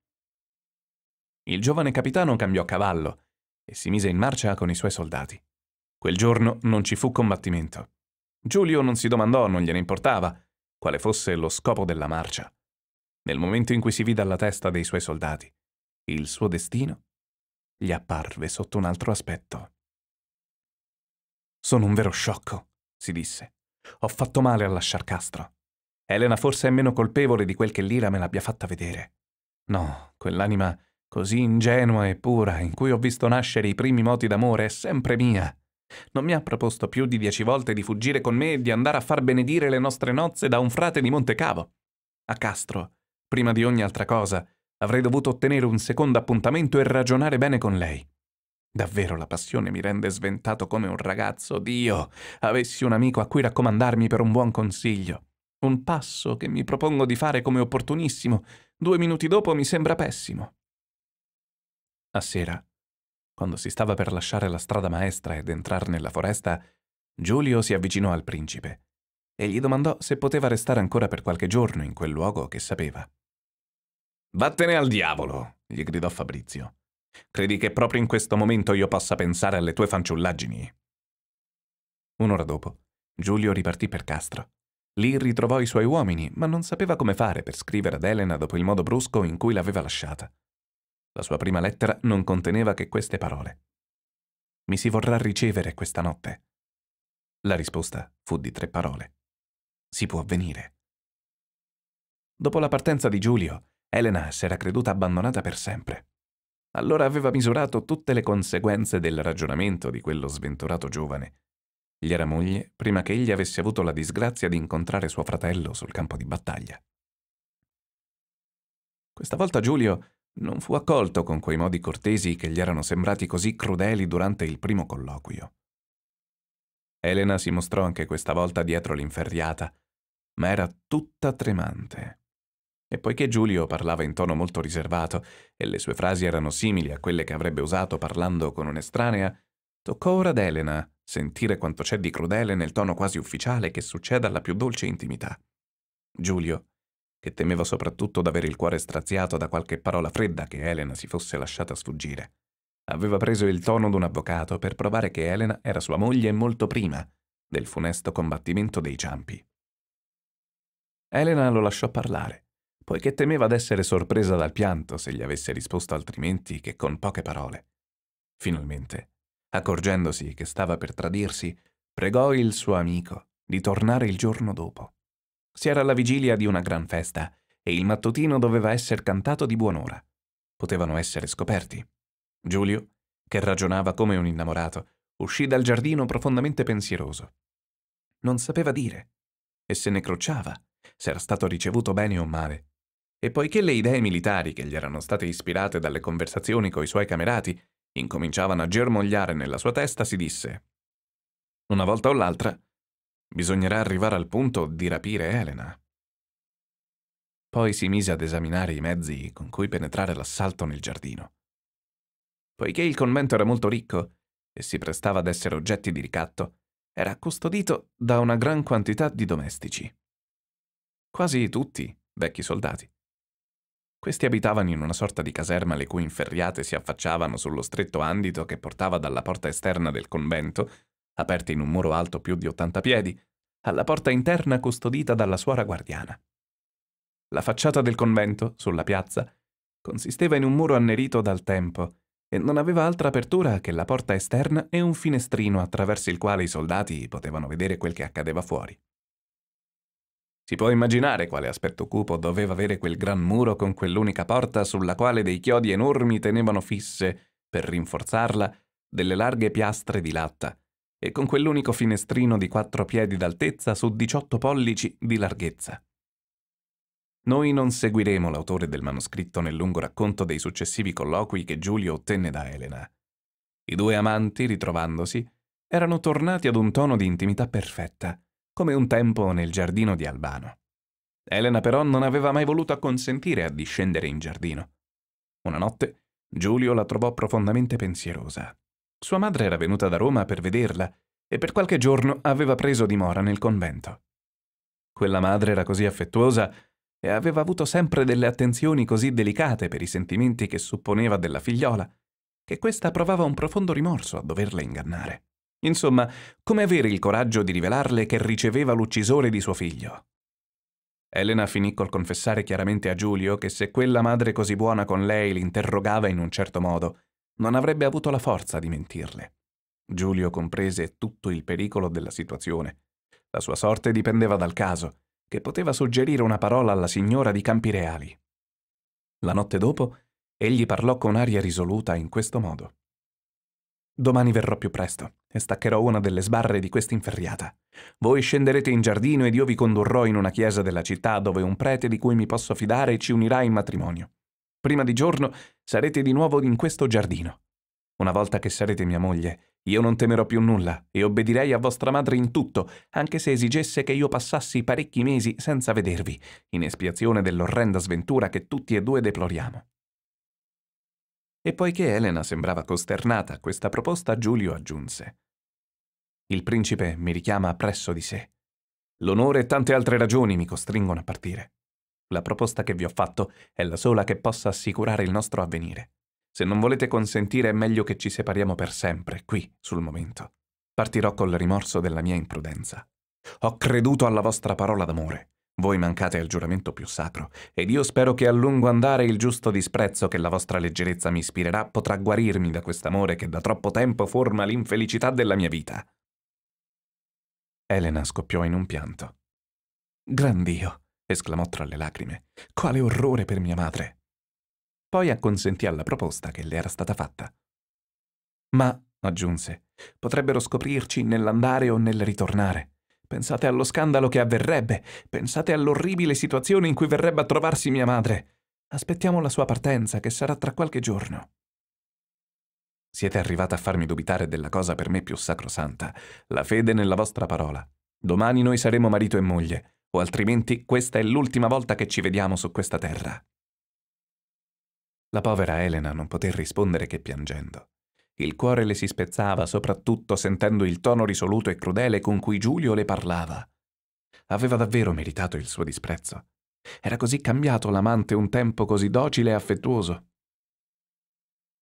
Il giovane capitano cambiò cavallo e si mise in marcia con i suoi soldati. Quel giorno non ci fu combattimento. Giulio non si domandò, non gliene importava, quale fosse lo scopo della marcia. Nel momento in cui si vide alla testa dei suoi soldati, il suo destino gli apparve sotto un altro aspetto. Sono un vero sciocco, si disse. Ho fatto male a lasciar Castro. Elena forse è meno colpevole di quel che Lira me l'abbia fatta vedere. No, quell'anima così ingenua e pura in cui ho visto nascere i primi moti d'amore è sempre mia. Non mi ha proposto più di dieci volte di fuggire con me e di andare a far benedire le nostre nozze da un frate di Montecavo. A Castro, prima di ogni altra cosa, avrei dovuto ottenere un secondo appuntamento e ragionare bene con lei. Davvero la passione mi rende sventato come un ragazzo. Dio, avessi un amico a cui raccomandarmi per un buon consiglio. Un passo che mi propongo di fare come opportunissimo, due minuti dopo mi sembra pessimo. A sera, quando si stava per lasciare la strada maestra ed entrare nella foresta, Giulio si avvicinò al principe e gli domandò se poteva restare ancora per qualche giorno in quel luogo che sapeva. Vattene al diavolo, gli gridò Fabrizio. Credi che proprio in questo momento io possa pensare alle tue fanciullaggini? Un'ora dopo, Giulio ripartì per Castro. Lì ritrovò i suoi uomini, ma non sapeva come fare per scrivere ad Elena dopo il modo brusco in cui l'aveva lasciata. La sua prima lettera non conteneva che queste parole. Mi si vorrà ricevere questa notte. La risposta fu di tre parole. Si può venire. Dopo la partenza di Giulio, Elena si era creduta abbandonata per sempre allora aveva misurato tutte le conseguenze del ragionamento di quello sventurato giovane. Gli era moglie prima che egli avesse avuto la disgrazia di incontrare suo fratello sul campo di battaglia. Questa volta Giulio non fu accolto con quei modi cortesi che gli erano sembrati così crudeli durante il primo colloquio. Elena si mostrò anche questa volta dietro l'inferriata, ma era tutta tremante. E poiché Giulio parlava in tono molto riservato e le sue frasi erano simili a quelle che avrebbe usato parlando con un'estranea, toccò ora ad Elena sentire quanto c'è di crudele nel tono quasi ufficiale che succede alla più dolce intimità. Giulio, che temeva soprattutto d'avere il cuore straziato da qualche parola fredda che Elena si fosse lasciata sfuggire, aveva preso il tono d'un avvocato per provare che Elena era sua moglie molto prima del funesto combattimento dei ciampi. Elena lo lasciò parlare poiché temeva d'essere sorpresa dal pianto se gli avesse risposto altrimenti che con poche parole. Finalmente, accorgendosi che stava per tradirsi, pregò il suo amico di tornare il giorno dopo. Si era alla vigilia di una gran festa e il mattutino doveva essere cantato di buon'ora. Potevano essere scoperti. Giulio, che ragionava come un innamorato, uscì dal giardino profondamente pensieroso. Non sapeva dire e se ne crociava, se era stato ricevuto bene o male. E poiché le idee militari che gli erano state ispirate dalle conversazioni coi suoi camerati incominciavano a germogliare nella sua testa, si disse Una volta o l'altra bisognerà arrivare al punto di rapire Elena. Poi si mise ad esaminare i mezzi con cui penetrare l'assalto nel giardino. Poiché il convento era molto ricco e si prestava ad essere oggetti di ricatto, era custodito da una gran quantità di domestici. Quasi tutti vecchi soldati. Questi abitavano in una sorta di caserma le cui inferriate si affacciavano sullo stretto andito che portava dalla porta esterna del convento, aperta in un muro alto più di 80 piedi, alla porta interna custodita dalla suora guardiana. La facciata del convento, sulla piazza, consisteva in un muro annerito dal tempo e non aveva altra apertura che la porta esterna e un finestrino attraverso il quale i soldati potevano vedere quel che accadeva fuori. Si può immaginare quale aspetto cupo doveva avere quel gran muro con quell'unica porta sulla quale dei chiodi enormi tenevano fisse, per rinforzarla, delle larghe piastre di latta, e con quell'unico finestrino di quattro piedi d'altezza su 18 pollici di larghezza. Noi non seguiremo l'autore del manoscritto nel lungo racconto dei successivi colloqui che Giulio ottenne da Elena. I due amanti, ritrovandosi, erano tornati ad un tono di intimità perfetta come un tempo nel giardino di Albano. Elena però non aveva mai voluto acconsentire a discendere in giardino. Una notte Giulio la trovò profondamente pensierosa. Sua madre era venuta da Roma per vederla e per qualche giorno aveva preso dimora nel convento. Quella madre era così affettuosa e aveva avuto sempre delle attenzioni così delicate per i sentimenti che supponeva della figliola, che questa provava un profondo rimorso a doverla ingannare. Insomma, come avere il coraggio di rivelarle che riceveva l'uccisore di suo figlio. Elena finì col confessare chiaramente a Giulio che se quella madre così buona con lei l'interrogava in un certo modo, non avrebbe avuto la forza di mentirle. Giulio comprese tutto il pericolo della situazione. La sua sorte dipendeva dal caso, che poteva suggerire una parola alla signora di Campireali. La notte dopo, egli parlò con aria risoluta in questo modo. Domani verrò più presto e staccherò una delle sbarre di quest'inferriata. Voi scenderete in giardino ed io vi condurrò in una chiesa della città dove un prete di cui mi posso fidare ci unirà in matrimonio. Prima di giorno sarete di nuovo in questo giardino. Una volta che sarete mia moglie, io non temerò più nulla e obbedirei a vostra madre in tutto, anche se esigesse che io passassi parecchi mesi senza vedervi, in espiazione dell'orrenda sventura che tutti e due deploriamo. E poiché Elena sembrava costernata a questa proposta, Giulio aggiunse. Il principe mi richiama presso di sé. L'onore e tante altre ragioni mi costringono a partire. La proposta che vi ho fatto è la sola che possa assicurare il nostro avvenire. Se non volete consentire è meglio che ci separiamo per sempre, qui, sul momento. Partirò col rimorso della mia imprudenza. Ho creduto alla vostra parola d'amore. Voi mancate al giuramento più sacro, ed io spero che a lungo andare il giusto disprezzo che la vostra leggerezza mi ispirerà potrà guarirmi da quest'amore che da troppo tempo forma l'infelicità della mia vita. Elena scoppiò in un pianto. Gran Dio! esclamò tra le lacrime. Quale orrore per mia madre! Poi acconsentì alla proposta che le era stata fatta. Ma, aggiunse, potrebbero scoprirci nell'andare o nel ritornare. Pensate allo scandalo che avverrebbe, pensate all'orribile situazione in cui verrebbe a trovarsi mia madre. Aspettiamo la sua partenza, che sarà tra qualche giorno. Siete arrivata a farmi dubitare della cosa per me più sacrosanta, la fede nella vostra parola. Domani noi saremo marito e moglie, o altrimenti questa è l'ultima volta che ci vediamo su questa terra. La povera Elena non poté rispondere che piangendo. Il cuore le si spezzava, soprattutto sentendo il tono risoluto e crudele con cui Giulio le parlava. Aveva davvero meritato il suo disprezzo. Era così cambiato l'amante un tempo così docile e affettuoso.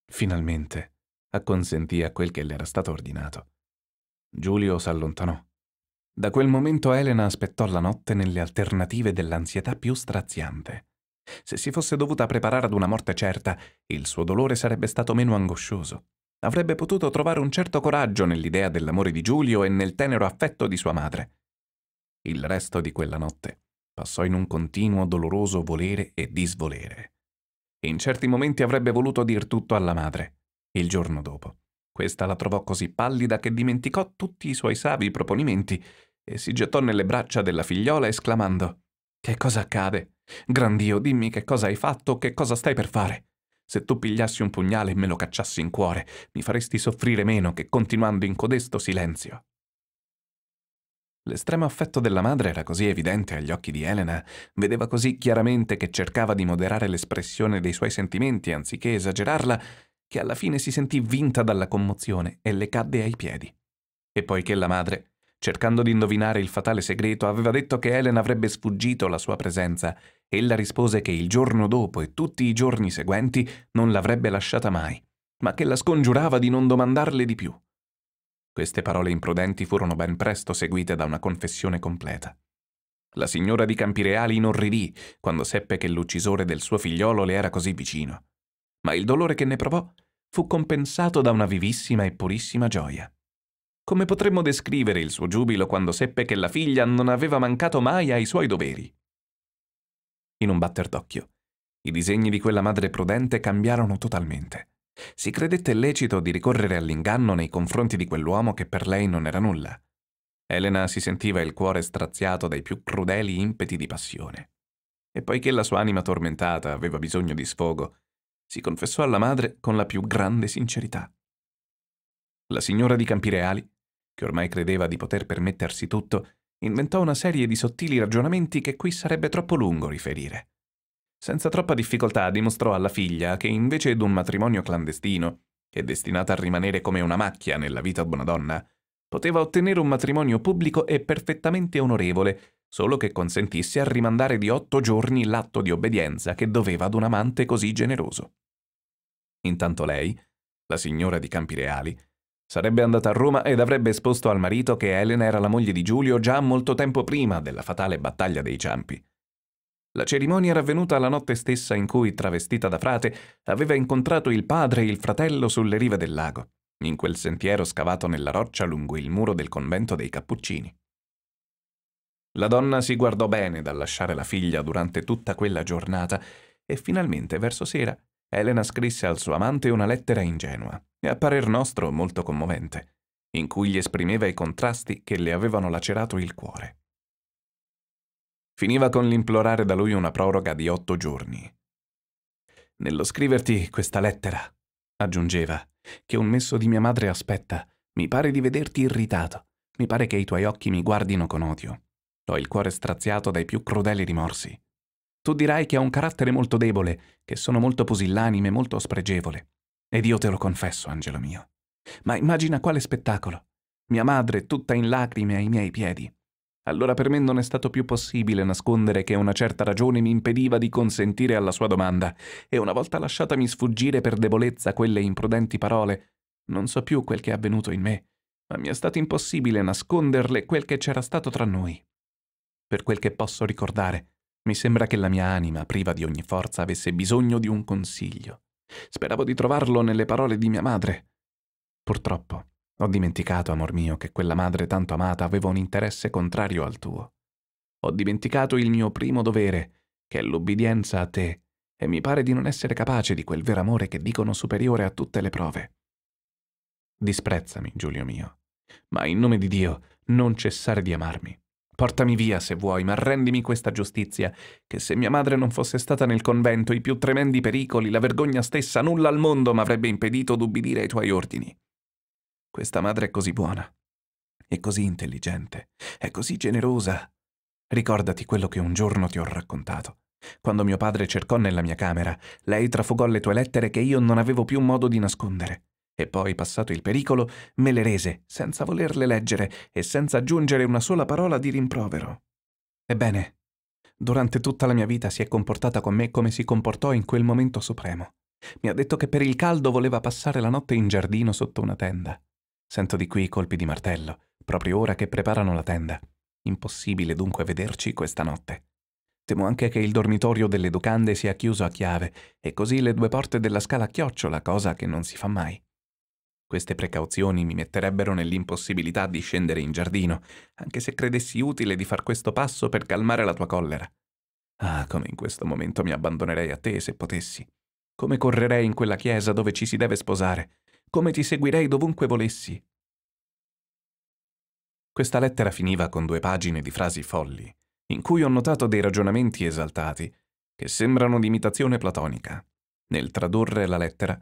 Finalmente acconsentì a quel che le era stato ordinato. Giulio s'allontanò. Da quel momento Elena aspettò la notte nelle alternative dell'ansietà più straziante. Se si fosse dovuta preparare ad una morte certa, il suo dolore sarebbe stato meno angoscioso avrebbe potuto trovare un certo coraggio nell'idea dell'amore di Giulio e nel tenero affetto di sua madre. Il resto di quella notte passò in un continuo doloroso volere e disvolere. In certi momenti avrebbe voluto dir tutto alla madre. Il giorno dopo, questa la trovò così pallida che dimenticò tutti i suoi savi proponimenti e si gettò nelle braccia della figliola esclamando Che cosa accade? Gran Dio, dimmi che cosa hai fatto, che cosa stai per fare. Se tu pigliassi un pugnale e me lo cacciassi in cuore, mi faresti soffrire meno che continuando in codesto silenzio. L'estremo affetto della madre era così evidente agli occhi di Elena, vedeva così chiaramente che cercava di moderare l'espressione dei suoi sentimenti anziché esagerarla, che alla fine si sentì vinta dalla commozione e le cadde ai piedi. E poiché la madre Cercando di indovinare il fatale segreto, aveva detto che Helen avrebbe sfuggito la sua presenza. Ella rispose che il giorno dopo e tutti i giorni seguenti non l'avrebbe lasciata mai, ma che la scongiurava di non domandarle di più. Queste parole imprudenti furono ben presto seguite da una confessione completa. La signora di Campireali inorridì quando seppe che l'uccisore del suo figliolo le era così vicino, ma il dolore che ne provò fu compensato da una vivissima e purissima gioia. Come potremmo descrivere il suo giubilo quando seppe che la figlia non aveva mancato mai ai suoi doveri? In un batter d'occhio, i disegni di quella madre prudente cambiarono totalmente. Si credette lecito di ricorrere all'inganno nei confronti di quell'uomo che per lei non era nulla. Elena si sentiva il cuore straziato dai più crudeli impeti di passione. E poiché la sua anima tormentata aveva bisogno di sfogo, si confessò alla madre con la più grande sincerità. La signora di Campireali che ormai credeva di poter permettersi tutto, inventò una serie di sottili ragionamenti che qui sarebbe troppo lungo riferire. Senza troppa difficoltà dimostrò alla figlia che invece d'un matrimonio clandestino, che è destinata a rimanere come una macchia nella vita di una donna, poteva ottenere un matrimonio pubblico e perfettamente onorevole, solo che consentisse a rimandare di otto giorni l'atto di obbedienza che doveva ad un amante così generoso. Intanto lei, la signora di Campireali, Sarebbe andata a Roma ed avrebbe esposto al marito che Elena era la moglie di Giulio già molto tempo prima della fatale battaglia dei Ciampi. La cerimonia era avvenuta la notte stessa in cui, travestita da frate, aveva incontrato il padre e il fratello sulle rive del lago, in quel sentiero scavato nella roccia lungo il muro del convento dei Cappuccini. La donna si guardò bene dal lasciare la figlia durante tutta quella giornata e finalmente verso sera Elena scrisse al suo amante una lettera ingenua e a parer nostro molto commovente, in cui gli esprimeva i contrasti che le avevano lacerato il cuore. Finiva con l'implorare da lui una proroga di otto giorni. Nello scriverti questa lettera, aggiungeva, che un messo di mia madre aspetta, mi pare di vederti irritato, mi pare che i tuoi occhi mi guardino con odio. Ho il cuore straziato dai più crudeli rimorsi. Tu dirai che ho un carattere molto debole, che sono molto pusillanime, molto spregevole. Ed io te lo confesso, angelo mio. Ma immagina quale spettacolo. Mia madre tutta in lacrime ai miei piedi. Allora per me non è stato più possibile nascondere che una certa ragione mi impediva di consentire alla sua domanda, e una volta lasciatami sfuggire per debolezza quelle imprudenti parole, non so più quel che è avvenuto in me, ma mi è stato impossibile nasconderle quel che c'era stato tra noi. Per quel che posso ricordare, mi sembra che la mia anima, priva di ogni forza, avesse bisogno di un consiglio. Speravo di trovarlo nelle parole di mia madre. Purtroppo, ho dimenticato, amor mio, che quella madre tanto amata aveva un interesse contrario al tuo. Ho dimenticato il mio primo dovere, che è l'obbedienza a te, e mi pare di non essere capace di quel vero amore che dicono superiore a tutte le prove. Disprezzami, Giulio mio, ma in nome di Dio non cessare di amarmi. Portami via se vuoi, ma rendimi questa giustizia, che se mia madre non fosse stata nel convento, i più tremendi pericoli, la vergogna stessa, nulla al mondo m'avrebbe impedito d'ubbidire ai tuoi ordini. Questa madre è così buona, è così intelligente, è così generosa. Ricordati quello che un giorno ti ho raccontato. Quando mio padre cercò nella mia camera, lei trafugò le tue lettere che io non avevo più modo di nascondere e poi, passato il pericolo, me le rese, senza volerle leggere e senza aggiungere una sola parola di rimprovero. Ebbene, durante tutta la mia vita si è comportata con me come si comportò in quel momento supremo. Mi ha detto che per il caldo voleva passare la notte in giardino sotto una tenda. Sento di qui i colpi di martello, proprio ora che preparano la tenda. Impossibile dunque vederci questa notte. Temo anche che il dormitorio delle ducande sia chiuso a chiave, e così le due porte della scala a chiocciola, cosa che non si fa mai. Queste precauzioni mi metterebbero nell'impossibilità di scendere in giardino, anche se credessi utile di far questo passo per calmare la tua collera. Ah, come in questo momento mi abbandonerei a te se potessi. Come correrei in quella chiesa dove ci si deve sposare. Come ti seguirei dovunque volessi. Questa lettera finiva con due pagine di frasi folli, in cui ho notato dei ragionamenti esaltati, che sembrano di imitazione platonica. Nel tradurre la lettera,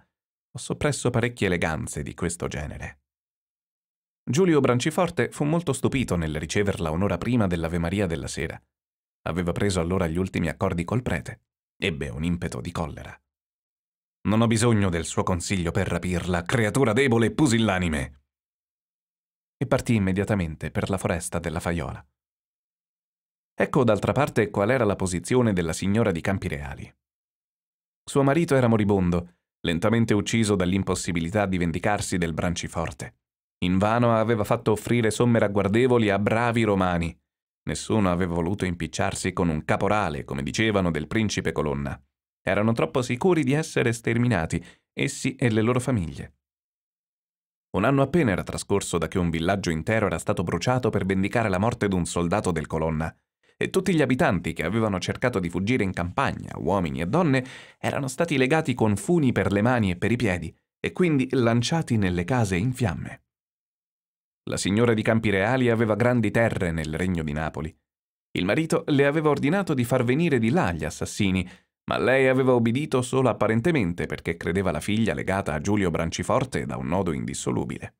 ho soppresso parecchie eleganze di questo genere. Giulio Branciforte fu molto stupito nel riceverla un'ora prima dell'Ave Maria della sera. Aveva preso allora gli ultimi accordi col prete. Ebbe un impeto di collera. Non ho bisogno del suo consiglio per rapirla, creatura debole e pusillanime. E partì immediatamente per la foresta della Faiola. Ecco d'altra parte qual era la posizione della signora di Campi Reali. Suo marito era moribondo lentamente ucciso dall'impossibilità di vendicarsi del Branciforte. Invano aveva fatto offrire somme ragguardevoli a bravi romani. Nessuno aveva voluto impicciarsi con un caporale, come dicevano, del principe Colonna. Erano troppo sicuri di essere sterminati, essi e le loro famiglie. Un anno appena era trascorso da che un villaggio intero era stato bruciato per vendicare la morte d'un soldato del Colonna, e tutti gli abitanti che avevano cercato di fuggire in campagna, uomini e donne, erano stati legati con funi per le mani e per i piedi e quindi lanciati nelle case in fiamme. La signora di Campi Reali aveva grandi terre nel regno di Napoli. Il marito le aveva ordinato di far venire di là gli assassini, ma lei aveva obbedito solo apparentemente perché credeva la figlia legata a Giulio Branciforte da un nodo indissolubile.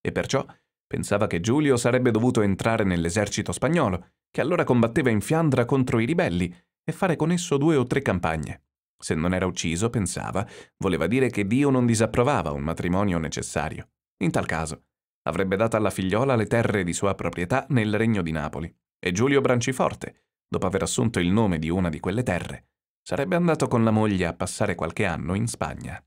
E perciò pensava che Giulio sarebbe dovuto entrare nell'esercito spagnolo che allora combatteva in Fiandra contro i ribelli, e fare con esso due o tre campagne. Se non era ucciso, pensava, voleva dire che Dio non disapprovava un matrimonio necessario. In tal caso, avrebbe data alla figliola le terre di sua proprietà nel regno di Napoli, e Giulio Branciforte, dopo aver assunto il nome di una di quelle terre, sarebbe andato con la moglie a passare qualche anno in Spagna.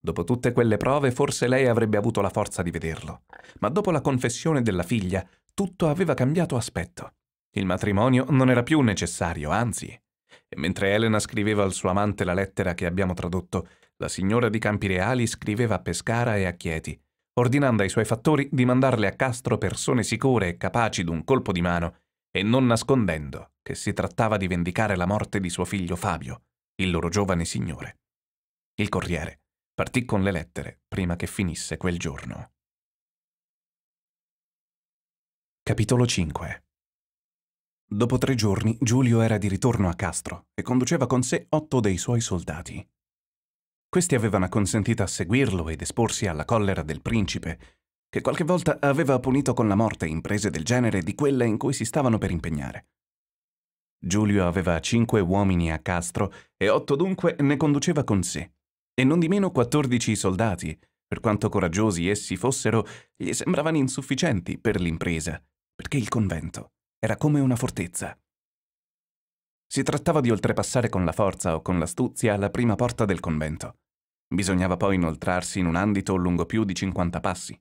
Dopo tutte quelle prove forse lei avrebbe avuto la forza di vederlo, ma dopo la confessione della figlia tutto aveva cambiato aspetto. Il matrimonio non era più necessario, anzi. E mentre Elena scriveva al suo amante la lettera che abbiamo tradotto, la signora di Campireali scriveva a Pescara e a Chieti, ordinando ai suoi fattori di mandarle a Castro persone sicure e capaci d'un colpo di mano, e non nascondendo che si trattava di vendicare la morte di suo figlio Fabio, il loro giovane signore. Il corriere partì con le lettere prima che finisse quel giorno. Capitolo 5 Dopo tre giorni Giulio era di ritorno a Castro e conduceva con sé otto dei suoi soldati. Questi avevano acconsentito a seguirlo ed esporsi alla collera del principe, che qualche volta aveva punito con la morte imprese del genere di quella in cui si stavano per impegnare. Giulio aveva cinque uomini a Castro e otto dunque ne conduceva con sé, e non di meno quattordici soldati, per quanto coraggiosi essi fossero, gli sembravano insufficienti per l'impresa perché il convento era come una fortezza. Si trattava di oltrepassare con la forza o con l'astuzia la prima porta del convento. Bisognava poi inoltrarsi in un andito lungo più di 50 passi.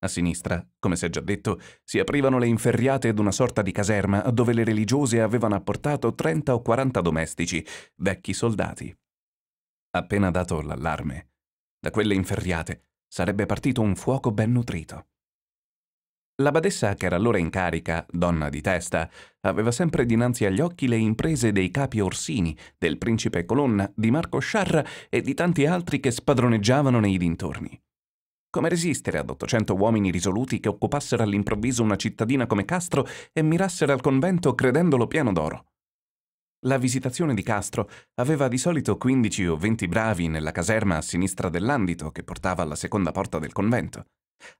A sinistra, come si è già detto, si aprivano le inferriate ed una sorta di caserma dove le religiose avevano apportato 30 o 40 domestici, vecchi soldati. Appena dato l'allarme, da quelle inferriate sarebbe partito un fuoco ben nutrito. La badessa che era allora in carica, donna di testa, aveva sempre dinanzi agli occhi le imprese dei capi Orsini, del principe Colonna, di Marco Sciarra e di tanti altri che spadroneggiavano nei dintorni. Come resistere ad 800 uomini risoluti che occupassero all'improvviso una cittadina come Castro e mirassero al convento credendolo pieno d'oro? La visitazione di Castro aveva di solito 15 o 20 bravi nella caserma a sinistra dell'andito che portava alla seconda porta del convento.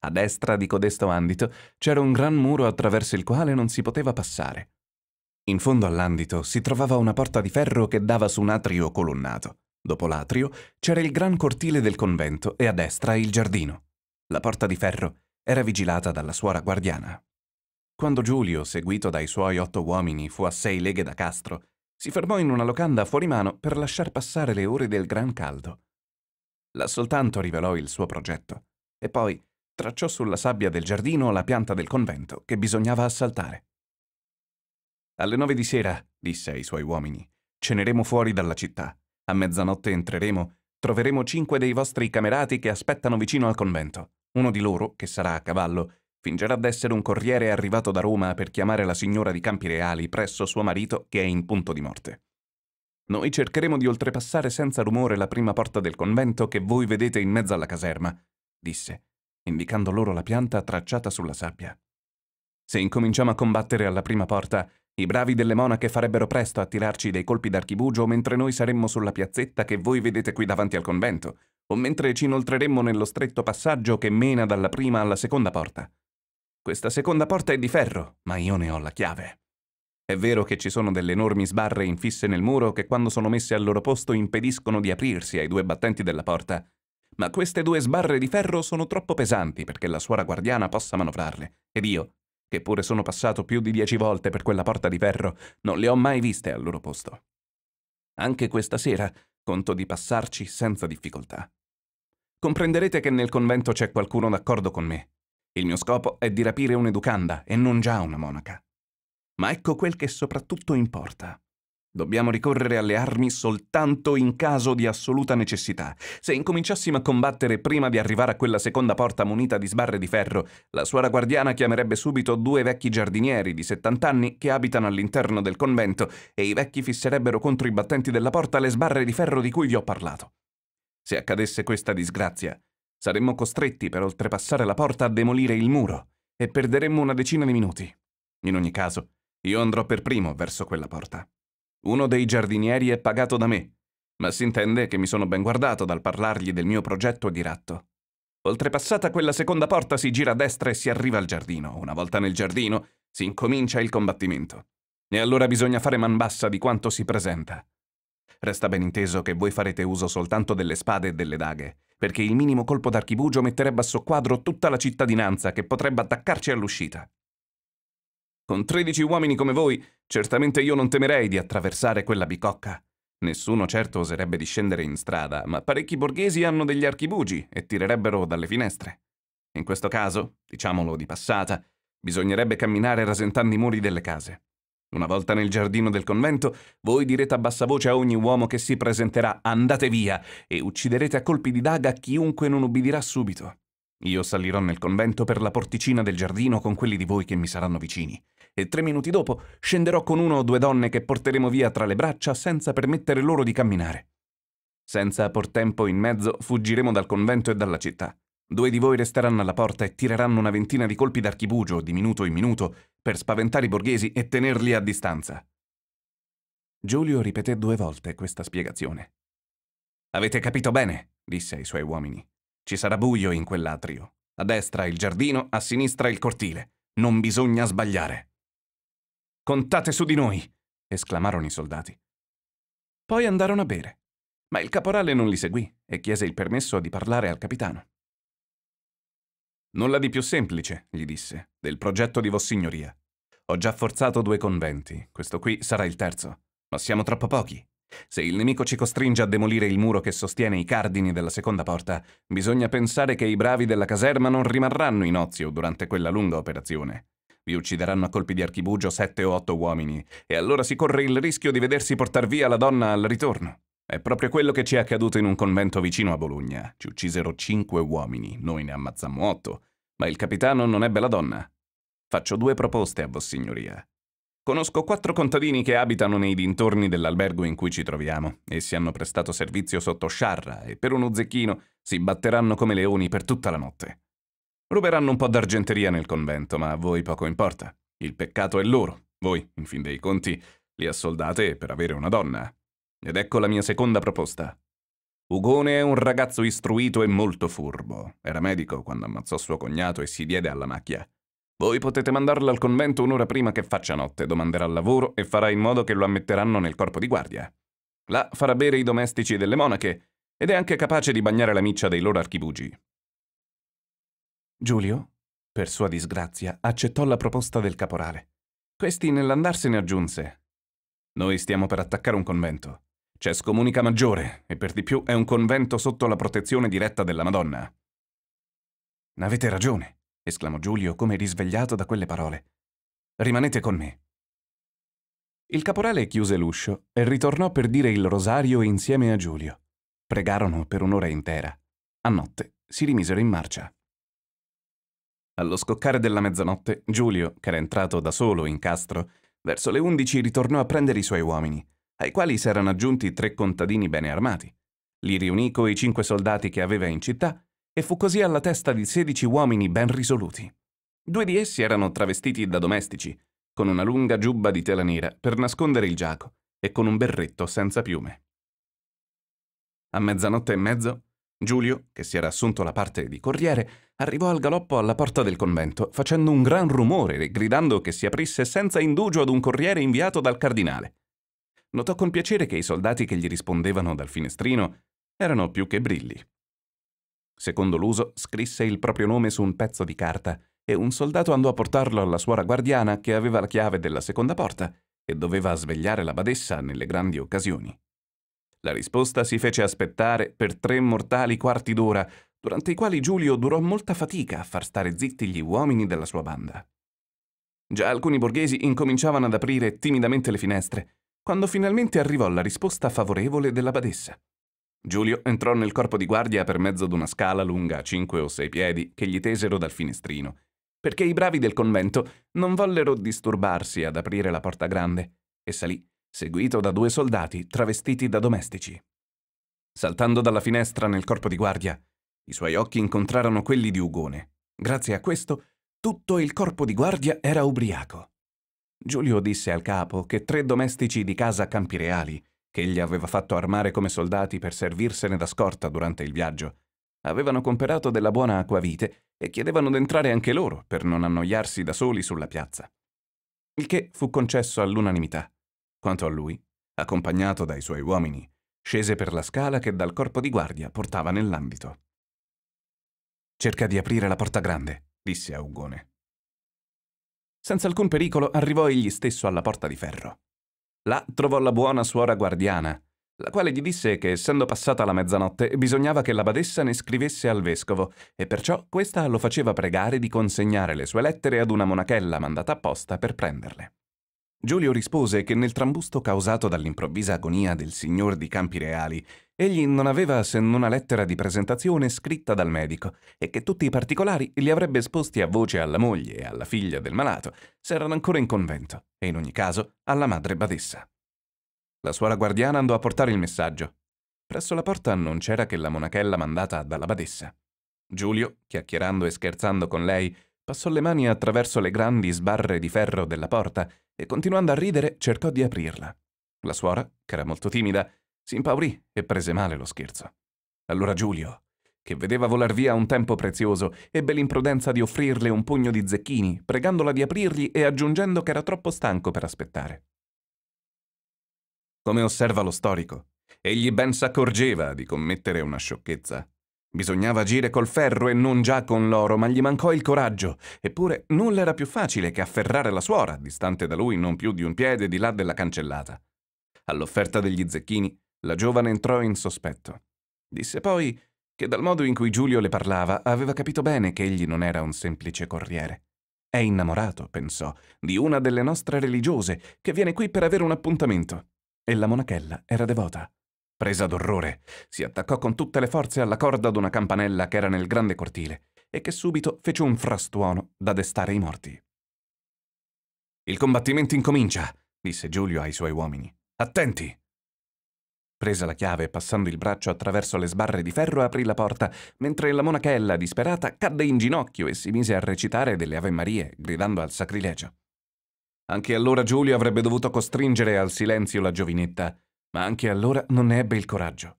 A destra di codesto andito c'era un gran muro attraverso il quale non si poteva passare. In fondo all'andito si trovava una porta di ferro che dava su un atrio colonnato. Dopo l'atrio c'era il gran cortile del convento e a destra il giardino. La porta di ferro era vigilata dalla suora guardiana. Quando Giulio, seguito dai suoi otto uomini, fu a sei leghe da Castro, si fermò in una locanda fuori mano per lasciar passare le ore del gran caldo. Là soltanto rivelò il suo progetto e poi stracciò sulla sabbia del giardino la pianta del convento che bisognava assaltare. Alle nove di sera, disse ai suoi uomini, ceneremo fuori dalla città. A mezzanotte entreremo, troveremo cinque dei vostri camerati che aspettano vicino al convento. Uno di loro, che sarà a cavallo, fingerà d'essere un corriere arrivato da Roma per chiamare la signora di Campi Reali presso suo marito che è in punto di morte. Noi cercheremo di oltrepassare senza rumore la prima porta del convento che voi vedete in mezzo alla caserma, disse, indicando loro la pianta tracciata sulla sabbia. Se incominciamo a combattere alla prima porta, i bravi delle monache farebbero presto a tirarci dei colpi d'archibugio mentre noi saremmo sulla piazzetta che voi vedete qui davanti al convento, o mentre ci inoltreremmo nello stretto passaggio che mena dalla prima alla seconda porta. Questa seconda porta è di ferro, ma io ne ho la chiave. È vero che ci sono delle enormi sbarre infisse nel muro che quando sono messe al loro posto impediscono di aprirsi ai due battenti della porta, ma queste due sbarre di ferro sono troppo pesanti perché la suora guardiana possa manovrarle, ed io, che pure sono passato più di dieci volte per quella porta di ferro, non le ho mai viste al loro posto. Anche questa sera conto di passarci senza difficoltà. Comprenderete che nel convento c'è qualcuno d'accordo con me. Il mio scopo è di rapire un'educanda e non già una monaca. Ma ecco quel che soprattutto importa. Dobbiamo ricorrere alle armi soltanto in caso di assoluta necessità. Se incominciassimo a combattere prima di arrivare a quella seconda porta munita di sbarre di ferro, la suora guardiana chiamerebbe subito due vecchi giardinieri di 70 anni che abitano all'interno del convento e i vecchi fisserebbero contro i battenti della porta le sbarre di ferro di cui vi ho parlato. Se accadesse questa disgrazia, saremmo costretti per oltrepassare la porta a demolire il muro e perderemmo una decina di minuti. In ogni caso, io andrò per primo verso quella porta. Uno dei giardinieri è pagato da me, ma si intende che mi sono ben guardato dal parlargli del mio progetto di ratto. Oltrepassata quella seconda porta si gira a destra e si arriva al giardino. Una volta nel giardino si incomincia il combattimento. E allora bisogna fare man bassa di quanto si presenta. Resta ben inteso che voi farete uso soltanto delle spade e delle daghe, perché il minimo colpo d'archibugio metterebbe a soqquadro tutta la cittadinanza che potrebbe attaccarci all'uscita. Con tredici uomini come voi, certamente io non temerei di attraversare quella bicocca. Nessuno certo oserebbe discendere in strada, ma parecchi borghesi hanno degli archibugi e tirerebbero dalle finestre. In questo caso, diciamolo di passata, bisognerebbe camminare rasentando i muri delle case. Una volta nel giardino del convento, voi direte a bassa voce a ogni uomo che si presenterà andate via e ucciderete a colpi di daga chiunque non ubbidirà subito. Io salirò nel convento per la porticina del giardino con quelli di voi che mi saranno vicini, e tre minuti dopo scenderò con una o due donne che porteremo via tra le braccia senza permettere loro di camminare. Senza por tempo in mezzo fuggiremo dal convento e dalla città. Due di voi resteranno alla porta e tireranno una ventina di colpi d'archibugio di minuto in minuto per spaventare i borghesi e tenerli a distanza. Giulio ripeté due volte questa spiegazione. Avete capito bene, disse ai suoi uomini. Ci sarà buio in quell'atrio. A destra il giardino, a sinistra il cortile. Non bisogna sbagliare. Contate su di noi! esclamarono i soldati. Poi andarono a bere, ma il caporale non li seguì e chiese il permesso di parlare al capitano. Nulla di più semplice, gli disse, del progetto di Vossignoria. Ho già forzato due conventi, questo qui sarà il terzo, ma siamo troppo pochi. Se il nemico ci costringe a demolire il muro che sostiene i cardini della seconda porta, bisogna pensare che i bravi della caserma non rimarranno in ozio durante quella lunga operazione. Vi uccideranno a colpi di archibugio sette o otto uomini, e allora si corre il rischio di vedersi portar via la donna al ritorno. È proprio quello che ci è accaduto in un convento vicino a Bologna. Ci uccisero cinque uomini, noi ne ammazzammo otto, ma il capitano non ebbe la donna. Faccio due proposte a Vossignoria. Conosco quattro contadini che abitano nei dintorni dell'albergo in cui ci troviamo. Essi hanno prestato servizio sotto sciarra e per uno zecchino si batteranno come leoni per tutta la notte. Ruberanno un po' d'argenteria nel convento, ma a voi poco importa. Il peccato è loro. Voi, in fin dei conti, li assoldate per avere una donna. Ed ecco la mia seconda proposta. Ugone è un ragazzo istruito e molto furbo. Era medico quando ammazzò suo cognato e si diede alla macchia. Voi potete mandarla al convento un'ora prima che faccia notte, domanderà lavoro e farà in modo che lo ammetteranno nel corpo di guardia. Là farà bere i domestici delle monache ed è anche capace di bagnare la miccia dei loro archibugi. Giulio, per sua disgrazia, accettò la proposta del caporale. Questi nell'andarsene aggiunse. Noi stiamo per attaccare un convento. C'è scomunica maggiore e per di più è un convento sotto la protezione diretta della Madonna. Avete ragione, esclamò Giulio come risvegliato da quelle parole. Rimanete con me. Il caporale chiuse l'uscio e ritornò per dire il rosario insieme a Giulio. Pregarono per un'ora intera. A notte si rimisero in marcia. Allo scoccare della mezzanotte, Giulio, che era entrato da solo in castro, verso le undici ritornò a prendere i suoi uomini, ai quali si erano aggiunti tre contadini bene armati. Li riunì coi cinque soldati che aveva in città e fu così alla testa di 16 uomini ben risoluti. Due di essi erano travestiti da domestici, con una lunga giubba di tela nera per nascondere il giaco e con un berretto senza piume. A mezzanotte e mezzo, Giulio, che si era assunto la parte di corriere, arrivò al galoppo alla porta del convento, facendo un gran rumore e gridando che si aprisse senza indugio ad un corriere inviato dal cardinale. Notò con piacere che i soldati che gli rispondevano dal finestrino erano più che brilli. Secondo l'uso, scrisse il proprio nome su un pezzo di carta e un soldato andò a portarlo alla suora guardiana che aveva la chiave della seconda porta e doveva svegliare la badessa nelle grandi occasioni. La risposta si fece aspettare per tre mortali quarti d'ora, durante i quali Giulio durò molta fatica a far stare zitti gli uomini della sua banda. Già alcuni borghesi incominciavano ad aprire timidamente le finestre, quando finalmente arrivò la risposta favorevole della badessa. Giulio entrò nel corpo di guardia per mezzo d'una scala lunga a cinque o sei piedi che gli tesero dal finestrino, perché i bravi del convento non vollero disturbarsi ad aprire la porta grande, e salì, seguito da due soldati travestiti da domestici. Saltando dalla finestra nel corpo di guardia, i suoi occhi incontrarono quelli di Ugone. Grazie a questo, tutto il corpo di guardia era ubriaco. Giulio disse al capo che tre domestici di casa Campireali che egli aveva fatto armare come soldati per servirsene da scorta durante il viaggio, avevano comperato della buona acquavite e chiedevano d'entrare anche loro per non annoiarsi da soli sulla piazza. Il che fu concesso all'unanimità. Quanto a lui, accompagnato dai suoi uomini, scese per la scala che dal corpo di guardia portava nell'ambito. Cerca di aprire la porta grande, disse a Ugone. Senza alcun pericolo arrivò egli stesso alla porta di ferro. Là trovò la buona suora guardiana, la quale gli disse che essendo passata la mezzanotte bisognava che la badessa ne scrivesse al vescovo e perciò questa lo faceva pregare di consegnare le sue lettere ad una monachella mandata apposta per prenderle. Giulio rispose che nel trambusto causato dall'improvvisa agonia del signor di Campi Reali, egli non aveva se non una lettera di presentazione scritta dal medico e che tutti i particolari li avrebbe esposti a voce alla moglie e alla figlia del malato, se erano ancora in convento, e in ogni caso alla madre badessa. La suora guardiana andò a portare il messaggio. Presso la porta non c'era che la monachella mandata dalla badessa. Giulio, chiacchierando e scherzando con lei, passò le mani attraverso le grandi sbarre di ferro della porta e continuando a ridere cercò di aprirla. La suora, che era molto timida, si impaurì e prese male lo scherzo. Allora Giulio, che vedeva volar via un tempo prezioso, ebbe l'imprudenza di offrirle un pugno di zecchini, pregandola di aprirgli e aggiungendo che era troppo stanco per aspettare. Come osserva lo storico, egli ben s'accorgeva di commettere una sciocchezza, Bisognava agire col ferro e non già con l'oro, ma gli mancò il coraggio. Eppure nulla era più facile che afferrare la suora, distante da lui non più di un piede di là della cancellata. All'offerta degli zecchini, la giovane entrò in sospetto. Disse poi che dal modo in cui Giulio le parlava aveva capito bene che egli non era un semplice corriere. È innamorato, pensò, di una delle nostre religiose che viene qui per avere un appuntamento. E la monachella era devota. Presa d'orrore, si attaccò con tutte le forze alla corda d'una campanella che era nel grande cortile e che subito fece un frastuono da destare i morti. Il combattimento incomincia, disse Giulio ai suoi uomini. Attenti! Presa la chiave e passando il braccio attraverso le sbarre di ferro aprì la porta, mentre la monachella, disperata, cadde in ginocchio e si mise a recitare delle Ave Marie, gridando al sacrilegio. Anche allora Giulio avrebbe dovuto costringere al silenzio la giovinetta, ma anche allora non ne ebbe il coraggio.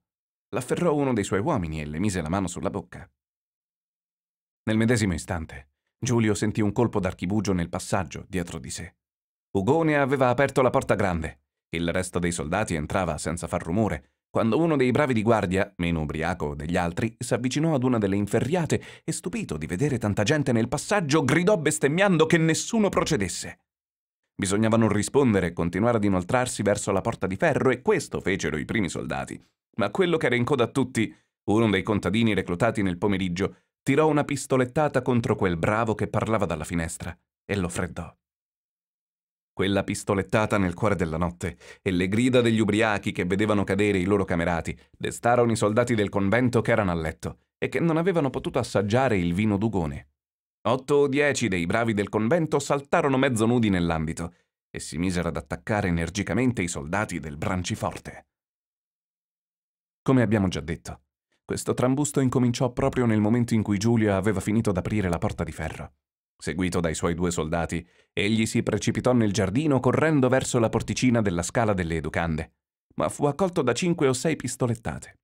L'afferrò uno dei suoi uomini e le mise la mano sulla bocca. Nel medesimo istante, Giulio sentì un colpo d'archibugio nel passaggio dietro di sé. Ugone aveva aperto la porta grande. Il resto dei soldati entrava senza far rumore, quando uno dei bravi di guardia, meno ubriaco degli altri, si avvicinò ad una delle inferriate e, stupito di vedere tanta gente nel passaggio, gridò bestemmiando che nessuno procedesse. Bisognava non rispondere e continuare ad inoltrarsi verso la porta di ferro e questo fecero i primi soldati. Ma quello che era in coda a tutti, uno dei contadini reclutati nel pomeriggio, tirò una pistolettata contro quel bravo che parlava dalla finestra e lo freddò. Quella pistolettata nel cuore della notte e le grida degli ubriachi che vedevano cadere i loro camerati destarono i soldati del convento che erano a letto e che non avevano potuto assaggiare il vino d'ugone. Otto o dieci dei bravi del convento saltarono mezzo nudi nell'ambito e si misero ad attaccare energicamente i soldati del Branciforte. Come abbiamo già detto, questo trambusto incominciò proprio nel momento in cui Giulio aveva finito d'aprire la porta di ferro. Seguito dai suoi due soldati, egli si precipitò nel giardino correndo verso la porticina della scala delle educande, ma fu accolto da cinque o sei pistolettate.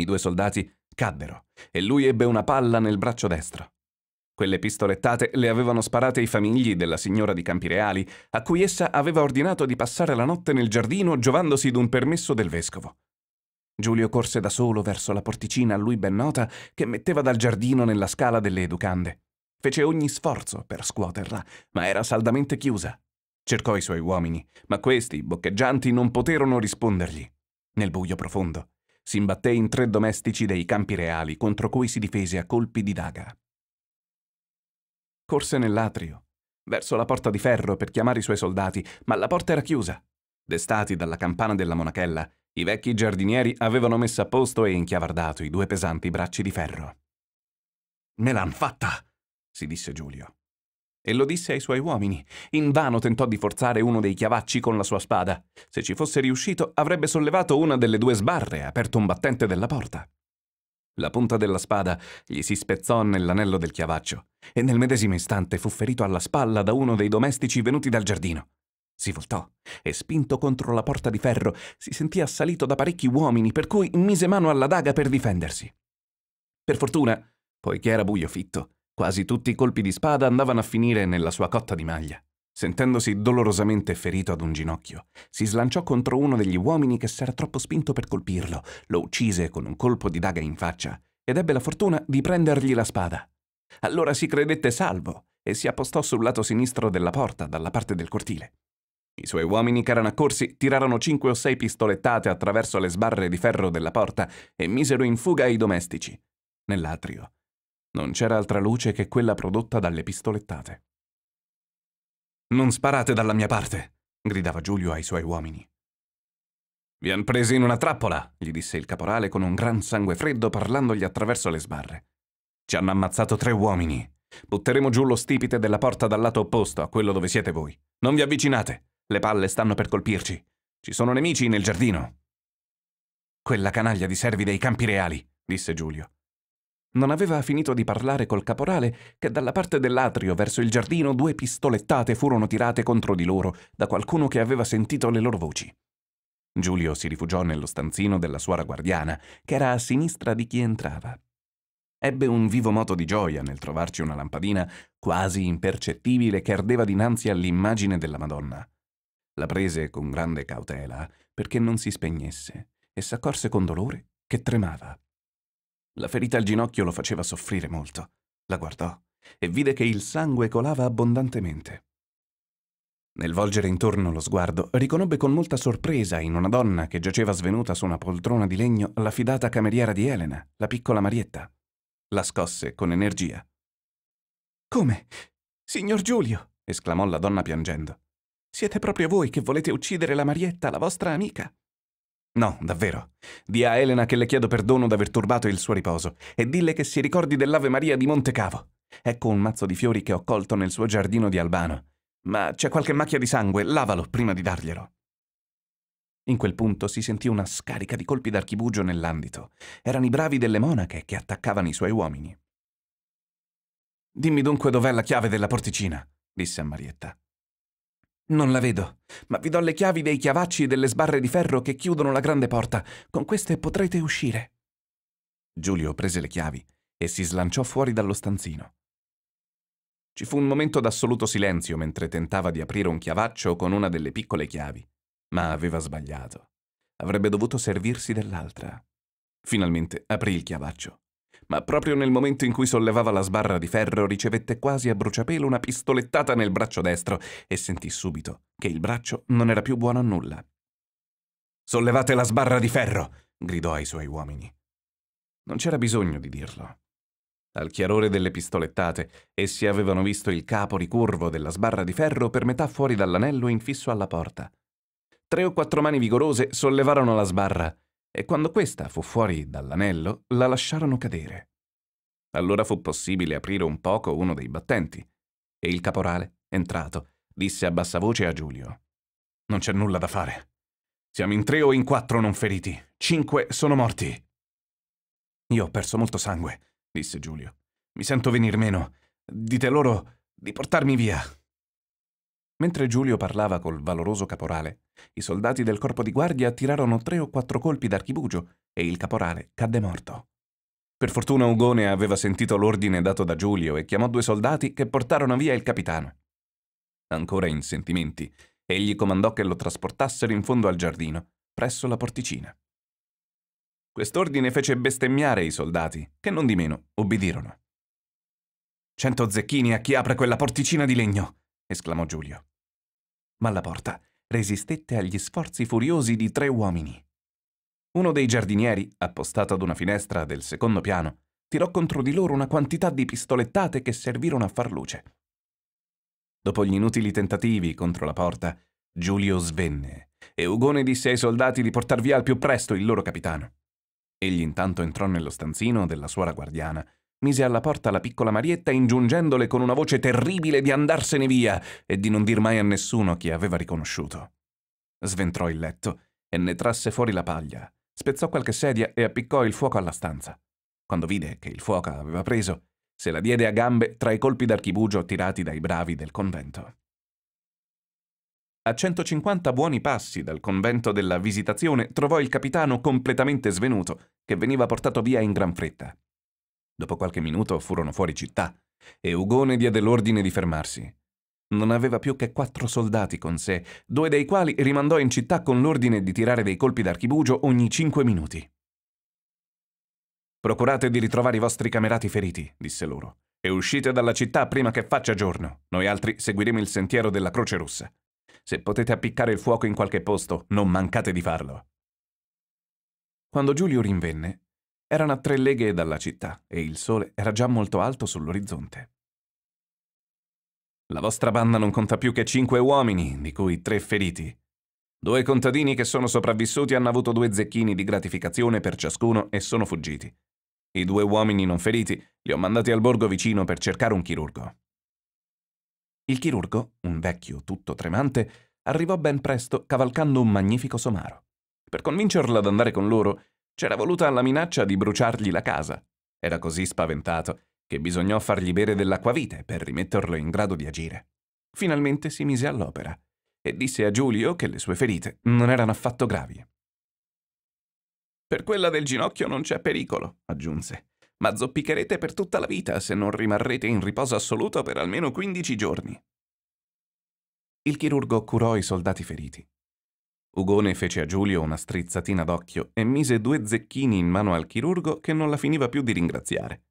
I due soldati caddero e lui ebbe una palla nel braccio destro. Quelle pistolettate le avevano sparate i famigli della signora di Campireali, a cui essa aveva ordinato di passare la notte nel giardino giovandosi d'un permesso del vescovo. Giulio corse da solo verso la porticina a lui ben nota che metteva dal giardino nella scala delle educande. Fece ogni sforzo per scuoterla, ma era saldamente chiusa. Cercò i suoi uomini, ma questi, boccheggianti, non poterono rispondergli. Nel buio profondo, si imbatté in tre domestici dei campi reali contro cui si difese a colpi di daga. Corse nell'atrio, verso la porta di ferro per chiamare i suoi soldati, ma la porta era chiusa. Destati dalla campana della monachella, i vecchi giardinieri avevano messo a posto e inchiavardato i due pesanti bracci di ferro. Me l'han fatta! si disse Giulio. E lo disse ai suoi uomini. Invano tentò di forzare uno dei chiavacci con la sua spada. Se ci fosse riuscito, avrebbe sollevato una delle due sbarre e aperto un battente della porta. La punta della spada gli si spezzò nell'anello del chiavaccio e nel medesimo istante fu ferito alla spalla da uno dei domestici venuti dal giardino. Si voltò e, spinto contro la porta di ferro, si sentì assalito da parecchi uomini, per cui mise mano alla daga per difendersi. Per fortuna, poiché era buio fitto, quasi tutti i colpi di spada andavano a finire nella sua cotta di maglia. Sentendosi dolorosamente ferito ad un ginocchio, si slanciò contro uno degli uomini che s'era troppo spinto per colpirlo, lo uccise con un colpo di daga in faccia ed ebbe la fortuna di prendergli la spada. Allora si credette salvo e si appostò sul lato sinistro della porta, dalla parte del cortile. I suoi uomini che erano accorsi tirarono cinque o sei pistolettate attraverso le sbarre di ferro della porta e misero in fuga i domestici. Nell'atrio non c'era altra luce che quella prodotta dalle pistolettate. Non sparate dalla mia parte, gridava Giulio ai suoi uomini. Vi han presi in una trappola, gli disse il caporale con un gran sangue freddo parlandogli attraverso le sbarre. Ci hanno ammazzato tre uomini. Butteremo giù lo stipite della porta dal lato opposto a quello dove siete voi. Non vi avvicinate. Le palle stanno per colpirci. Ci sono nemici nel giardino. Quella canaglia di servi dei campi reali, disse Giulio. Non aveva finito di parlare col caporale che dalla parte dell'atrio verso il giardino due pistolettate furono tirate contro di loro da qualcuno che aveva sentito le loro voci. Giulio si rifugiò nello stanzino della suora guardiana, che era a sinistra di chi entrava. Ebbe un vivo moto di gioia nel trovarci una lampadina quasi impercettibile che ardeva dinanzi all'immagine della Madonna. La prese con grande cautela perché non si spegnesse e s'accorse con dolore che tremava. La ferita al ginocchio lo faceva soffrire molto. La guardò e vide che il sangue colava abbondantemente. Nel volgere intorno lo sguardo, riconobbe con molta sorpresa in una donna che giaceva svenuta su una poltrona di legno la fidata cameriera di Elena, la piccola Marietta. La scosse con energia. Come? Signor Giulio! esclamò la donna piangendo. Siete proprio voi che volete uccidere la Marietta, la vostra amica? No, davvero. Di a Elena che le chiedo perdono d'aver turbato il suo riposo e dille che si ricordi dell'Ave Maria di Montecavo. Ecco un mazzo di fiori che ho colto nel suo giardino di Albano. Ma c'è qualche macchia di sangue, lavalo prima di darglielo. In quel punto si sentì una scarica di colpi d'archibugio nell'andito. Erano i bravi delle monache che attaccavano i suoi uomini. Dimmi dunque dov'è la chiave della porticina, disse a Marietta. Non la vedo, ma vi do le chiavi dei chiavacci e delle sbarre di ferro che chiudono la grande porta. Con queste potrete uscire. Giulio prese le chiavi e si slanciò fuori dallo stanzino. Ci fu un momento d'assoluto silenzio mentre tentava di aprire un chiavaccio con una delle piccole chiavi, ma aveva sbagliato. Avrebbe dovuto servirsi dell'altra. Finalmente aprì il chiavaccio ma proprio nel momento in cui sollevava la sbarra di ferro ricevette quasi a bruciapelo una pistolettata nel braccio destro e sentì subito che il braccio non era più buono a nulla. Sollevate la sbarra di ferro! gridò ai suoi uomini. Non c'era bisogno di dirlo. Al chiarore delle pistolettate, essi avevano visto il capo ricurvo della sbarra di ferro per metà fuori dall'anello infisso alla porta. Tre o quattro mani vigorose sollevarono la sbarra e quando questa fu fuori dall'anello la lasciarono cadere. Allora fu possibile aprire un poco uno dei battenti e il caporale, entrato, disse a bassa voce a Giulio. Non c'è nulla da fare. Siamo in tre o in quattro non feriti. Cinque sono morti. Io ho perso molto sangue, disse Giulio. Mi sento venir meno. Dite loro di portarmi via. Mentre Giulio parlava col valoroso caporale, i soldati del corpo di guardia tirarono tre o quattro colpi d'archibugio e il caporale cadde morto. Per fortuna Ugone aveva sentito l'ordine dato da Giulio e chiamò due soldati che portarono via il capitano. Ancora in sentimenti, egli comandò che lo trasportassero in fondo al giardino, presso la porticina. Quest'ordine fece bestemmiare i soldati, che non di meno obbedirono. Cento zecchini a chi apre quella porticina di legno! esclamò Giulio ma la porta resistette agli sforzi furiosi di tre uomini. Uno dei giardinieri, appostato ad una finestra del secondo piano, tirò contro di loro una quantità di pistolettate che servirono a far luce. Dopo gli inutili tentativi contro la porta, Giulio svenne e Ugone disse ai soldati di portar via al più presto il loro capitano. Egli intanto entrò nello stanzino della suora guardiana mise alla porta la piccola Marietta ingiungendole con una voce terribile di andarsene via e di non dir mai a nessuno chi aveva riconosciuto. Sventrò il letto e ne trasse fuori la paglia, spezzò qualche sedia e appiccò il fuoco alla stanza. Quando vide che il fuoco aveva preso, se la diede a gambe tra i colpi d'archibugio tirati dai bravi del convento. A 150 buoni passi dal convento della Visitazione trovò il capitano completamente svenuto, che veniva portato via in gran fretta. Dopo qualche minuto furono fuori città e Ugone diede l'ordine di fermarsi. Non aveva più che quattro soldati con sé, due dei quali rimandò in città con l'ordine di tirare dei colpi d'archibugio ogni cinque minuti. Procurate di ritrovare i vostri camerati feriti, disse loro, e uscite dalla città prima che faccia giorno. Noi altri seguiremo il sentiero della Croce Rossa. Se potete appiccare il fuoco in qualche posto, non mancate di farlo. Quando Giulio rinvenne, erano a tre leghe dalla città e il sole era già molto alto sull'orizzonte. La vostra banda non conta più che cinque uomini, di cui tre feriti. Due contadini che sono sopravvissuti hanno avuto due zecchini di gratificazione per ciascuno e sono fuggiti. I due uomini non feriti li ho mandati al borgo vicino per cercare un chirurgo. Il chirurgo, un vecchio tutto tremante, arrivò ben presto cavalcando un magnifico somaro. Per convincerla ad andare con loro, c'era voluta la minaccia di bruciargli la casa. Era così spaventato che bisognò fargli bere dell'acquavite per rimetterlo in grado di agire. Finalmente si mise all'opera e disse a Giulio che le sue ferite non erano affatto gravi. Per quella del ginocchio non c'è pericolo, aggiunse, ma zoppicherete per tutta la vita se non rimarrete in riposo assoluto per almeno 15 giorni. Il chirurgo curò i soldati feriti Ugone fece a Giulio una strizzatina d'occhio e mise due zecchini in mano al chirurgo che non la finiva più di ringraziare.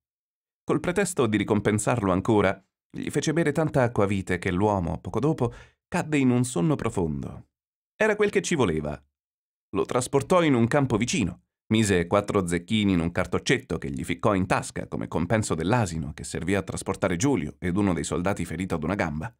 Col pretesto di ricompensarlo ancora, gli fece bere tanta acquavite che l'uomo, poco dopo, cadde in un sonno profondo. Era quel che ci voleva. Lo trasportò in un campo vicino, mise quattro zecchini in un cartoccetto che gli ficcò in tasca come compenso dell'asino che servì a trasportare Giulio ed uno dei soldati ferito ad una gamba.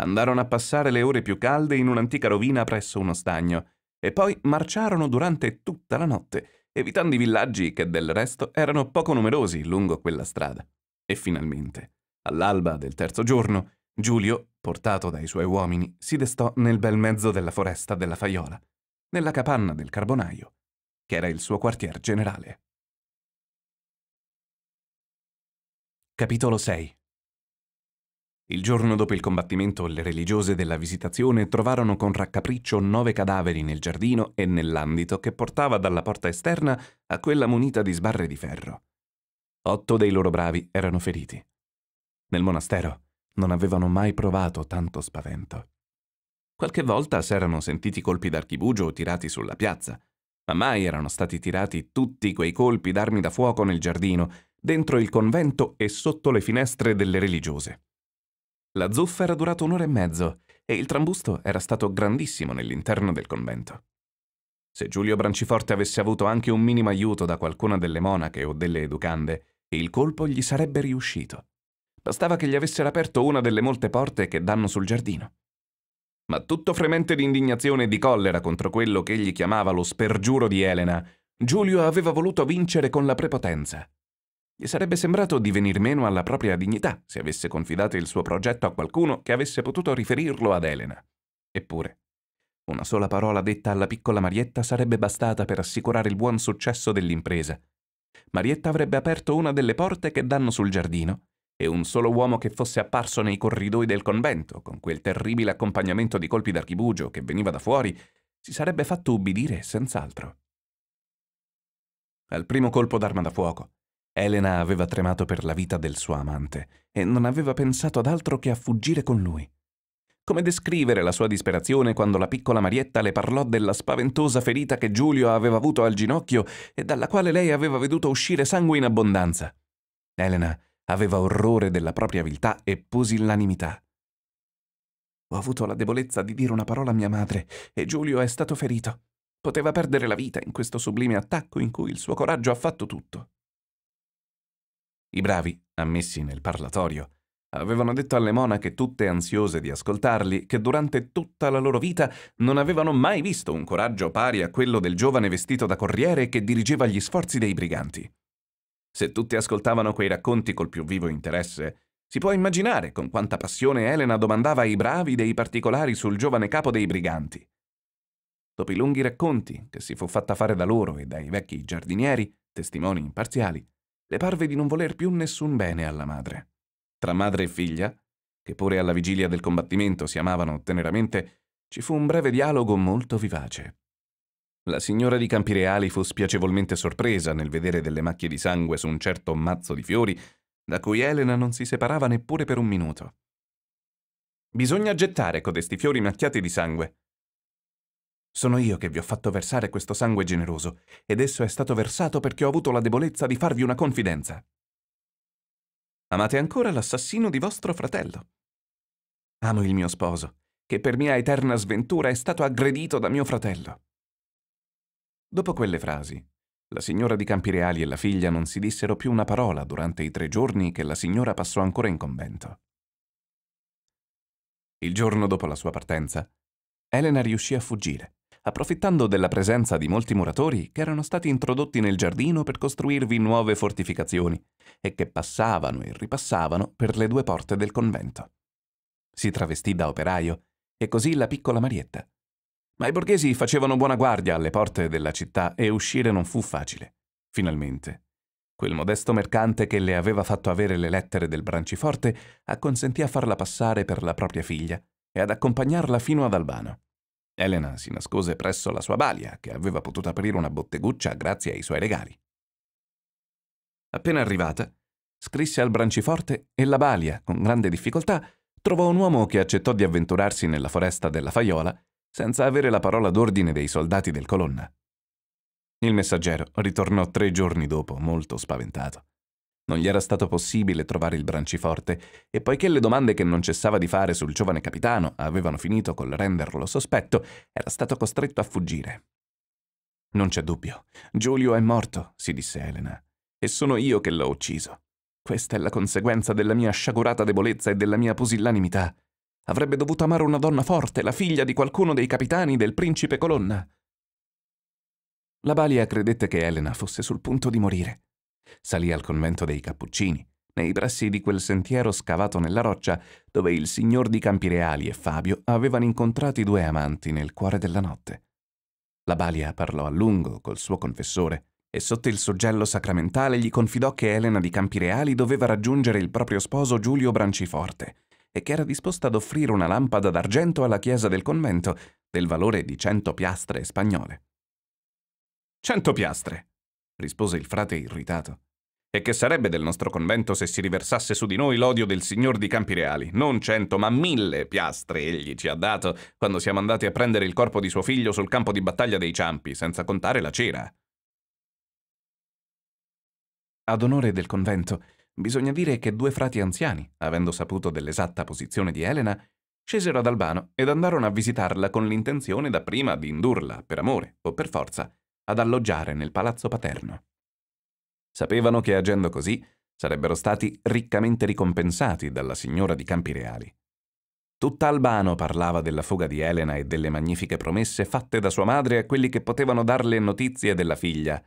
Andarono a passare le ore più calde in un'antica rovina presso uno stagno, e poi marciarono durante tutta la notte, evitando i villaggi che del resto erano poco numerosi lungo quella strada. E finalmente, all'alba del terzo giorno, Giulio, portato dai suoi uomini, si destò nel bel mezzo della foresta della Faiola, nella capanna del carbonaio, che era il suo quartier generale. Capitolo 6 il giorno dopo il combattimento, le religiose della visitazione trovarono con raccapriccio nove cadaveri nel giardino e nell'andito che portava dalla porta esterna a quella munita di sbarre di ferro. Otto dei loro bravi erano feriti. Nel monastero non avevano mai provato tanto spavento. Qualche volta s'erano sentiti colpi d'archibugio tirati sulla piazza, ma mai erano stati tirati tutti quei colpi d'armi da fuoco nel giardino, dentro il convento e sotto le finestre delle religiose. La zuffa era durata un'ora e mezzo e il trambusto era stato grandissimo nell'interno del convento. Se Giulio Branciforte avesse avuto anche un minimo aiuto da qualcuna delle monache o delle educande, il colpo gli sarebbe riuscito. Bastava che gli avessero aperto una delle molte porte che danno sul giardino. Ma tutto fremente di indignazione e di collera contro quello che egli chiamava lo spergiuro di Elena, Giulio aveva voluto vincere con la prepotenza. Gli sarebbe sembrato di venir meno alla propria dignità se avesse confidato il suo progetto a qualcuno che avesse potuto riferirlo ad Elena. Eppure, una sola parola detta alla piccola Marietta sarebbe bastata per assicurare il buon successo dell'impresa. Marietta avrebbe aperto una delle porte che danno sul giardino e un solo uomo che fosse apparso nei corridoi del convento, con quel terribile accompagnamento di colpi d'archibugio che veniva da fuori, si sarebbe fatto ubbidire senz'altro. Al primo colpo d'arma da fuoco, Elena aveva tremato per la vita del suo amante e non aveva pensato ad altro che a fuggire con lui. Come descrivere la sua disperazione quando la piccola Marietta le parlò della spaventosa ferita che Giulio aveva avuto al ginocchio e dalla quale lei aveva veduto uscire sangue in abbondanza? Elena aveva orrore della propria viltà e pusillanimità. Ho avuto la debolezza di dire una parola a mia madre e Giulio è stato ferito. Poteva perdere la vita in questo sublime attacco in cui il suo coraggio ha fatto tutto. I bravi, ammessi nel parlatorio, avevano detto alle monache tutte ansiose di ascoltarli che durante tutta la loro vita non avevano mai visto un coraggio pari a quello del giovane vestito da corriere che dirigeva gli sforzi dei briganti. Se tutti ascoltavano quei racconti col più vivo interesse, si può immaginare con quanta passione Elena domandava ai bravi dei particolari sul giovane capo dei briganti. Dopo i lunghi racconti che si fu fatta fare da loro e dai vecchi giardinieri, testimoni imparziali, le parve di non voler più nessun bene alla madre. Tra madre e figlia, che pure alla vigilia del combattimento si amavano teneramente, ci fu un breve dialogo molto vivace. La signora di Campireali fu spiacevolmente sorpresa nel vedere delle macchie di sangue su un certo mazzo di fiori da cui Elena non si separava neppure per un minuto. Bisogna gettare codesti fiori macchiati di sangue, sono io che vi ho fatto versare questo sangue generoso, ed esso è stato versato perché ho avuto la debolezza di farvi una confidenza. Amate ancora l'assassino di vostro fratello. Amo il mio sposo, che per mia eterna sventura è stato aggredito da mio fratello. Dopo quelle frasi, la signora di Campireali e la figlia non si dissero più una parola durante i tre giorni che la signora passò ancora in convento. Il giorno dopo la sua partenza, Elena riuscì a fuggire approfittando della presenza di molti muratori che erano stati introdotti nel giardino per costruirvi nuove fortificazioni e che passavano e ripassavano per le due porte del convento. Si travestì da operaio e così la piccola Marietta. Ma i borghesi facevano buona guardia alle porte della città e uscire non fu facile. Finalmente, Quel modesto mercante che le aveva fatto avere le lettere del Branciforte acconsentì a farla passare per la propria figlia e ad accompagnarla fino ad Albano. Elena si nascose presso la sua balia, che aveva potuto aprire una botteguccia grazie ai suoi regali. Appena arrivata, scrisse al branciforte e la balia, con grande difficoltà, trovò un uomo che accettò di avventurarsi nella foresta della Faiola senza avere la parola d'ordine dei soldati del colonna. Il messaggero ritornò tre giorni dopo, molto spaventato. Non gli era stato possibile trovare il branciforte, e poiché le domande che non cessava di fare sul giovane capitano avevano finito col renderlo sospetto, era stato costretto a fuggire. Non c'è dubbio. Giulio è morto, si disse Elena, e sono io che l'ho ucciso. Questa è la conseguenza della mia sciagurata debolezza e della mia pusillanimità. Avrebbe dovuto amare una donna forte, la figlia di qualcuno dei capitani del principe Colonna. La Balia credette che Elena fosse sul punto di morire. Salì al convento dei Cappuccini, nei pressi di quel sentiero scavato nella roccia dove il signor di Campireali e Fabio avevano incontrato i due amanti nel cuore della notte. La Balia parlò a lungo col suo confessore e sotto il suggello sacramentale gli confidò che Elena di Campireali doveva raggiungere il proprio sposo Giulio Branciforte e che era disposta ad offrire una lampada d'argento alla chiesa del convento del valore di cento piastre spagnole. Cento piastre, rispose il frate irritato. E che sarebbe del nostro convento se si riversasse su di noi l'odio del signor di Campi Reali? Non cento, ma mille piastre egli ci ha dato quando siamo andati a prendere il corpo di suo figlio sul campo di battaglia dei Ciampi, senza contare la cera. Ad onore del convento, bisogna dire che due frati anziani, avendo saputo dell'esatta posizione di Elena, scesero ad Albano ed andarono a visitarla con l'intenzione dapprima di indurla, per amore o per forza, ad alloggiare nel palazzo paterno. Sapevano che agendo così sarebbero stati riccamente ricompensati dalla signora di Campi Reali. Tutta Albano parlava della fuga di Elena e delle magnifiche promesse fatte da sua madre a quelli che potevano darle notizie della figlia,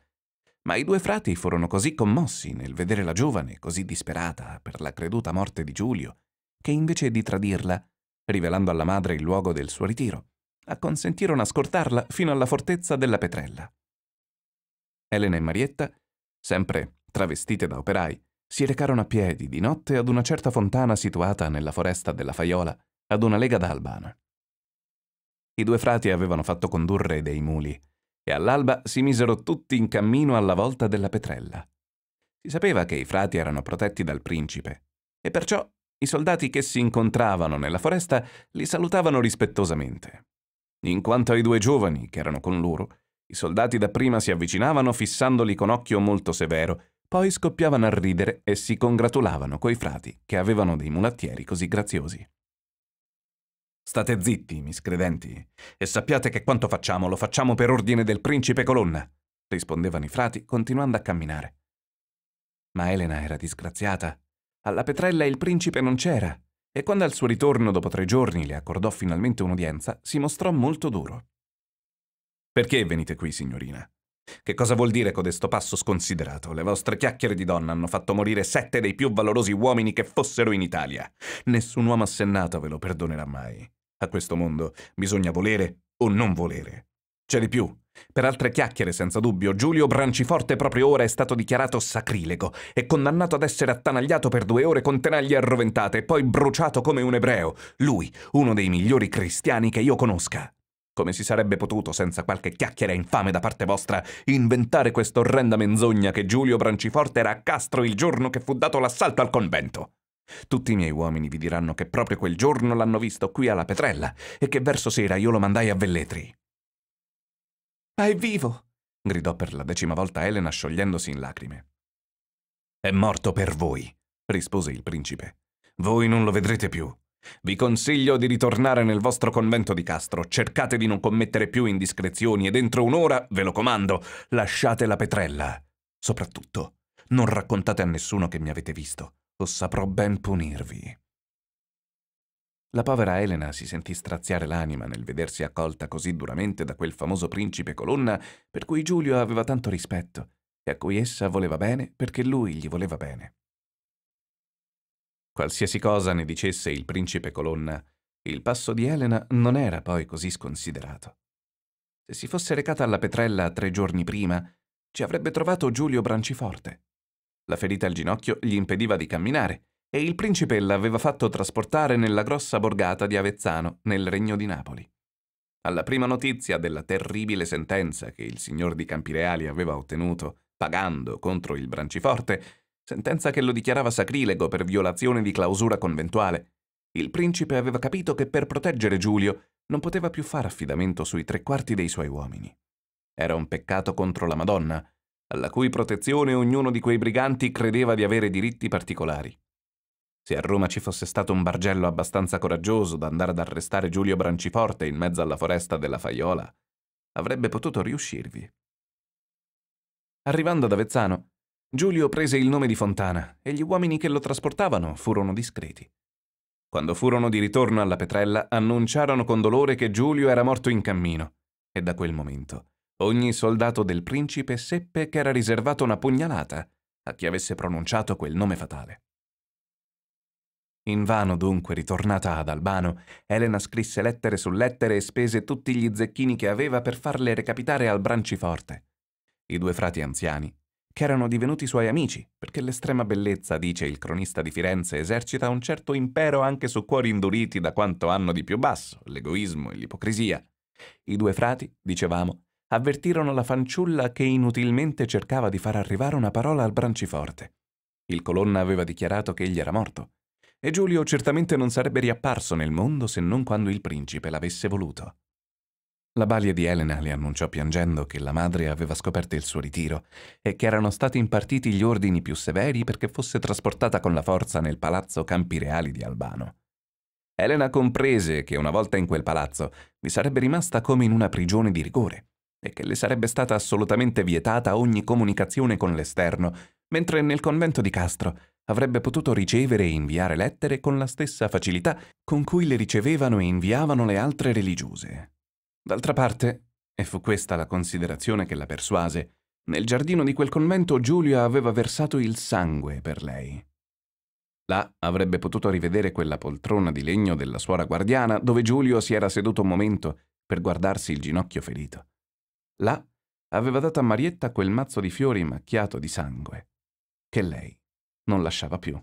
ma i due frati furono così commossi nel vedere la giovane così disperata per la creduta morte di Giulio, che invece di tradirla, rivelando alla madre il luogo del suo ritiro, acconsentirono a scortarla fino alla fortezza della Petrella. Elena e Marietta, sempre travestite da operai, si recarono a piedi di notte ad una certa fontana situata nella foresta della Faiola, ad una lega d'Albana. I due frati avevano fatto condurre dei muli e all'alba si misero tutti in cammino alla volta della petrella. Si sapeva che i frati erano protetti dal principe e perciò i soldati che si incontravano nella foresta li salutavano rispettosamente. In quanto ai due giovani che erano con loro, i soldati dapprima si avvicinavano fissandoli con occhio molto severo, poi scoppiavano a ridere e si congratulavano coi frati che avevano dei mulattieri così graziosi. State zitti, miscredenti, e sappiate che quanto facciamo lo facciamo per ordine del principe Colonna, rispondevano i frati continuando a camminare. Ma Elena era disgraziata. Alla Petrella il principe non c'era, e quando al suo ritorno dopo tre giorni le accordò finalmente un'udienza, si mostrò molto duro. Perché venite qui, signorina? Che cosa vuol dire codesto passo sconsiderato? Le vostre chiacchiere di donna hanno fatto morire sette dei più valorosi uomini che fossero in Italia. Nessun uomo assennato ve lo perdonerà mai. A questo mondo bisogna volere o non volere. C'è di più. Per altre chiacchiere, senza dubbio, Giulio Branciforte proprio ora è stato dichiarato sacrilego e condannato ad essere attanagliato per due ore con tenaglie arroventate e poi bruciato come un ebreo. Lui, uno dei migliori cristiani che io conosca. Come si sarebbe potuto, senza qualche chiacchiera infame da parte vostra, inventare questa orrenda menzogna che Giulio Branciforte era a Castro il giorno che fu dato l'assalto al convento? Tutti i miei uomini vi diranno che proprio quel giorno l'hanno visto qui alla Petrella e che verso sera io lo mandai a Velletri. Ma è vivo! gridò per la decima volta Elena sciogliendosi in lacrime. È morto per voi, rispose il principe. Voi non lo vedrete più. Vi consiglio di ritornare nel vostro convento di Castro, cercate di non commettere più indiscrezioni e dentro un'ora, ve lo comando, lasciate la petrella. Soprattutto, non raccontate a nessuno che mi avete visto, o saprò ben punirvi. La povera Elena si sentì straziare l'anima nel vedersi accolta così duramente da quel famoso principe colonna per cui Giulio aveva tanto rispetto e a cui essa voleva bene perché lui gli voleva bene. Qualsiasi cosa ne dicesse il principe Colonna, il passo di Elena non era poi così sconsiderato. Se si fosse recata alla Petrella tre giorni prima, ci avrebbe trovato Giulio Branciforte. La ferita al ginocchio gli impediva di camminare e il principe l'aveva fatto trasportare nella grossa borgata di Avezzano, nel regno di Napoli. Alla prima notizia della terribile sentenza che il signor di Campireali aveva ottenuto, pagando contro il Branciforte, sentenza che lo dichiarava sacrilego per violazione di clausura conventuale. Il principe aveva capito che per proteggere Giulio non poteva più fare affidamento sui tre quarti dei suoi uomini. Era un peccato contro la Madonna, alla cui protezione ognuno di quei briganti credeva di avere diritti particolari. Se a Roma ci fosse stato un bargello abbastanza coraggioso da andare ad arrestare Giulio Branciforte in mezzo alla foresta della Faiola, avrebbe potuto riuscirvi. Arrivando ad Avezzano, Giulio prese il nome di Fontana e gli uomini che lo trasportavano furono discreti. Quando furono di ritorno alla petrella, annunciarono con dolore che Giulio era morto in cammino, e da quel momento ogni soldato del principe seppe che era riservata una pugnalata a chi avesse pronunciato quel nome fatale. Invano dunque, ritornata ad Albano, Elena scrisse lettere su lettere e spese tutti gli zecchini che aveva per farle recapitare al Branciforte. I due frati anziani che erano divenuti suoi amici, perché l'estrema bellezza, dice il cronista di Firenze, esercita un certo impero anche su cuori induriti da quanto hanno di più basso, l'egoismo e l'ipocrisia. I due frati, dicevamo, avvertirono la fanciulla che inutilmente cercava di far arrivare una parola al branciforte. Il colonna aveva dichiarato che egli era morto, e Giulio certamente non sarebbe riapparso nel mondo se non quando il principe l'avesse voluto. La balia di Elena le annunciò piangendo che la madre aveva scoperto il suo ritiro e che erano stati impartiti gli ordini più severi perché fosse trasportata con la forza nel palazzo Campi Reali di Albano. Elena comprese che una volta in quel palazzo vi sarebbe rimasta come in una prigione di rigore e che le sarebbe stata assolutamente vietata ogni comunicazione con l'esterno, mentre nel convento di Castro avrebbe potuto ricevere e inviare lettere con la stessa facilità con cui le ricevevano e inviavano le altre religiose. D'altra parte, e fu questa la considerazione che la persuase, nel giardino di quel convento Giulia aveva versato il sangue per lei. Là avrebbe potuto rivedere quella poltrona di legno della suora guardiana dove Giulio si era seduto un momento per guardarsi il ginocchio ferito. Là aveva dato a Marietta quel mazzo di fiori macchiato di sangue, che lei non lasciava più.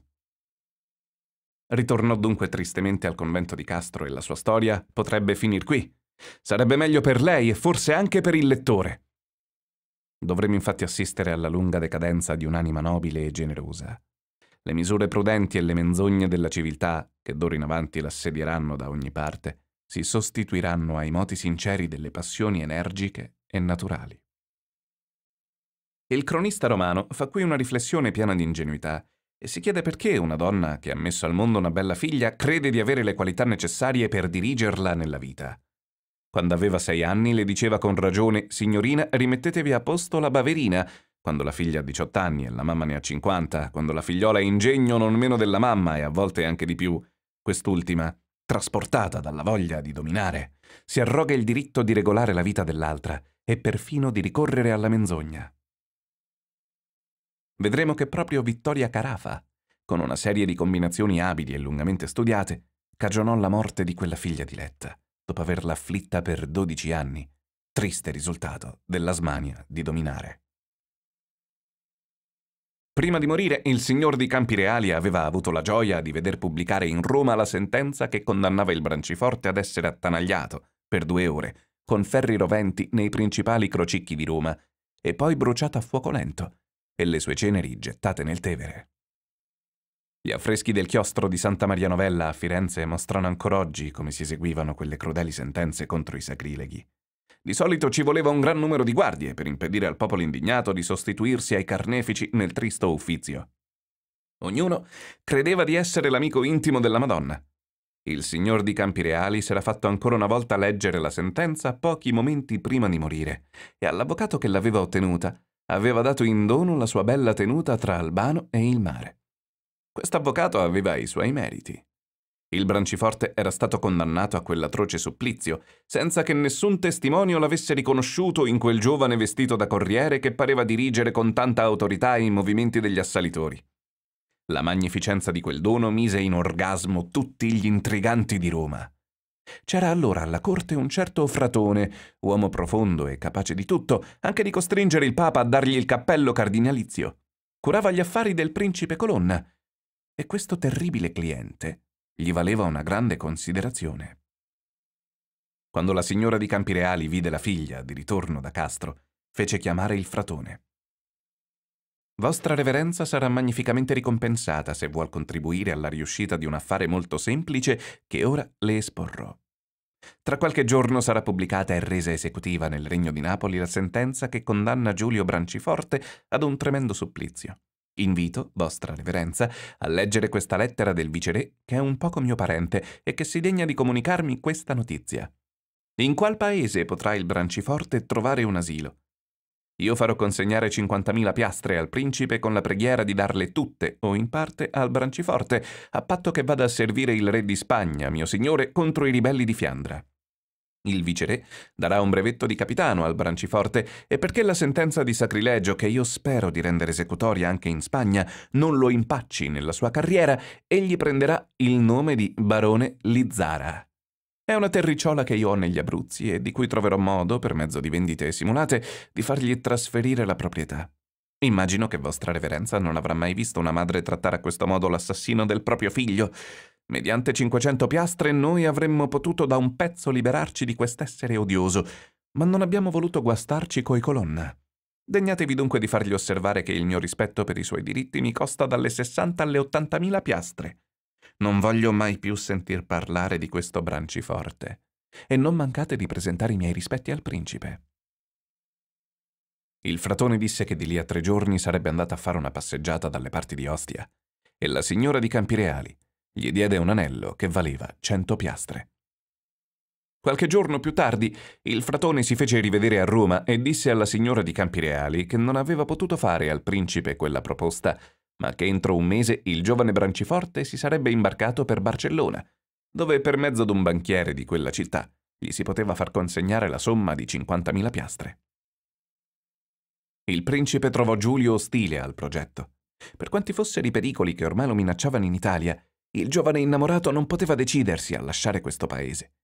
Ritornò dunque tristemente al convento di Castro e la sua storia potrebbe finir qui, Sarebbe meglio per lei e forse anche per il lettore. Dovremmo infatti assistere alla lunga decadenza di un'anima nobile e generosa. Le misure prudenti e le menzogne della civiltà, che d'ora in avanti l'assedieranno da ogni parte, si sostituiranno ai moti sinceri delle passioni energiche e naturali. Il cronista romano fa qui una riflessione piena di ingenuità e si chiede perché una donna che ha messo al mondo una bella figlia crede di avere le qualità necessarie per dirigerla nella vita. Quando aveva sei anni le diceva con ragione «Signorina, rimettetevi a posto la baverina», quando la figlia ha 18 anni e la mamma ne ha 50, quando la figliola è ingegno non meno della mamma e a volte anche di più, quest'ultima, trasportata dalla voglia di dominare, si arroga il diritto di regolare la vita dell'altra e perfino di ricorrere alla menzogna. Vedremo che proprio Vittoria Carafa, con una serie di combinazioni abili e lungamente studiate, cagionò la morte di quella figlia diletta dopo averla afflitta per 12 anni, triste risultato della smania di dominare. Prima di morire, il signor di Campi Reali aveva avuto la gioia di veder pubblicare in Roma la sentenza che condannava il Branciforte ad essere attanagliato per due ore, con ferri roventi nei principali crocicchi di Roma, e poi bruciato a fuoco lento, e le sue ceneri gettate nel Tevere. Gli affreschi del chiostro di Santa Maria Novella a Firenze mostrano ancora oggi come si eseguivano quelle crudeli sentenze contro i sacrileghi. Di solito ci voleva un gran numero di guardie per impedire al popolo indignato di sostituirsi ai carnefici nel tristo uffizio. Ognuno credeva di essere l'amico intimo della Madonna. Il signor di Campi Reali s'era fatto ancora una volta leggere la sentenza pochi momenti prima di morire e all'avvocato che l'aveva ottenuta aveva dato in dono la sua bella tenuta tra Albano e il mare. Quest'avvocato aveva i suoi meriti. Il Branciforte era stato condannato a quell'atroce supplizio, senza che nessun testimonio l'avesse riconosciuto in quel giovane vestito da corriere che pareva dirigere con tanta autorità i movimenti degli assalitori. La magnificenza di quel dono mise in orgasmo tutti gli intriganti di Roma. C'era allora alla corte un certo fratone, uomo profondo e capace di tutto, anche di costringere il Papa a dargli il cappello cardinalizio. Curava gli affari del principe Colonna, e questo terribile cliente gli valeva una grande considerazione. Quando la signora di Campireali vide la figlia di ritorno da Castro, fece chiamare il fratone. Vostra Reverenza sarà magnificamente ricompensata se vuol contribuire alla riuscita di un affare molto semplice che ora le esporrò. Tra qualche giorno sarà pubblicata e resa esecutiva nel Regno di Napoli la sentenza che condanna Giulio Branciforte ad un tremendo supplizio. Invito, vostra reverenza, a leggere questa lettera del viceré che è un poco mio parente e che si degna di comunicarmi questa notizia. In qual paese potrà il Branciforte trovare un asilo? Io farò consegnare 50.000 piastre al principe con la preghiera di darle tutte o in parte al Branciforte, a patto che vada a servire il re di Spagna, mio signore, contro i ribelli di Fiandra. Il viceré darà un brevetto di capitano al Branciforte e perché la sentenza di sacrilegio che io spero di rendere esecutoria anche in Spagna non lo impacci nella sua carriera, egli prenderà il nome di Barone Lizzara. È una terricciola che io ho negli Abruzzi e di cui troverò modo, per mezzo di vendite simulate, di fargli trasferire la proprietà. Immagino che vostra reverenza non avrà mai visto una madre trattare a questo modo l'assassino del proprio figlio. Mediante 500 piastre noi avremmo potuto da un pezzo liberarci di quest'essere odioso, ma non abbiamo voluto guastarci coi colonna. Degnatevi dunque di fargli osservare che il mio rispetto per i suoi diritti mi costa dalle 60 alle 80.000 piastre. Non voglio mai più sentir parlare di questo branciforte. E non mancate di presentare i miei rispetti al principe. Il fratone disse che di lì a tre giorni sarebbe andata a fare una passeggiata dalle parti di Ostia. E la signora di Campireali, gli diede un anello che valeva cento piastre. Qualche giorno più tardi il fratone si fece rivedere a Roma e disse alla signora di Campireali che non aveva potuto fare al principe quella proposta, ma che entro un mese il giovane Branciforte si sarebbe imbarcato per Barcellona, dove per mezzo d'un banchiere di quella città gli si poteva far consegnare la somma di 50.000 piastre. Il principe trovò Giulio ostile al progetto. Per quanti fossero i pericoli che ormai lo minacciavano in Italia, il giovane innamorato non poteva decidersi a lasciare questo paese.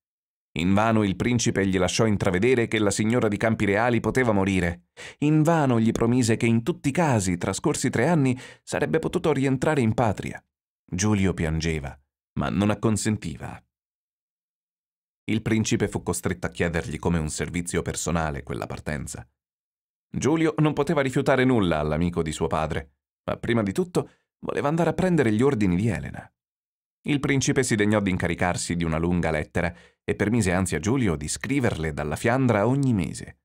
Invano il principe gli lasciò intravedere che la signora di Campi Reali poteva morire. Invano gli promise che in tutti i casi, trascorsi tre anni, sarebbe potuto rientrare in patria. Giulio piangeva, ma non acconsentiva. Il principe fu costretto a chiedergli come un servizio personale quella partenza. Giulio non poteva rifiutare nulla all'amico di suo padre, ma prima di tutto voleva andare a prendere gli ordini di Elena. Il principe si degnò di incaricarsi di una lunga lettera e permise anzi a Giulio di scriverle dalla Fiandra ogni mese.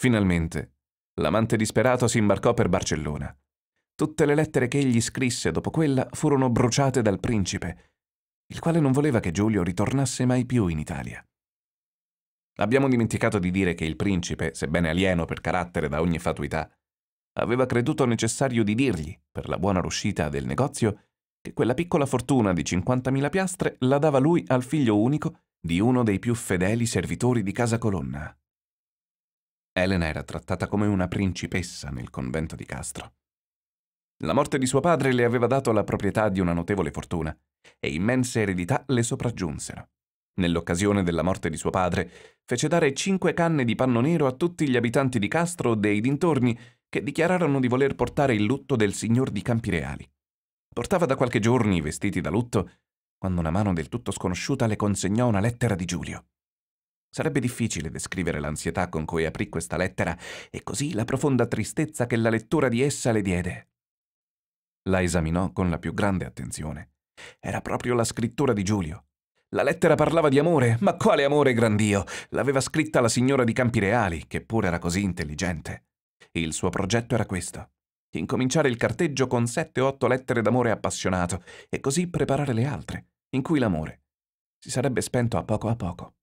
Finalmente, l'amante disperato si imbarcò per Barcellona. Tutte le lettere che egli scrisse dopo quella furono bruciate dal principe, il quale non voleva che Giulio ritornasse mai più in Italia. Abbiamo dimenticato di dire che il principe, sebbene alieno per carattere da ogni fatuità, aveva creduto necessario di dirgli, per la buona riuscita del negozio, che quella piccola fortuna di 50.000 piastre la dava lui al figlio unico di uno dei più fedeli servitori di Casa Colonna. Elena era trattata come una principessa nel convento di Castro. La morte di suo padre le aveva dato la proprietà di una notevole fortuna e immense eredità le sopraggiunsero. Nell'occasione della morte di suo padre, fece dare cinque canne di panno nero a tutti gli abitanti di Castro e dei dintorni che dichiararono di voler portare il lutto del signor di Campireali. Portava da qualche giorno i vestiti da lutto quando una mano del tutto sconosciuta le consegnò una lettera di Giulio. Sarebbe difficile descrivere l'ansietà con cui aprì questa lettera e così la profonda tristezza che la lettura di essa le diede. La esaminò con la più grande attenzione. Era proprio la scrittura di Giulio. La lettera parlava di amore, ma quale amore grandio! L'aveva scritta la signora di Campireali, che pure era così intelligente. Il suo progetto era questo incominciare il carteggio con sette o otto lettere d'amore appassionato e così preparare le altre, in cui l'amore si sarebbe spento a poco a poco.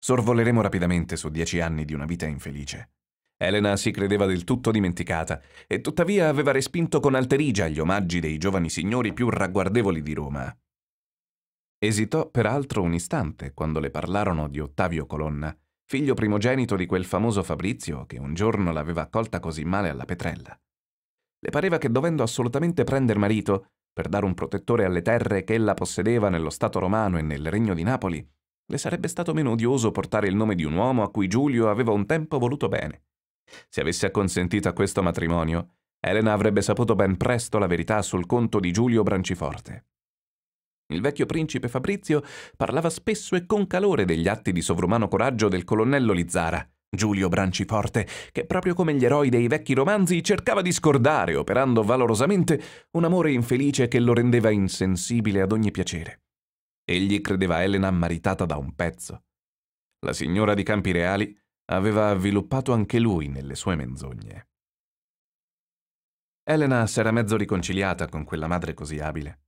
Sorvoleremo rapidamente su dieci anni di una vita infelice. Elena si credeva del tutto dimenticata e tuttavia aveva respinto con alterigia gli omaggi dei giovani signori più ragguardevoli di Roma. Esitò peraltro un istante quando le parlarono di Ottavio Colonna figlio primogenito di quel famoso Fabrizio che un giorno l'aveva accolta così male alla petrella. Le pareva che dovendo assolutamente prender marito, per dare un protettore alle terre che ella possedeva nello Stato romano e nel Regno di Napoli, le sarebbe stato meno odioso portare il nome di un uomo a cui Giulio aveva un tempo voluto bene. Se avesse acconsentito a questo matrimonio, Elena avrebbe saputo ben presto la verità sul conto di Giulio Branciforte. Il vecchio principe Fabrizio parlava spesso e con calore degli atti di sovrumano coraggio del colonnello Lizzara, Giulio Branciforte, che proprio come gli eroi dei vecchi romanzi cercava di scordare, operando valorosamente, un amore infelice che lo rendeva insensibile ad ogni piacere. Egli credeva Elena maritata da un pezzo. La signora di Campi Reali aveva avviluppato anche lui nelle sue menzogne. Elena s'era mezzo riconciliata con quella madre così abile.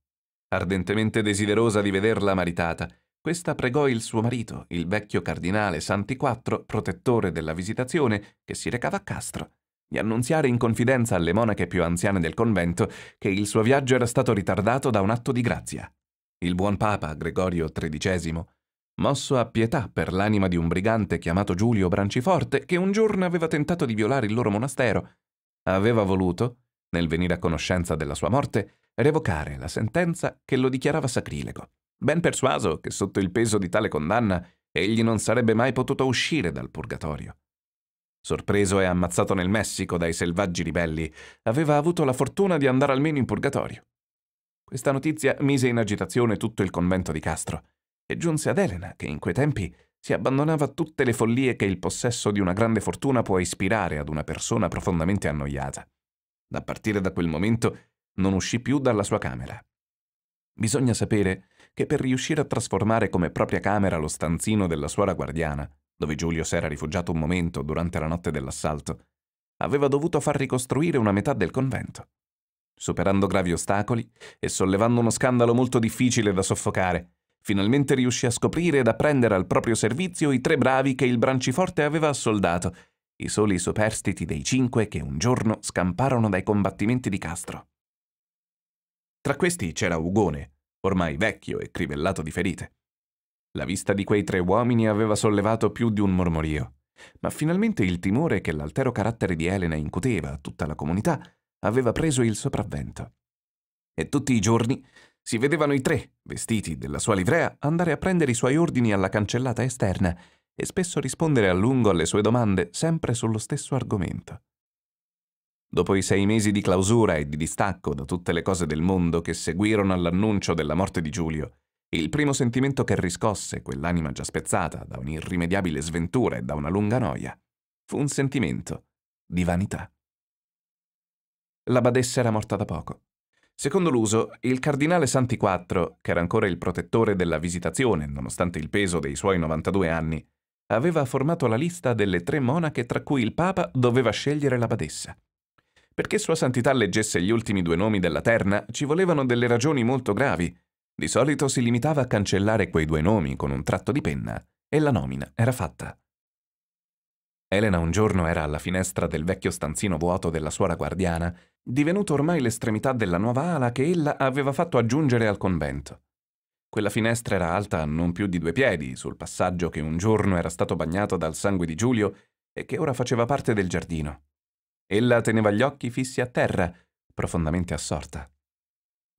Ardentemente desiderosa di vederla maritata, questa pregò il suo marito, il vecchio cardinale Santi Quattro, protettore della visitazione, che si recava a Castro, di annunziare in confidenza alle monache più anziane del convento che il suo viaggio era stato ritardato da un atto di grazia. Il buon Papa Gregorio XIII, mosso a pietà per l'anima di un brigante chiamato Giulio Branciforte che un giorno aveva tentato di violare il loro monastero, aveva voluto, nel venire a conoscenza della sua morte, revocare la sentenza che lo dichiarava sacrilego, ben persuaso che sotto il peso di tale condanna egli non sarebbe mai potuto uscire dal purgatorio. Sorpreso e ammazzato nel Messico dai selvaggi ribelli, aveva avuto la fortuna di andare almeno in purgatorio. Questa notizia mise in agitazione tutto il convento di Castro e giunse ad Elena, che in quei tempi si abbandonava a tutte le follie che il possesso di una grande fortuna può ispirare ad una persona profondamente annoiata. A partire da quel momento non uscì più dalla sua camera. Bisogna sapere che per riuscire a trasformare come propria camera lo stanzino della suora guardiana, dove Giulio s'era rifugiato un momento durante la notte dell'assalto, aveva dovuto far ricostruire una metà del convento. Superando gravi ostacoli e sollevando uno scandalo molto difficile da soffocare, finalmente riuscì a scoprire ed a prendere al proprio servizio i tre bravi che il Branciforte aveva assoldato, i soli superstiti dei cinque che un giorno scamparono dai combattimenti di Castro. Tra questi c'era Ugone, ormai vecchio e crivellato di ferite. La vista di quei tre uomini aveva sollevato più di un mormorio, ma finalmente il timore che l'altero carattere di Elena incuteva a tutta la comunità aveva preso il sopravvento. E tutti i giorni si vedevano i tre, vestiti della sua livrea, andare a prendere i suoi ordini alla cancellata esterna e spesso rispondere a lungo alle sue domande sempre sullo stesso argomento. Dopo i sei mesi di clausura e di distacco da tutte le cose del mondo che seguirono all'annuncio della morte di Giulio, il primo sentimento che riscosse quell'anima già spezzata da un'irrimediabile sventura e da una lunga noia fu un sentimento di vanità. La badessa era morta da poco. Secondo l'uso, il cardinale Santi IV, che era ancora il protettore della visitazione nonostante il peso dei suoi 92 anni, aveva formato la lista delle tre monache tra cui il Papa doveva scegliere la badessa. Perché Sua Santità leggesse gli ultimi due nomi della terna ci volevano delle ragioni molto gravi. Di solito si limitava a cancellare quei due nomi con un tratto di penna e la nomina era fatta. Elena un giorno era alla finestra del vecchio stanzino vuoto della suora guardiana, divenuto ormai l'estremità della nuova ala che ella aveva fatto aggiungere al convento. Quella finestra era alta non più di due piedi, sul passaggio che un giorno era stato bagnato dal sangue di Giulio e che ora faceva parte del giardino. Ella teneva gli occhi fissi a terra, profondamente assorta.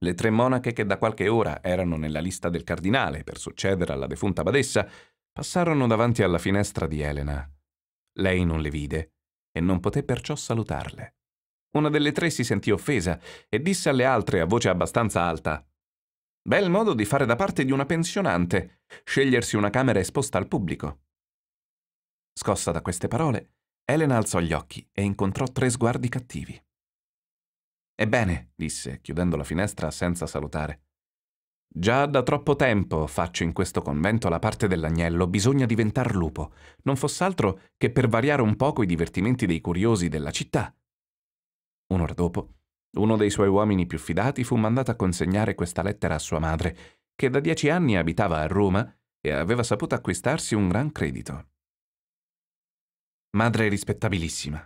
Le tre monache che da qualche ora erano nella lista del cardinale per succedere alla defunta badessa passarono davanti alla finestra di Elena. Lei non le vide e non poté perciò salutarle. Una delle tre si sentì offesa e disse alle altre a voce abbastanza alta Bel modo di fare da parte di una pensionante, scegliersi una camera esposta al pubblico. Scossa da queste parole, Elena alzò gli occhi e incontrò tre sguardi cattivi. Ebbene, disse, chiudendo la finestra senza salutare. Già da troppo tempo faccio in questo convento la parte dell'agnello, bisogna diventar lupo, non foss'altro che per variare un poco i divertimenti dei curiosi della città. Un'ora dopo, uno dei suoi uomini più fidati fu mandato a consegnare questa lettera a sua madre, che da dieci anni abitava a Roma e aveva saputo acquistarsi un gran credito. Madre rispettabilissima,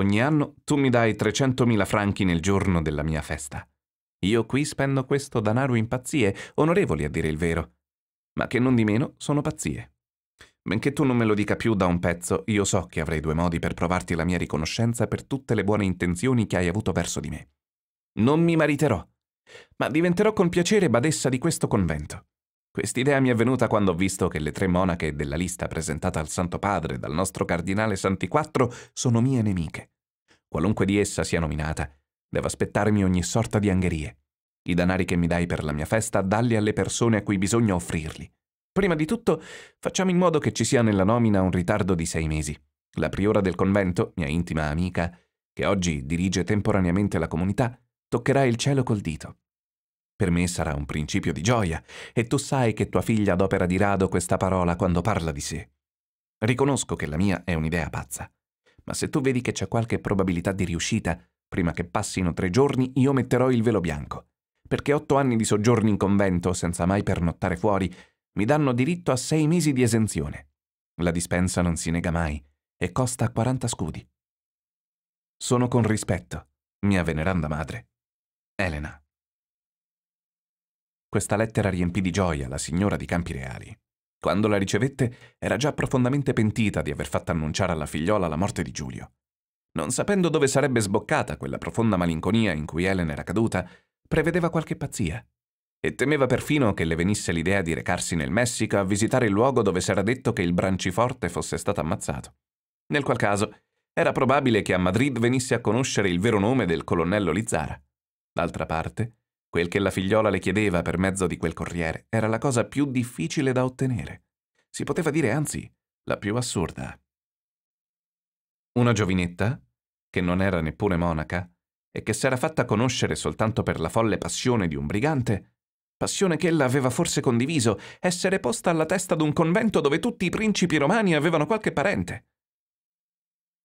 ogni anno tu mi dai 300.000 franchi nel giorno della mia festa. Io qui spendo questo danaro in pazzie, onorevoli a dire il vero, ma che non di meno sono pazzie. Benché tu non me lo dica più da un pezzo, io so che avrei due modi per provarti la mia riconoscenza per tutte le buone intenzioni che hai avuto verso di me. Non mi mariterò, ma diventerò con piacere badessa di questo convento. Quest'idea mi è venuta quando ho visto che le tre monache della lista presentata al Santo Padre dal nostro Cardinale Santi Quattro sono mie nemiche. Qualunque di essa sia nominata, devo aspettarmi ogni sorta di angherie. I danari che mi dai per la mia festa, dalli alle persone a cui bisogna offrirli. Prima di tutto, facciamo in modo che ci sia nella nomina un ritardo di sei mesi. La priora del convento, mia intima amica, che oggi dirige temporaneamente la comunità, toccherà il cielo col dito. Per me sarà un principio di gioia, e tu sai che tua figlia adopera di rado questa parola quando parla di sé. Riconosco che la mia è un'idea pazza, ma se tu vedi che c'è qualche probabilità di riuscita, prima che passino tre giorni io metterò il velo bianco, perché otto anni di soggiorno in convento senza mai pernottare fuori mi danno diritto a sei mesi di esenzione. La dispensa non si nega mai e costa 40 scudi. Sono con rispetto, mia veneranda madre, Elena. Questa lettera riempì di gioia la signora di Campi Reali. Quando la ricevette, era già profondamente pentita di aver fatto annunciare alla figliola la morte di Giulio. Non sapendo dove sarebbe sboccata quella profonda malinconia in cui Elena era caduta, prevedeva qualche pazzia. E temeva perfino che le venisse l'idea di recarsi nel Messico a visitare il luogo dove s'era detto che il Branciforte fosse stato ammazzato. Nel qual caso, era probabile che a Madrid venisse a conoscere il vero nome del colonnello Lizzara. D'altra parte, Quel che la figliola le chiedeva per mezzo di quel corriere era la cosa più difficile da ottenere. Si poteva dire anzi la più assurda. Una giovinetta, che non era neppure monaca, e che s'era fatta conoscere soltanto per la folle passione di un brigante, passione che ella aveva forse condiviso, essere posta alla testa d'un convento dove tutti i principi romani avevano qualche parente.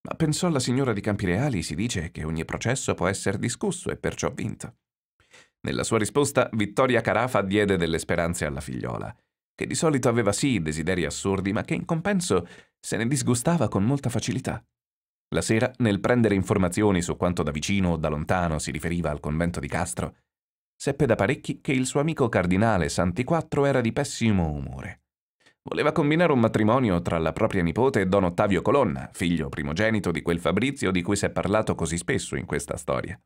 Ma pensò alla signora di Campireali, si dice che ogni processo può essere discusso e perciò vinto. Nella sua risposta, Vittoria Carafa diede delle speranze alla figliola, che di solito aveva sì desideri assurdi, ma che in compenso se ne disgustava con molta facilità. La sera, nel prendere informazioni su quanto da vicino o da lontano si riferiva al convento di Castro, seppe da parecchi che il suo amico cardinale Santi Quattro era di pessimo umore. Voleva combinare un matrimonio tra la propria nipote e don Ottavio Colonna, figlio primogenito di quel Fabrizio di cui si è parlato così spesso in questa storia.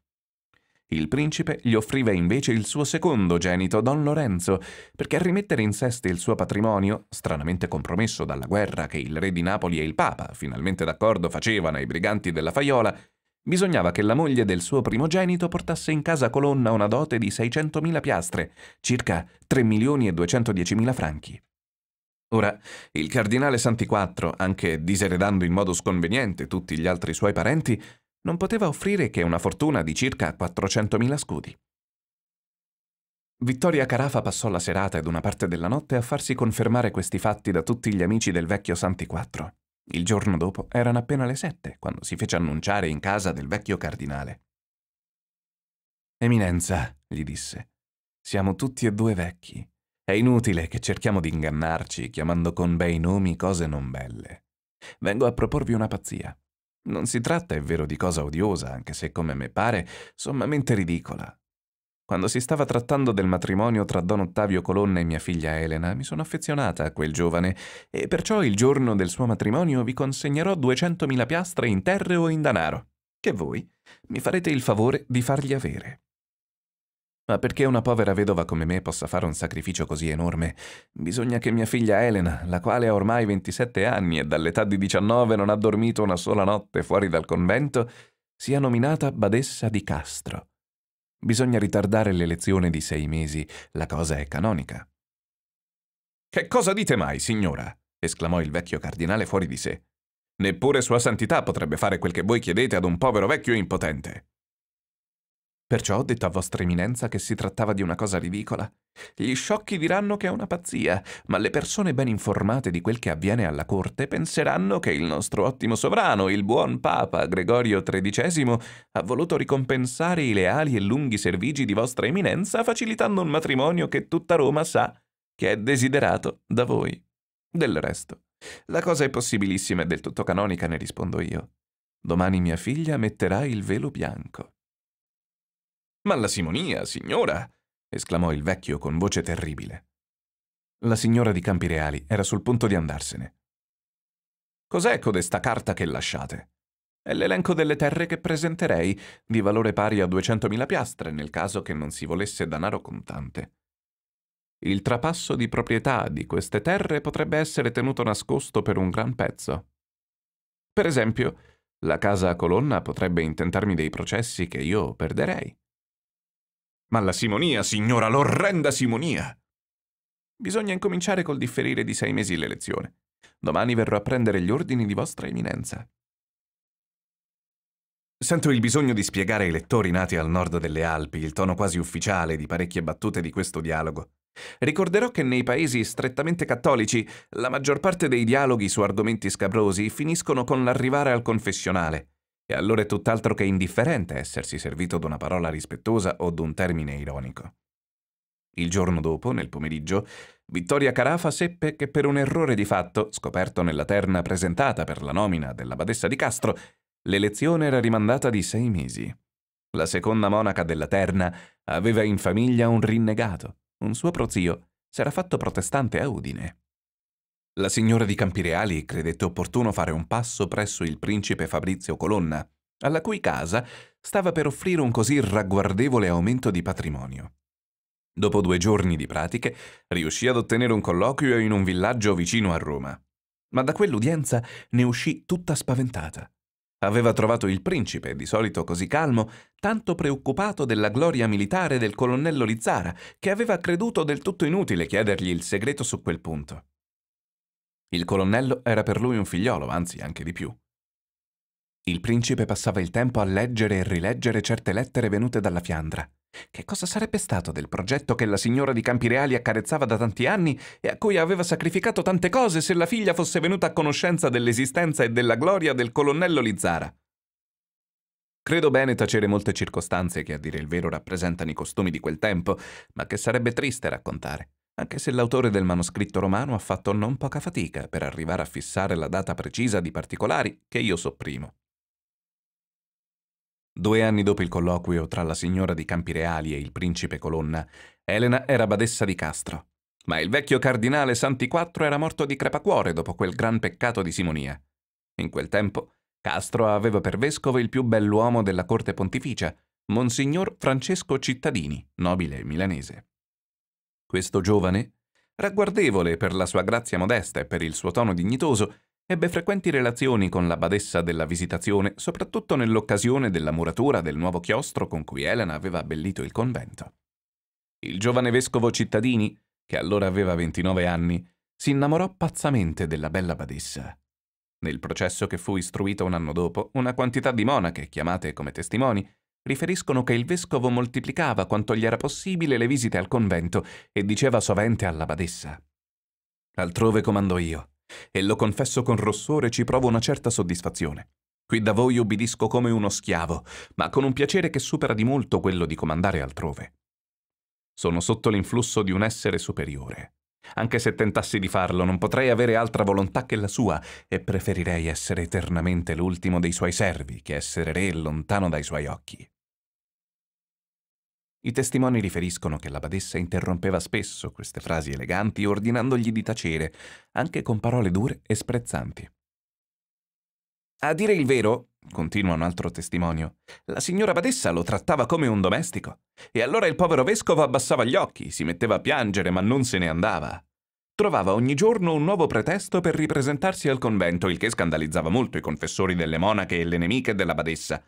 Il principe gli offriva invece il suo secondo genito, Don Lorenzo, perché a rimettere in sesto il suo patrimonio, stranamente compromesso dalla guerra che il re di Napoli e il papa, finalmente d'accordo, facevano ai briganti della Faiola, bisognava che la moglie del suo primogenito portasse in casa Colonna una dote di 600.000 piastre, circa 3 milioni e 210.000 franchi. Ora, il cardinale Santi IV, anche diseredando in modo sconveniente tutti gli altri suoi parenti, non poteva offrire che una fortuna di circa 400.000 scudi. Vittoria Carafa passò la serata ed una parte della notte a farsi confermare questi fatti da tutti gli amici del vecchio Santi Quattro. Il giorno dopo erano appena le sette, quando si fece annunciare in casa del vecchio cardinale. Eminenza, gli disse, siamo tutti e due vecchi. È inutile che cerchiamo di ingannarci chiamando con bei nomi cose non belle. Vengo a proporvi una pazzia. Non si tratta, è vero, di cosa odiosa, anche se come me pare, sommamente ridicola. Quando si stava trattando del matrimonio tra Don Ottavio Colonna e mia figlia Elena, mi sono affezionata a quel giovane e perciò il giorno del suo matrimonio vi consegnerò 200.000 piastre in terre o in danaro, che voi mi farete il favore di fargli avere. Ma perché una povera vedova come me possa fare un sacrificio così enorme, bisogna che mia figlia Elena, la quale ha ormai 27 anni e dall'età di 19 non ha dormito una sola notte fuori dal convento, sia nominata badessa di Castro. Bisogna ritardare l'elezione di sei mesi, la cosa è canonica. Che cosa dite mai, signora? esclamò il vecchio cardinale fuori di sé. Neppure Sua Santità potrebbe fare quel che voi chiedete ad un povero vecchio impotente. Perciò ho detto a vostra eminenza che si trattava di una cosa ridicola. Gli sciocchi diranno che è una pazzia, ma le persone ben informate di quel che avviene alla corte penseranno che il nostro ottimo sovrano, il buon Papa Gregorio XIII, ha voluto ricompensare i leali e lunghi servigi di vostra eminenza facilitando un matrimonio che tutta Roma sa che è desiderato da voi. Del resto, la cosa è possibilissima e del tutto canonica, ne rispondo io. Domani mia figlia metterà il velo bianco. Ma la simonia, signora! esclamò il vecchio con voce terribile. La signora di Campi Reali era sul punto di andarsene. Cos'è codesta carta che lasciate? È l'elenco delle terre che presenterei, di valore pari a 200.000 piastre nel caso che non si volesse danaro contante. Il trapasso di proprietà di queste terre potrebbe essere tenuto nascosto per un gran pezzo. Per esempio, la casa a colonna potrebbe intentarmi dei processi che io perderei. Ma la simonia, signora, l'orrenda simonia! Bisogna incominciare col differire di sei mesi l'elezione. Domani verrò a prendere gli ordini di vostra eminenza. Sento il bisogno di spiegare ai lettori nati al nord delle Alpi il tono quasi ufficiale di parecchie battute di questo dialogo. Ricorderò che nei paesi strettamente cattolici la maggior parte dei dialoghi su argomenti scabrosi finiscono con l'arrivare al confessionale, e allora è tutt'altro che indifferente essersi servito d'una parola rispettosa o d'un termine ironico. Il giorno dopo, nel pomeriggio, Vittoria Carafa seppe che per un errore di fatto, scoperto nella terna presentata per la nomina della badessa di Castro, l'elezione era rimandata di sei mesi. La seconda monaca della terna aveva in famiglia un rinnegato, un suo prozio s'era fatto protestante a Udine. La signora di Campireali credette opportuno fare un passo presso il principe Fabrizio Colonna, alla cui casa stava per offrire un così ragguardevole aumento di patrimonio. Dopo due giorni di pratiche, riuscì ad ottenere un colloquio in un villaggio vicino a Roma. Ma da quell'udienza ne uscì tutta spaventata. Aveva trovato il principe, di solito così calmo, tanto preoccupato della gloria militare del colonnello Lizzara, che aveva creduto del tutto inutile chiedergli il segreto su quel punto. Il colonnello era per lui un figliolo, anzi anche di più. Il principe passava il tempo a leggere e rileggere certe lettere venute dalla Fiandra. Che cosa sarebbe stato del progetto che la signora di Campi Reali accarezzava da tanti anni e a cui aveva sacrificato tante cose se la figlia fosse venuta a conoscenza dell'esistenza e della gloria del colonnello Lizzara? Credo bene tacere molte circostanze che, a dire il vero, rappresentano i costumi di quel tempo, ma che sarebbe triste raccontare anche se l'autore del manoscritto romano ha fatto non poca fatica per arrivare a fissare la data precisa di particolari che io sopprimo. Due anni dopo il colloquio tra la signora di Campireali e il principe Colonna, Elena era badessa di Castro, ma il vecchio cardinale Santi IV era morto di crepacuore dopo quel gran peccato di simonia. In quel tempo, Castro aveva per vescovo il più bell'uomo della corte pontificia, Monsignor Francesco Cittadini, nobile milanese. Questo giovane, ragguardevole per la sua grazia modesta e per il suo tono dignitoso, ebbe frequenti relazioni con la badessa della visitazione, soprattutto nell'occasione della muratura del nuovo chiostro con cui Elena aveva abbellito il convento. Il giovane vescovo Cittadini, che allora aveva 29 anni, si innamorò pazzamente della bella badessa. Nel processo che fu istruito un anno dopo, una quantità di monache, chiamate come testimoni, riferiscono che il vescovo moltiplicava quanto gli era possibile le visite al convento e diceva sovente alla badessa Altrove comando io, e lo confesso con rossore ci provo una certa soddisfazione. Qui da voi ubbidisco come uno schiavo, ma con un piacere che supera di molto quello di comandare altrove. Sono sotto l'influsso di un essere superiore. Anche se tentassi di farlo, non potrei avere altra volontà che la sua e preferirei essere eternamente l'ultimo dei suoi servi che essere re lontano dai suoi occhi. I testimoni riferiscono che la badessa interrompeva spesso queste frasi eleganti ordinandogli di tacere, anche con parole dure e sprezzanti. A dire il vero, continua un altro testimonio, la signora badessa lo trattava come un domestico, e allora il povero vescovo abbassava gli occhi, si metteva a piangere, ma non se ne andava. Trovava ogni giorno un nuovo pretesto per ripresentarsi al convento, il che scandalizzava molto i confessori delle monache e le nemiche della badessa,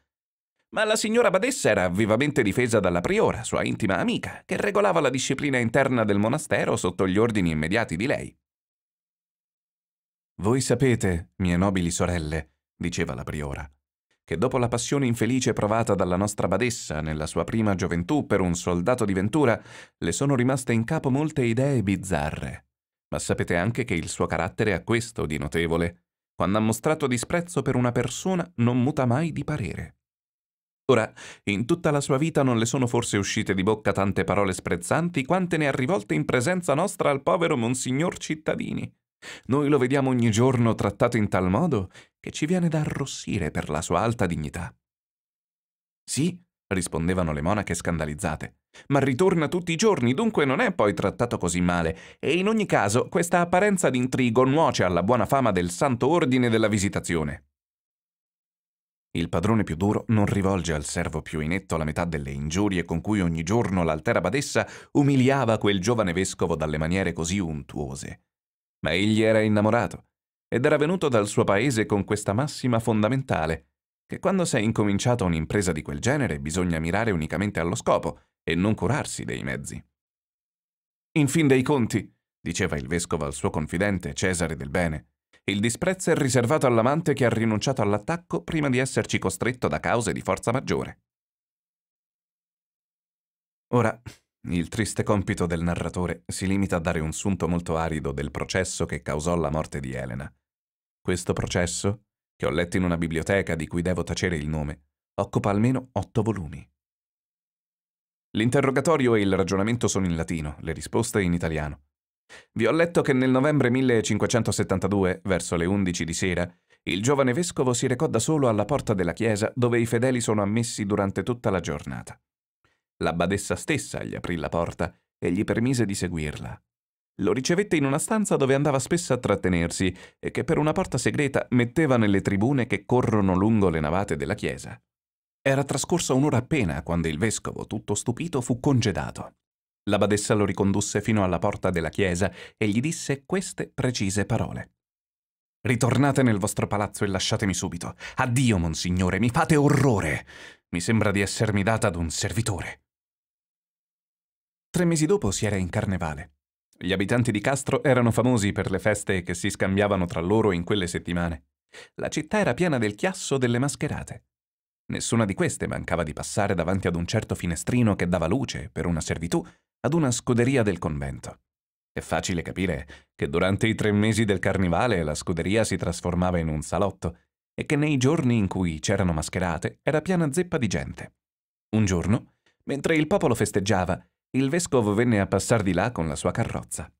ma la signora badessa era vivamente difesa dalla priora, sua intima amica, che regolava la disciplina interna del monastero sotto gli ordini immediati di lei. Voi sapete, mie nobili sorelle, diceva la priora, che dopo la passione infelice provata dalla nostra badessa nella sua prima gioventù per un soldato di Ventura, le sono rimaste in capo molte idee bizzarre. Ma sapete anche che il suo carattere ha questo di notevole. Quando ha mostrato disprezzo per una persona, non muta mai di parere. Ora, in tutta la sua vita non le sono forse uscite di bocca tante parole sprezzanti quante ne ha rivolte in presenza nostra al povero Monsignor Cittadini. Noi lo vediamo ogni giorno trattato in tal modo che ci viene da arrossire per la sua alta dignità. Sì, rispondevano le monache scandalizzate, ma ritorna tutti i giorni, dunque non è poi trattato così male, e in ogni caso questa apparenza d'intrigo nuoce alla buona fama del Santo Ordine della Visitazione. Il padrone più duro non rivolge al servo più inetto la metà delle ingiurie con cui ogni giorno l'altera badessa umiliava quel giovane vescovo dalle maniere così untuose. Ma egli era innamorato ed era venuto dal suo paese con questa massima fondamentale, che quando si è incominciata un'impresa di quel genere bisogna mirare unicamente allo scopo e non curarsi dei mezzi. In fin dei conti, diceva il vescovo al suo confidente Cesare del Bene, il disprezzo è riservato all'amante che ha rinunciato all'attacco prima di esserci costretto da cause di forza maggiore. Ora, il triste compito del narratore si limita a dare un sunto molto arido del processo che causò la morte di Elena. Questo processo, che ho letto in una biblioteca di cui devo tacere il nome, occupa almeno otto volumi. L'interrogatorio e il ragionamento sono in latino, le risposte in italiano, vi ho letto che nel novembre 1572, verso le 11 di sera, il giovane vescovo si recò da solo alla porta della chiesa dove i fedeli sono ammessi durante tutta la giornata. La badessa stessa gli aprì la porta e gli permise di seguirla. Lo ricevette in una stanza dove andava spesso a trattenersi e che per una porta segreta metteva nelle tribune che corrono lungo le navate della chiesa. Era trascorsa un'ora appena quando il vescovo, tutto stupito, fu congedato. La badessa lo ricondusse fino alla porta della chiesa e gli disse queste precise parole. Ritornate nel vostro palazzo e lasciatemi subito. Addio, monsignore, mi fate orrore. Mi sembra di essermi data ad un servitore. Tre mesi dopo si era in carnevale. Gli abitanti di Castro erano famosi per le feste che si scambiavano tra loro in quelle settimane. La città era piena del chiasso delle mascherate. Nessuna di queste mancava di passare davanti ad un certo finestrino che dava luce, per una servitù, ad una scuderia del convento. È facile capire che durante i tre mesi del carnivale la scuderia si trasformava in un salotto e che nei giorni in cui c'erano mascherate era piena zeppa di gente. Un giorno, mentre il popolo festeggiava, il vescovo venne a passar di là con la sua carrozza.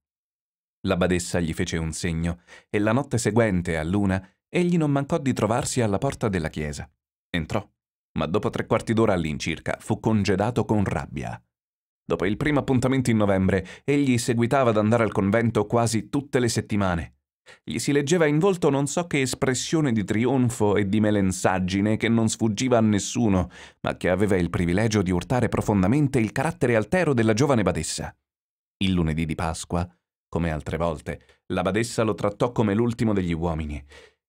La badessa gli fece un segno e la notte seguente, a luna, egli non mancò di trovarsi alla porta della chiesa. Entrò ma dopo tre quarti d'ora all'incirca fu congedato con rabbia. Dopo il primo appuntamento in novembre, egli seguitava ad andare al convento quasi tutte le settimane. Gli si leggeva in volto non so che espressione di trionfo e di melensaggine che non sfuggiva a nessuno, ma che aveva il privilegio di urtare profondamente il carattere altero della giovane badessa. Il lunedì di Pasqua, come altre volte, la badessa lo trattò come l'ultimo degli uomini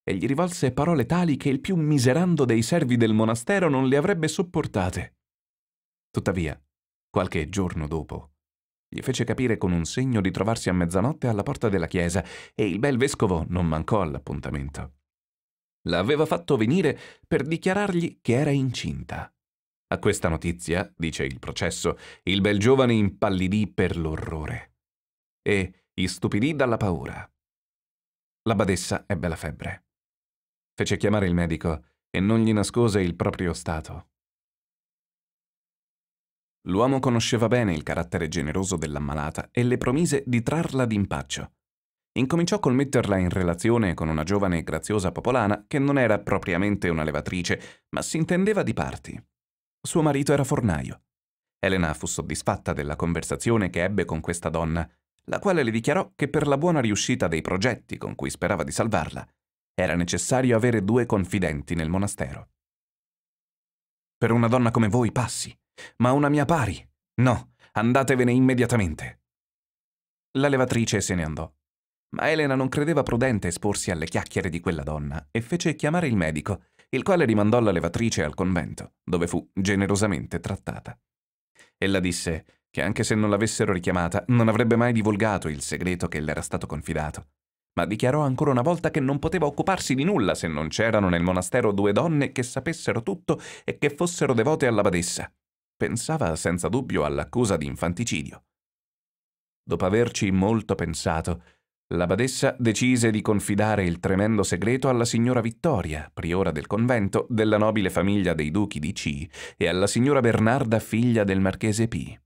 e gli rivolse parole tali che il più miserando dei servi del monastero non le avrebbe sopportate. Tuttavia, qualche giorno dopo, gli fece capire con un segno di trovarsi a mezzanotte alla porta della chiesa e il bel vescovo non mancò all'appuntamento. L'aveva fatto venire per dichiarargli che era incinta. A questa notizia, dice il processo, il bel giovane impallidì per l'orrore e istupidì dalla paura. La badessa ebbe la febbre. Fece chiamare il medico e non gli nascose il proprio stato. L'uomo conosceva bene il carattere generoso dell'ammalata e le promise di trarla d'impaccio. Incominciò col metterla in relazione con una giovane e graziosa popolana che non era propriamente una levatrice, ma si intendeva di parti. Suo marito era fornaio. Elena fu soddisfatta della conversazione che ebbe con questa donna, la quale le dichiarò che per la buona riuscita dei progetti con cui sperava di salvarla, era necessario avere due confidenti nel monastero. Per una donna come voi passi, ma una mia pari. No, andatevene immediatamente. La levatrice se ne andò. Ma Elena non credeva prudente esporsi alle chiacchiere di quella donna e fece chiamare il medico, il quale rimandò la levatrice al convento, dove fu generosamente trattata. Ella disse che anche se non l'avessero richiamata, non avrebbe mai divulgato il segreto che le era stato confidato, ma dichiarò ancora una volta che non poteva occuparsi di nulla se non c'erano nel monastero due donne che sapessero tutto e che fossero devote alla badessa. Pensava senza dubbio all'accusa di infanticidio. Dopo averci molto pensato, la badessa decise di confidare il tremendo segreto alla signora Vittoria, priora del convento della nobile famiglia dei duchi di C, e alla signora Bernarda, figlia del marchese Pi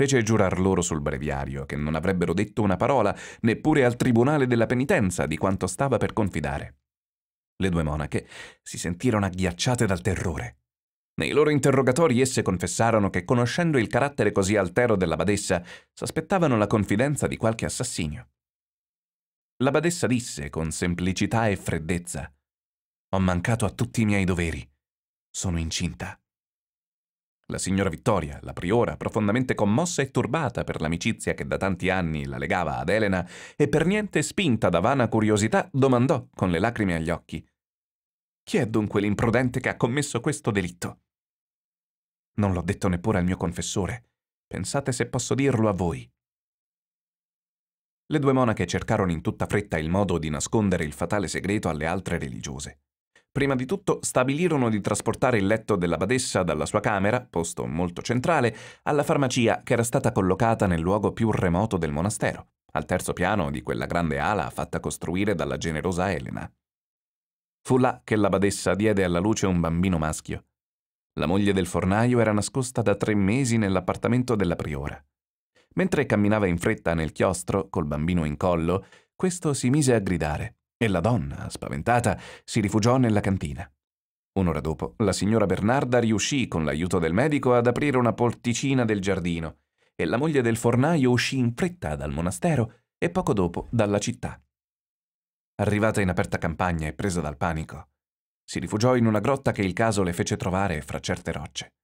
fece giurar loro sul breviario che non avrebbero detto una parola neppure al tribunale della penitenza di quanto stava per confidare. Le due monache si sentirono agghiacciate dal terrore. Nei loro interrogatori esse confessarono che, conoscendo il carattere così altero della badessa, s'aspettavano la confidenza di qualche assassino. La badessa disse con semplicità e freddezza: Ho mancato a tutti i miei doveri. Sono incinta. La signora Vittoria, la priora, profondamente commossa e turbata per l'amicizia che da tanti anni la legava ad Elena e per niente spinta da vana curiosità, domandò con le lacrime agli occhi «Chi è dunque l'imprudente che ha commesso questo delitto?» Non l'ho detto neppure al mio confessore. Pensate se posso dirlo a voi. Le due monache cercarono in tutta fretta il modo di nascondere il fatale segreto alle altre religiose. Prima di tutto stabilirono di trasportare il letto della badessa dalla sua camera, posto molto centrale, alla farmacia che era stata collocata nel luogo più remoto del monastero, al terzo piano di quella grande ala fatta costruire dalla generosa Elena. Fu là che la badessa diede alla luce un bambino maschio. La moglie del fornaio era nascosta da tre mesi nell'appartamento della priora. Mentre camminava in fretta nel chiostro, col bambino in collo, questo si mise a gridare e la donna, spaventata, si rifugiò nella cantina. Un'ora dopo, la signora Bernarda riuscì, con l'aiuto del medico, ad aprire una porticina del giardino e la moglie del fornaio uscì in fretta dal monastero e poco dopo dalla città. Arrivata in aperta campagna e presa dal panico, si rifugiò in una grotta che il caso le fece trovare fra certe rocce.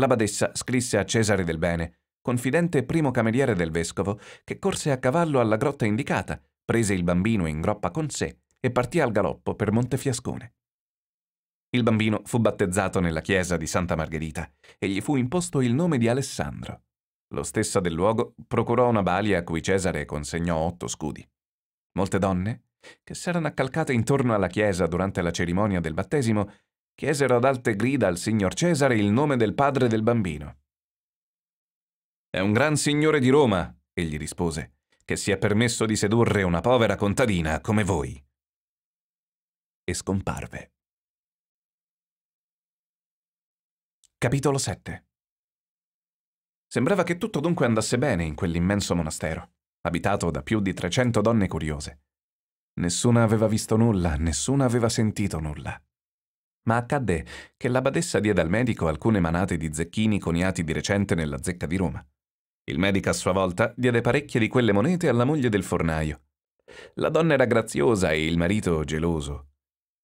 La badessa scrisse a Cesare del Bene, confidente primo cameriere del vescovo, che corse a cavallo alla grotta indicata prese il bambino in groppa con sé e partì al galoppo per Montefiascone. Il bambino fu battezzato nella chiesa di Santa Margherita e gli fu imposto il nome di Alessandro. Lo stesso del luogo procurò una balia a cui Cesare consegnò otto scudi. Molte donne, che s'erano accalcate intorno alla chiesa durante la cerimonia del battesimo, chiesero ad alte grida al signor Cesare il nome del padre del bambino. È un gran signore di Roma, egli rispose, che si è permesso di sedurre una povera contadina come voi. E scomparve. Capitolo 7 Sembrava che tutto dunque andasse bene in quell'immenso monastero, abitato da più di 300 donne curiose. Nessuna aveva visto nulla, nessuna aveva sentito nulla. Ma accadde che la badessa diede al medico alcune manate di zecchini coniati di recente nella zecca di Roma. Il medico a sua volta diede parecchie di quelle monete alla moglie del fornaio. La donna era graziosa e il marito geloso.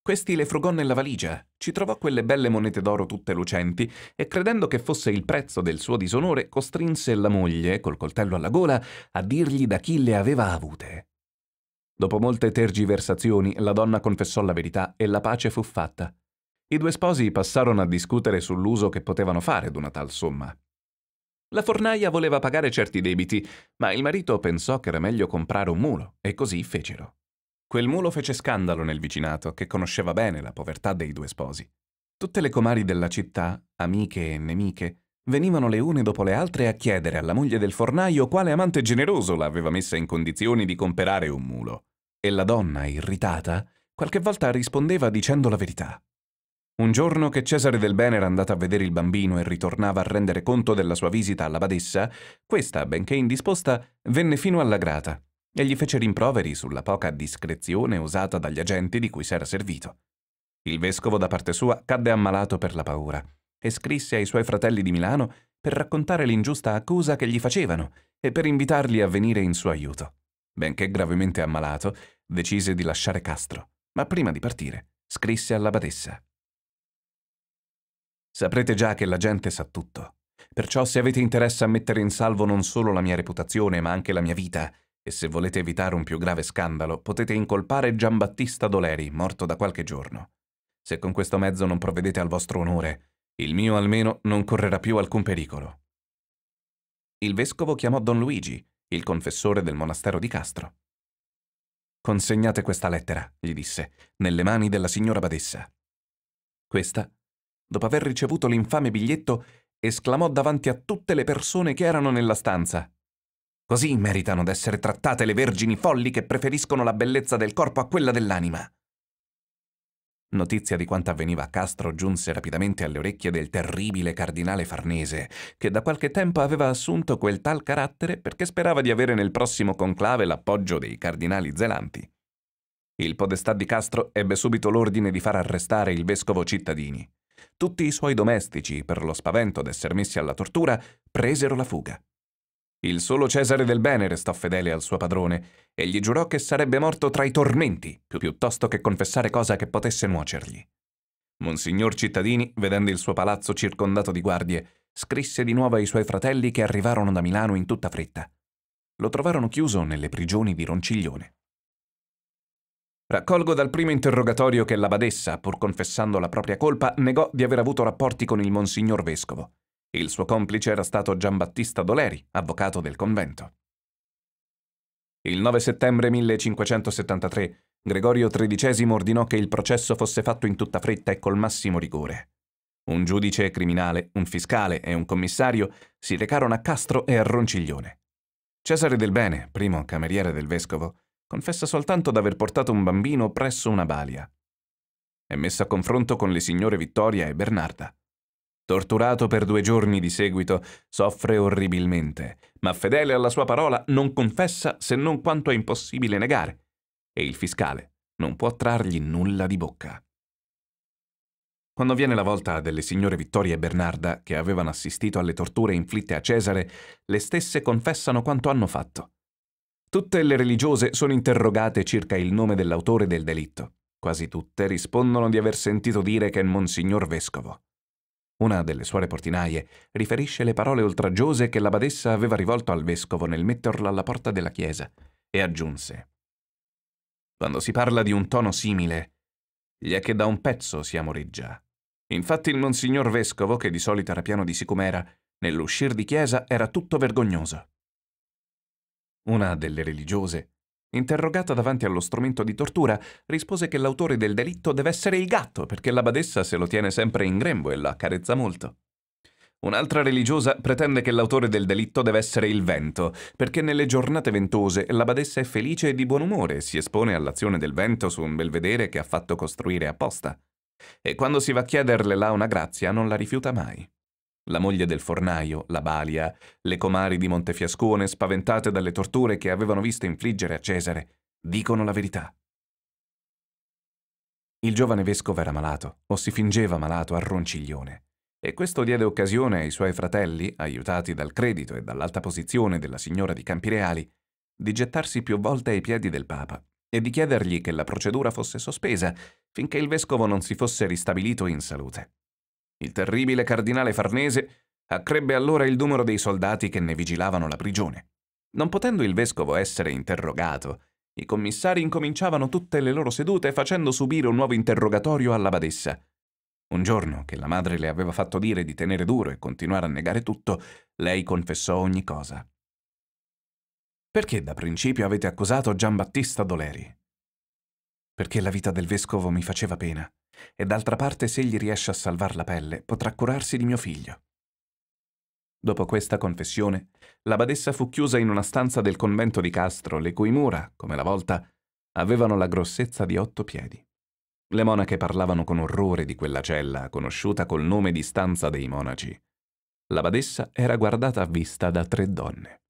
Questi le frugò nella valigia, ci trovò quelle belle monete d'oro tutte lucenti e credendo che fosse il prezzo del suo disonore, costrinse la moglie, col coltello alla gola, a dirgli da chi le aveva avute. Dopo molte tergiversazioni, la donna confessò la verità e la pace fu fatta. I due sposi passarono a discutere sull'uso che potevano fare d'una tal somma. La fornaia voleva pagare certi debiti, ma il marito pensò che era meglio comprare un mulo, e così fecero. Quel mulo fece scandalo nel vicinato, che conosceva bene la povertà dei due sposi. Tutte le comari della città, amiche e nemiche, venivano le une dopo le altre a chiedere alla moglie del fornaio quale amante generoso l'aveva messa in condizioni di comprare un mulo. E la donna, irritata, qualche volta rispondeva dicendo la verità. Un giorno che Cesare del Bene era andato a vedere il bambino e ritornava a rendere conto della sua visita alla badessa, questa, benché indisposta, venne fino alla grata e gli fece rimproveri sulla poca discrezione usata dagli agenti di cui si era servito. Il vescovo da parte sua cadde ammalato per la paura e scrisse ai suoi fratelli di Milano per raccontare l'ingiusta accusa che gli facevano e per invitarli a venire in suo aiuto. Benché gravemente ammalato, decise di lasciare Castro, ma prima di partire scrisse alla badessa. Saprete già che la gente sa tutto. Perciò se avete interesse a mettere in salvo non solo la mia reputazione, ma anche la mia vita, e se volete evitare un più grave scandalo, potete incolpare Giambattista Doleri, morto da qualche giorno. Se con questo mezzo non provvedete al vostro onore, il mio almeno non correrà più alcun pericolo. Il vescovo chiamò Don Luigi, il confessore del monastero di Castro. Consegnate questa lettera, gli disse, nelle mani della signora Badessa. Questa dopo aver ricevuto l'infame biglietto, esclamò davanti a tutte le persone che erano nella stanza. Così meritano d'essere trattate le vergini folli che preferiscono la bellezza del corpo a quella dell'anima. Notizia di quanto avveniva a Castro giunse rapidamente alle orecchie del terribile cardinale Farnese, che da qualche tempo aveva assunto quel tal carattere perché sperava di avere nel prossimo conclave l'appoggio dei cardinali zelanti. Il podestà di Castro ebbe subito l'ordine di far arrestare il vescovo cittadini. Tutti i suoi domestici, per lo spavento d'esser messi alla tortura, presero la fuga. Il solo Cesare del Bene restò fedele al suo padrone e gli giurò che sarebbe morto tra i tormenti, piuttosto che confessare cosa che potesse nuocergli. Monsignor Cittadini, vedendo il suo palazzo circondato di guardie, scrisse di nuovo ai suoi fratelli che arrivarono da Milano in tutta fretta. Lo trovarono chiuso nelle prigioni di Ronciglione. Raccolgo dal primo interrogatorio che la badessa, pur confessando la propria colpa, negò di aver avuto rapporti con il monsignor vescovo. Il suo complice era stato Giambattista Doleri, avvocato del convento. Il 9 settembre 1573 Gregorio XIII ordinò che il processo fosse fatto in tutta fretta e col massimo rigore. Un giudice criminale, un fiscale e un commissario si recarono a Castro e a Ronciglione. Cesare del Bene, primo cameriere del vescovo, confessa soltanto d'aver portato un bambino presso una balia. È messa a confronto con le signore Vittoria e Bernarda. Torturato per due giorni di seguito, soffre orribilmente, ma fedele alla sua parola non confessa se non quanto è impossibile negare, e il fiscale non può trargli nulla di bocca. Quando viene la volta delle signore Vittoria e Bernarda, che avevano assistito alle torture inflitte a Cesare, le stesse confessano quanto hanno fatto. Tutte le religiose sono interrogate circa il nome dell'autore del delitto. Quasi tutte rispondono di aver sentito dire che è Monsignor Vescovo. Una delle suore portinaie riferisce le parole oltraggiose che la badessa aveva rivolto al vescovo nel metterlo alla porta della chiesa e aggiunse Quando si parla di un tono simile, gli è che da un pezzo si amoreggia. Infatti il monsignor vescovo, che di solito era piano di sicumera, nell'uscir di chiesa era tutto vergognoso. Una delle religiose, interrogata davanti allo strumento di tortura, rispose che l'autore del delitto deve essere il gatto perché la badessa se lo tiene sempre in grembo e la accarezza molto. Un'altra religiosa pretende che l'autore del delitto deve essere il vento, perché nelle giornate ventose la badessa è felice e di buon umore e si espone all'azione del vento su un belvedere che ha fatto costruire apposta. E quando si va a chiederle là una grazia non la rifiuta mai. La moglie del fornaio, la Balia, le comari di Montefiascone, spaventate dalle torture che avevano visto infliggere a Cesare, dicono la verità. Il giovane vescovo era malato, o si fingeva malato a ronciglione, e questo diede occasione ai suoi fratelli, aiutati dal credito e dall'alta posizione della signora di Campireali, di gettarsi più volte ai piedi del Papa e di chiedergli che la procedura fosse sospesa finché il vescovo non si fosse ristabilito in salute. Il terribile cardinale Farnese accrebbe allora il numero dei soldati che ne vigilavano la prigione. Non potendo il vescovo essere interrogato, i commissari incominciavano tutte le loro sedute facendo subire un nuovo interrogatorio alla badessa. Un giorno, che la madre le aveva fatto dire di tenere duro e continuare a negare tutto, lei confessò ogni cosa. Perché da principio avete accusato Giambattista Doleri? Perché la vita del vescovo mi faceva pena. E d'altra parte, se egli riesce a salvar la pelle, potrà curarsi di mio figlio. Dopo questa confessione, la badessa fu chiusa in una stanza del convento di Castro, le cui mura, come la volta, avevano la grossezza di otto piedi. Le monache parlavano con orrore di quella cella, conosciuta col nome di stanza dei monaci. La badessa era guardata a vista da tre donne.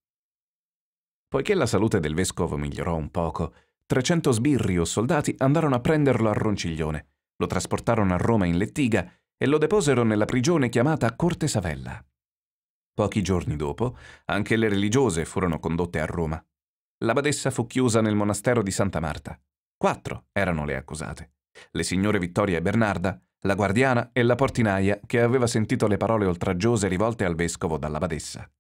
Poiché la salute del vescovo migliorò un poco, 300 sbirri o soldati andarono a prenderlo a Ronciglione lo trasportarono a Roma in lettiga e lo deposero nella prigione chiamata Corte Savella. Pochi giorni dopo, anche le religiose furono condotte a Roma. L'abadessa fu chiusa nel monastero di Santa Marta. Quattro erano le accusate. Le signore Vittoria e Bernarda, la guardiana e la portinaia che aveva sentito le parole oltraggiose rivolte al vescovo dall'abadessa.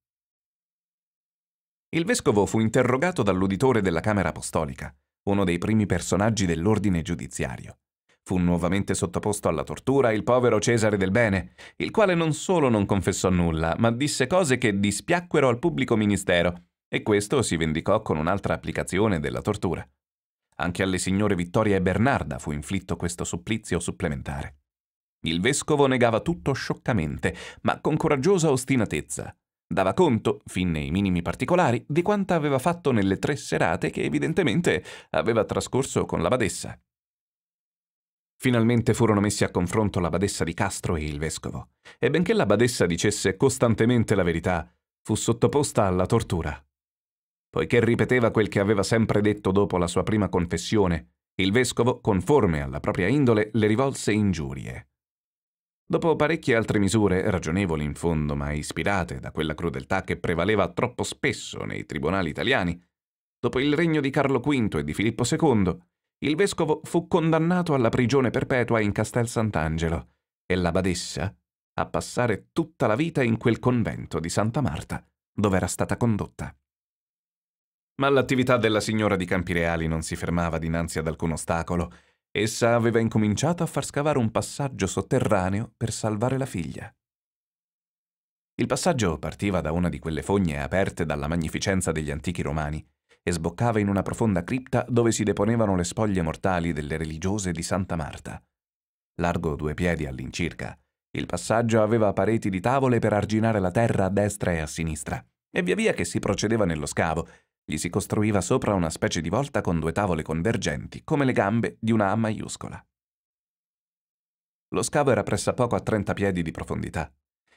Il vescovo fu interrogato dall'uditore della Camera Apostolica, uno dei primi personaggi dell'ordine giudiziario. Fu nuovamente sottoposto alla tortura il povero Cesare del Bene, il quale non solo non confessò nulla, ma disse cose che dispiacquero al pubblico ministero, e questo si vendicò con un'altra applicazione della tortura. Anche alle signore Vittoria e Bernarda fu inflitto questo supplizio supplementare. Il vescovo negava tutto scioccamente, ma con coraggiosa ostinatezza. Dava conto, fin nei minimi particolari, di quanto aveva fatto nelle tre serate che evidentemente aveva trascorso con la badessa. Finalmente furono messi a confronto la badessa di Castro e il vescovo, e benché la badessa dicesse costantemente la verità, fu sottoposta alla tortura. Poiché ripeteva quel che aveva sempre detto dopo la sua prima confessione, il vescovo, conforme alla propria indole, le rivolse ingiurie. Dopo parecchie altre misure, ragionevoli in fondo, ma ispirate da quella crudeltà che prevaleva troppo spesso nei tribunali italiani, dopo il regno di Carlo V e di Filippo II, il vescovo fu condannato alla prigione perpetua in Castel Sant'Angelo e la badessa a passare tutta la vita in quel convento di Santa Marta dove era stata condotta. Ma l'attività della signora di Campireali non si fermava dinanzi ad alcun ostacolo. Essa aveva incominciato a far scavare un passaggio sotterraneo per salvare la figlia. Il passaggio partiva da una di quelle fogne aperte dalla magnificenza degli antichi romani e sboccava in una profonda cripta dove si deponevano le spoglie mortali delle religiose di Santa Marta. Largo due piedi all'incirca, il passaggio aveva pareti di tavole per arginare la terra a destra e a sinistra, e via via che si procedeva nello scavo, gli si costruiva sopra una specie di volta con due tavole convergenti, come le gambe di una A maiuscola. Lo scavo era pressappoco a 30 piedi di profondità.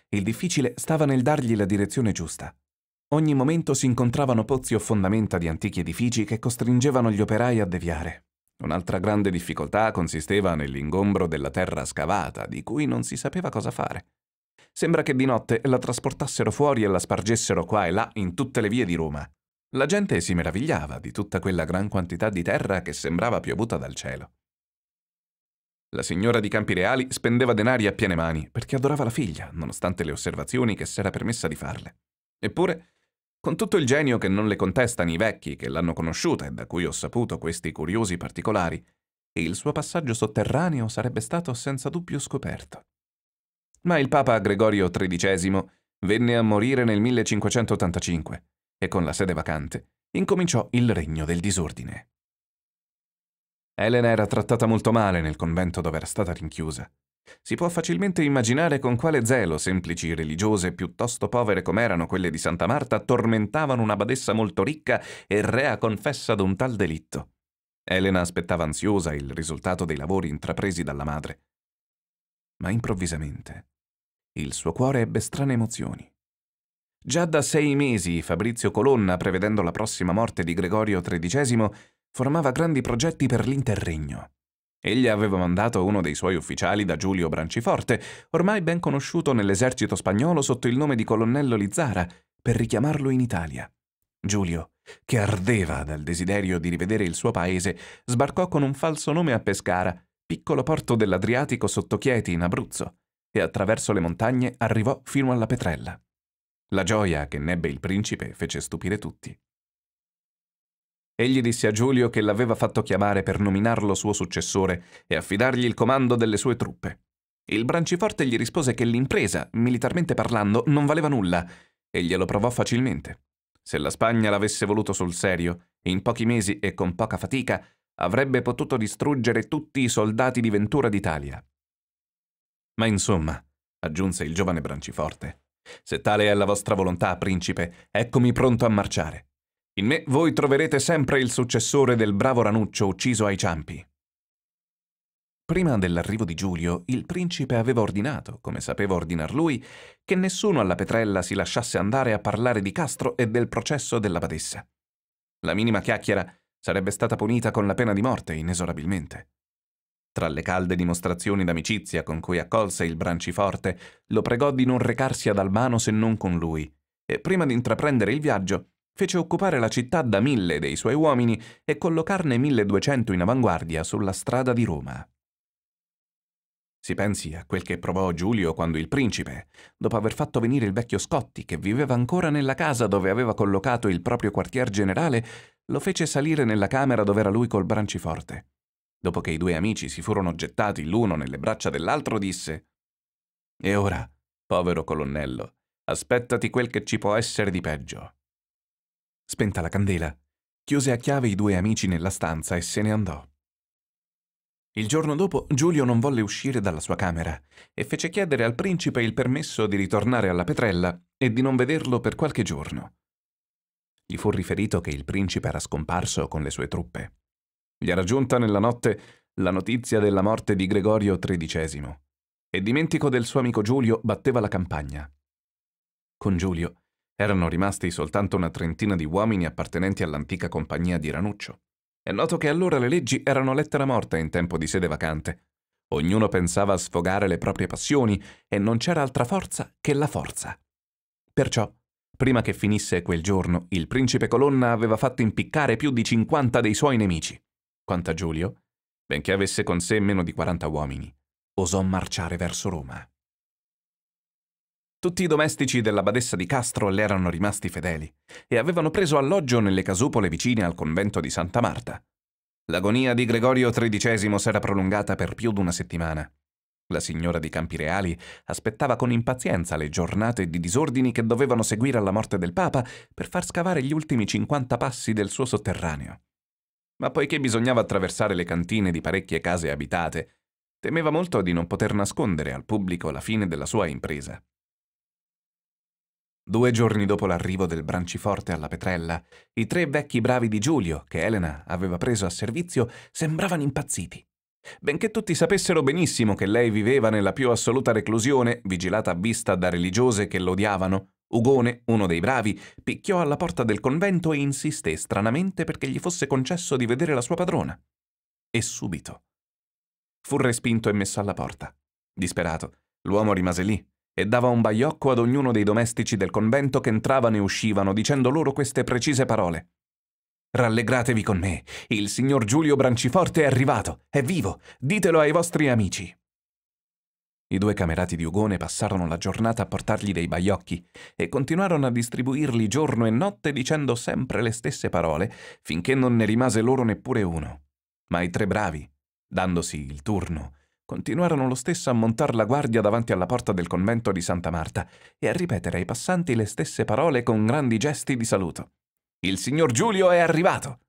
Il difficile stava nel dargli la direzione giusta, Ogni momento si incontravano pozzi o fondamenta di antichi edifici che costringevano gli operai a deviare. Un'altra grande difficoltà consisteva nell'ingombro della terra scavata, di cui non si sapeva cosa fare. Sembra che di notte la trasportassero fuori e la spargessero qua e là in tutte le vie di Roma. La gente si meravigliava di tutta quella gran quantità di terra che sembrava piovuta dal cielo. La signora di Campi Reali spendeva denari a piene mani perché adorava la figlia, nonostante le osservazioni che s'era permessa di farle. Eppure con tutto il genio che non le contestano i vecchi che l'hanno conosciuta e da cui ho saputo questi curiosi particolari, il suo passaggio sotterraneo sarebbe stato senza dubbio scoperto. Ma il Papa Gregorio XIII venne a morire nel 1585 e con la sede vacante incominciò il regno del disordine. Elena era trattata molto male nel convento dove era stata rinchiusa si può facilmente immaginare con quale zelo semplici religiose piuttosto povere com'erano quelle di Santa Marta tormentavano una badessa molto ricca e rea confessa d'un tal delitto. Elena aspettava ansiosa il risultato dei lavori intrapresi dalla madre. Ma improvvisamente il suo cuore ebbe strane emozioni. Già da sei mesi Fabrizio Colonna, prevedendo la prossima morte di Gregorio XIII, formava grandi progetti per l'Interregno. Egli aveva mandato uno dei suoi ufficiali da Giulio Branciforte, ormai ben conosciuto nell'esercito spagnolo sotto il nome di colonnello Lizzara, per richiamarlo in Italia. Giulio, che ardeva dal desiderio di rivedere il suo paese, sbarcò con un falso nome a Pescara, piccolo porto dell'Adriatico sotto Chieti, in Abruzzo, e attraverso le montagne arrivò fino alla Petrella. La gioia che nebbe il principe fece stupire tutti. Egli disse a Giulio che l'aveva fatto chiamare per nominarlo suo successore e affidargli il comando delle sue truppe. Il Branciforte gli rispose che l'impresa, militarmente parlando, non valeva nulla e glielo provò facilmente. Se la Spagna l'avesse voluto sul serio, in pochi mesi e con poca fatica, avrebbe potuto distruggere tutti i soldati di Ventura d'Italia. Ma insomma, aggiunse il giovane Branciforte, se tale è la vostra volontà, principe, eccomi pronto a marciare. In me voi troverete sempre il successore del bravo Ranuccio ucciso ai ciampi. Prima dell'arrivo di Giulio, il principe aveva ordinato, come sapeva ordinar lui, che nessuno alla Petrella si lasciasse andare a parlare di Castro e del processo della badessa. La minima chiacchiera sarebbe stata punita con la pena di morte inesorabilmente. Tra le calde dimostrazioni d'amicizia con cui accolse il Branciforte, lo pregò di non recarsi ad Albano se non con lui, e prima di intraprendere il viaggio fece occupare la città da mille dei suoi uomini e collocarne 1200 in avanguardia sulla strada di Roma. Si pensi a quel che provò Giulio quando il principe, dopo aver fatto venire il vecchio Scotti, che viveva ancora nella casa dove aveva collocato il proprio quartier generale, lo fece salire nella camera dove era lui col branciforte. Dopo che i due amici si furono gettati l'uno nelle braccia dell'altro, disse E ora, povero colonnello, aspettati quel che ci può essere di peggio. Spenta la candela, chiuse a chiave i due amici nella stanza e se ne andò. Il giorno dopo Giulio non volle uscire dalla sua camera e fece chiedere al principe il permesso di ritornare alla petrella e di non vederlo per qualche giorno. Gli fu riferito che il principe era scomparso con le sue truppe. Gli era giunta nella notte la notizia della morte di Gregorio XIII e dimentico del suo amico Giulio batteva la campagna. Con Giulio erano rimasti soltanto una trentina di uomini appartenenti all'antica compagnia di Ranuccio. È noto che allora le leggi erano lettera morta in tempo di sede vacante. Ognuno pensava a sfogare le proprie passioni e non c'era altra forza che la forza. Perciò, prima che finisse quel giorno, il principe Colonna aveva fatto impiccare più di 50 dei suoi nemici. Quanto a Giulio, benché avesse con sé meno di 40 uomini, osò marciare verso Roma. Tutti i domestici della badessa di Castro le erano rimasti fedeli e avevano preso alloggio nelle casupole vicine al convento di Santa Marta. L'agonia di Gregorio XIII s'era prolungata per più di una settimana. La signora di Campireali aspettava con impazienza le giornate di disordini che dovevano seguire alla morte del Papa per far scavare gli ultimi 50 passi del suo sotterraneo. Ma poiché bisognava attraversare le cantine di parecchie case abitate, temeva molto di non poter nascondere al pubblico la fine della sua impresa. Due giorni dopo l'arrivo del Branciforte alla Petrella, i tre vecchi bravi di Giulio, che Elena aveva preso a servizio, sembravano impazziti. Benché tutti sapessero benissimo che lei viveva nella più assoluta reclusione, vigilata a vista da religiose che l'odiavano, Ugone, uno dei bravi, picchiò alla porta del convento e insisté stranamente perché gli fosse concesso di vedere la sua padrona. E subito. Fu respinto e messo alla porta. Disperato, l'uomo rimase lì, e dava un baiocco ad ognuno dei domestici del convento che entravano e uscivano, dicendo loro queste precise parole. Rallegratevi con me, il signor Giulio Branciforte è arrivato, è vivo, ditelo ai vostri amici. I due camerati di Ugone passarono la giornata a portargli dei baiocchi e continuarono a distribuirli giorno e notte dicendo sempre le stesse parole, finché non ne rimase loro neppure uno. Ma i tre bravi, dandosi il turno, continuarono lo stesso a montar la guardia davanti alla porta del convento di Santa Marta e a ripetere ai passanti le stesse parole con grandi gesti di saluto. Il signor Giulio è arrivato!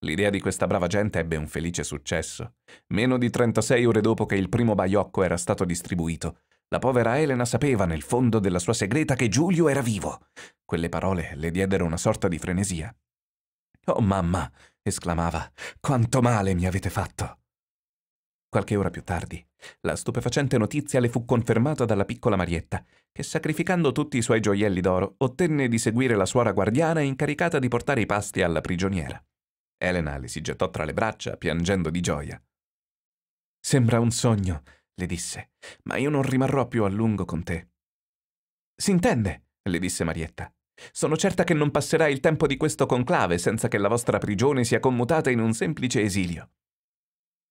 L'idea di questa brava gente ebbe un felice successo. Meno di 36 ore dopo che il primo baiocco era stato distribuito, la povera Elena sapeva nel fondo della sua segreta che Giulio era vivo. Quelle parole le diedero una sorta di frenesia. Oh mamma, esclamava, quanto male mi avete fatto! Qualche ora più tardi, la stupefacente notizia le fu confermata dalla piccola Marietta, che sacrificando tutti i suoi gioielli d'oro ottenne di seguire la suora guardiana incaricata di portare i pasti alla prigioniera. Elena le si gettò tra le braccia, piangendo di gioia. Sembra un sogno, le disse, ma io non rimarrò più a lungo con te. S'intende, le disse Marietta. Sono certa che non passerà il tempo di questo conclave senza che la vostra prigione sia commutata in un semplice esilio.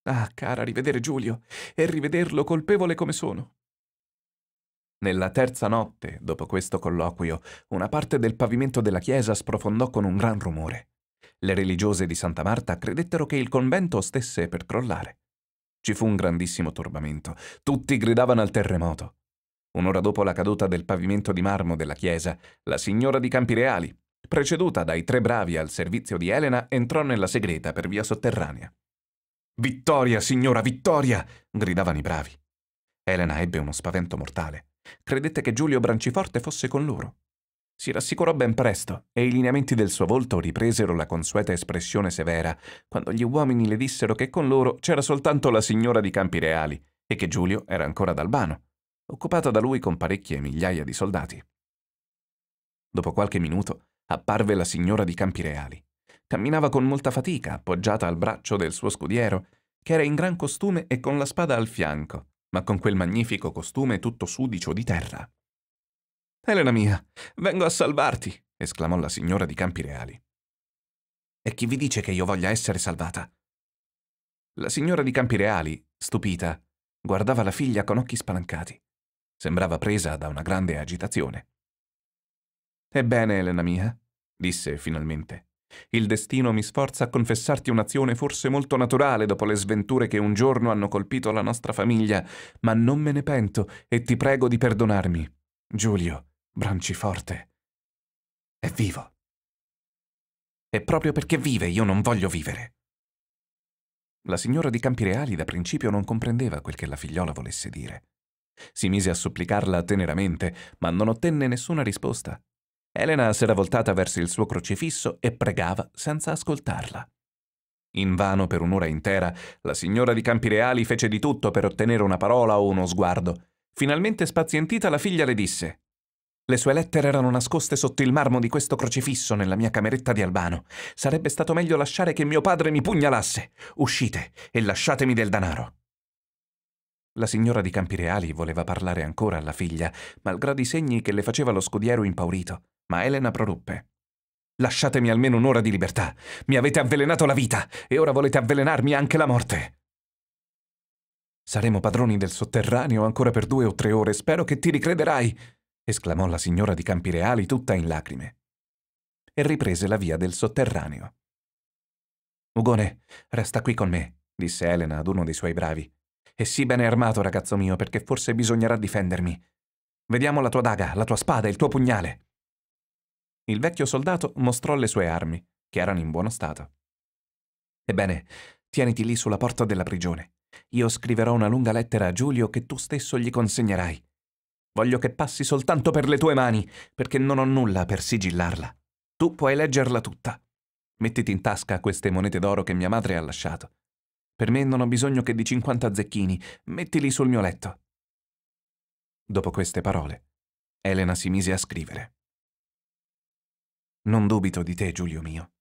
Ah, cara, rivedere Giulio e rivederlo colpevole come sono. Nella terza notte, dopo questo colloquio, una parte del pavimento della chiesa sprofondò con un gran rumore. Le religiose di Santa Marta credettero che il convento stesse per crollare. Ci fu un grandissimo turbamento. Tutti gridavano al terremoto. Un'ora dopo la caduta del pavimento di marmo della chiesa, la signora di Campireali, preceduta dai tre bravi al servizio di Elena, entrò nella segreta per via sotterranea. Vittoria, signora, vittoria! gridavano i bravi. Elena ebbe uno spavento mortale. Credette che Giulio Branciforte fosse con loro. Si rassicurò ben presto e i lineamenti del suo volto ripresero la consueta espressione severa quando gli uomini le dissero che con loro c'era soltanto la signora di Campi Reali e che Giulio era ancora ad Albano, occupata da lui con parecchie migliaia di soldati. Dopo qualche minuto apparve la signora di Campi Reali. Camminava con molta fatica, appoggiata al braccio del suo scudiero, che era in gran costume e con la spada al fianco, ma con quel magnifico costume tutto sudicio di terra. Elena mia, vengo a salvarti! esclamò la signora di Campi Reali. E chi vi dice che io voglia essere salvata? La signora di Campi Reali, stupita, guardava la figlia con occhi spalancati. Sembrava presa da una grande agitazione. Ebbene, Elena mia, disse finalmente, il destino mi sforza a confessarti un'azione forse molto naturale dopo le sventure che un giorno hanno colpito la nostra famiglia, ma non me ne pento e ti prego di perdonarmi. Giulio, Branciforte, è vivo. E proprio perché vive io non voglio vivere. La signora di Campireali da principio non comprendeva quel che la figliola volesse dire. Si mise a supplicarla teneramente, ma non ottenne nessuna risposta. Elena si era voltata verso il suo crocifisso e pregava senza ascoltarla. Invano per un'ora intera la signora di Campireali fece di tutto per ottenere una parola o uno sguardo. Finalmente spazientita la figlia le disse le sue lettere erano nascoste sotto il marmo di questo crocifisso nella mia cameretta di Albano. Sarebbe stato meglio lasciare che mio padre mi pugnalasse. Uscite e lasciatemi del danaro. La signora di Campireali voleva parlare ancora alla figlia, malgrado i segni che le faceva lo scudiero impaurito. Ma Elena proruppe. Lasciatemi almeno un'ora di libertà. Mi avete avvelenato la vita e ora volete avvelenarmi anche la morte. Saremo padroni del sotterraneo ancora per due o tre ore. Spero che ti ricrederai, esclamò la signora di Campireali tutta in lacrime. E riprese la via del sotterraneo. Ugone, resta qui con me, disse Elena ad uno dei suoi bravi. E sii bene armato, ragazzo mio, perché forse bisognerà difendermi. Vediamo la tua daga, la tua spada, il tuo pugnale. Il vecchio soldato mostrò le sue armi, che erano in buono stato. Ebbene, tieniti lì sulla porta della prigione. Io scriverò una lunga lettera a Giulio che tu stesso gli consegnerai. Voglio che passi soltanto per le tue mani, perché non ho nulla per sigillarla. Tu puoi leggerla tutta. Mettiti in tasca queste monete d'oro che mia madre ha lasciato. Per me non ho bisogno che di 50 zecchini, mettili sul mio letto. Dopo queste parole, Elena si mise a scrivere. Non dubito di te, Giulio mio.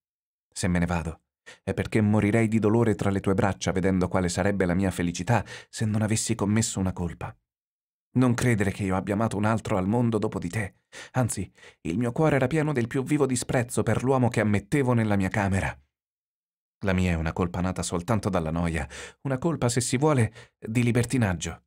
Se me ne vado, è perché morirei di dolore tra le tue braccia vedendo quale sarebbe la mia felicità se non avessi commesso una colpa. Non credere che io abbia amato un altro al mondo dopo di te. Anzi, il mio cuore era pieno del più vivo disprezzo per l'uomo che ammettevo nella mia camera. La mia è una colpa nata soltanto dalla noia, una colpa, se si vuole, di libertinaggio.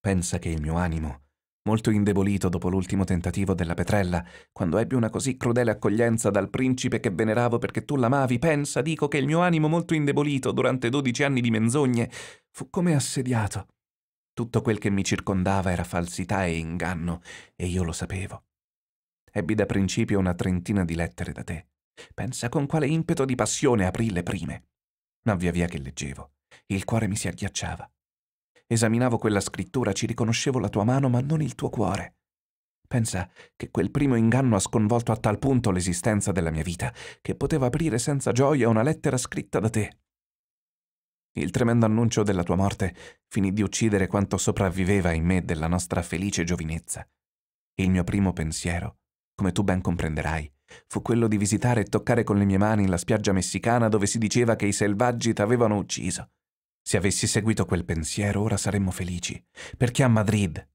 Pensa che il mio animo molto indebolito dopo l'ultimo tentativo della petrella, quando ebbi una così crudele accoglienza dal principe che veneravo perché tu l'amavi, pensa, dico che il mio animo molto indebolito durante dodici anni di menzogne fu come assediato. Tutto quel che mi circondava era falsità e inganno, e io lo sapevo. Ebbi da principio una trentina di lettere da te. Pensa con quale impeto di passione aprì le prime. Ma via via che leggevo, il cuore mi si agghiacciava. Esaminavo quella scrittura, ci riconoscevo la tua mano, ma non il tuo cuore. Pensa che quel primo inganno ha sconvolto a tal punto l'esistenza della mia vita, che poteva aprire senza gioia una lettera scritta da te. Il tremendo annuncio della tua morte finì di uccidere quanto sopravviveva in me della nostra felice giovinezza. Il mio primo pensiero, come tu ben comprenderai, fu quello di visitare e toccare con le mie mani la spiaggia messicana dove si diceva che i selvaggi t'avevano ucciso. Se avessi seguito quel pensiero ora saremmo felici, perché a Madrid,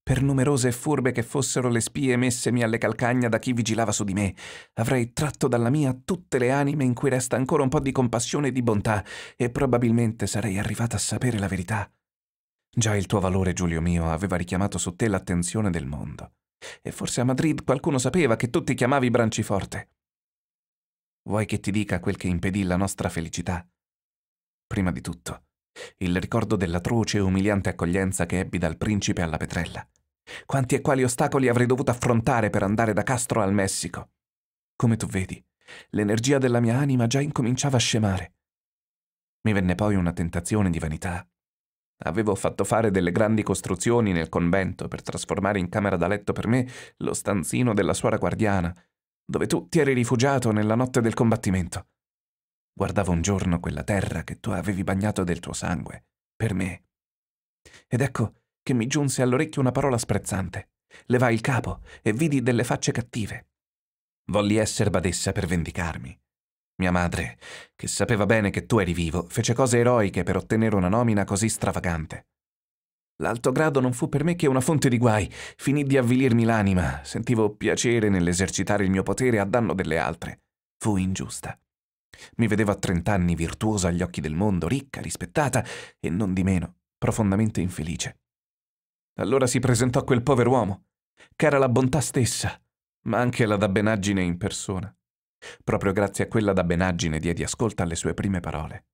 per numerose e furbe che fossero le spie messemi alle calcagna da chi vigilava su di me, avrei tratto dalla mia tutte le anime in cui resta ancora un po' di compassione e di bontà, e probabilmente sarei arrivata a sapere la verità. Già il tuo valore, Giulio mio, aveva richiamato su te l'attenzione del mondo. E forse a Madrid qualcuno sapeva che tu ti chiamavi Branciforte. Vuoi che ti dica quel che impedì la nostra felicità? prima di tutto. Il ricordo dell'atroce e umiliante accoglienza che ebbi dal principe alla petrella. Quanti e quali ostacoli avrei dovuto affrontare per andare da Castro al Messico. Come tu vedi, l'energia della mia anima già incominciava a scemare. Mi venne poi una tentazione di vanità. Avevo fatto fare delle grandi costruzioni nel convento per trasformare in camera da letto per me lo stanzino della suora guardiana, dove tu ti eri rifugiato nella notte del combattimento. Guardavo un giorno quella terra che tu avevi bagnato del tuo sangue, per me. Ed ecco che mi giunse all'orecchio una parola sprezzante. Levai il capo e vidi delle facce cattive. Volli essere badessa per vendicarmi. Mia madre, che sapeva bene che tu eri vivo, fece cose eroiche per ottenere una nomina così stravagante. L'alto grado non fu per me che una fonte di guai. Finì di avvilirmi l'anima. Sentivo piacere nell'esercitare il mio potere a danno delle altre. Fu ingiusta. Mi vedevo a trent'anni virtuosa agli occhi del mondo, ricca, rispettata e non di meno profondamente infelice. Allora si presentò quel povero uomo, che era la bontà stessa, ma anche la dabbenaggine in persona. Proprio grazie a quella dabbenaggine diedi ascolto alle sue prime parole.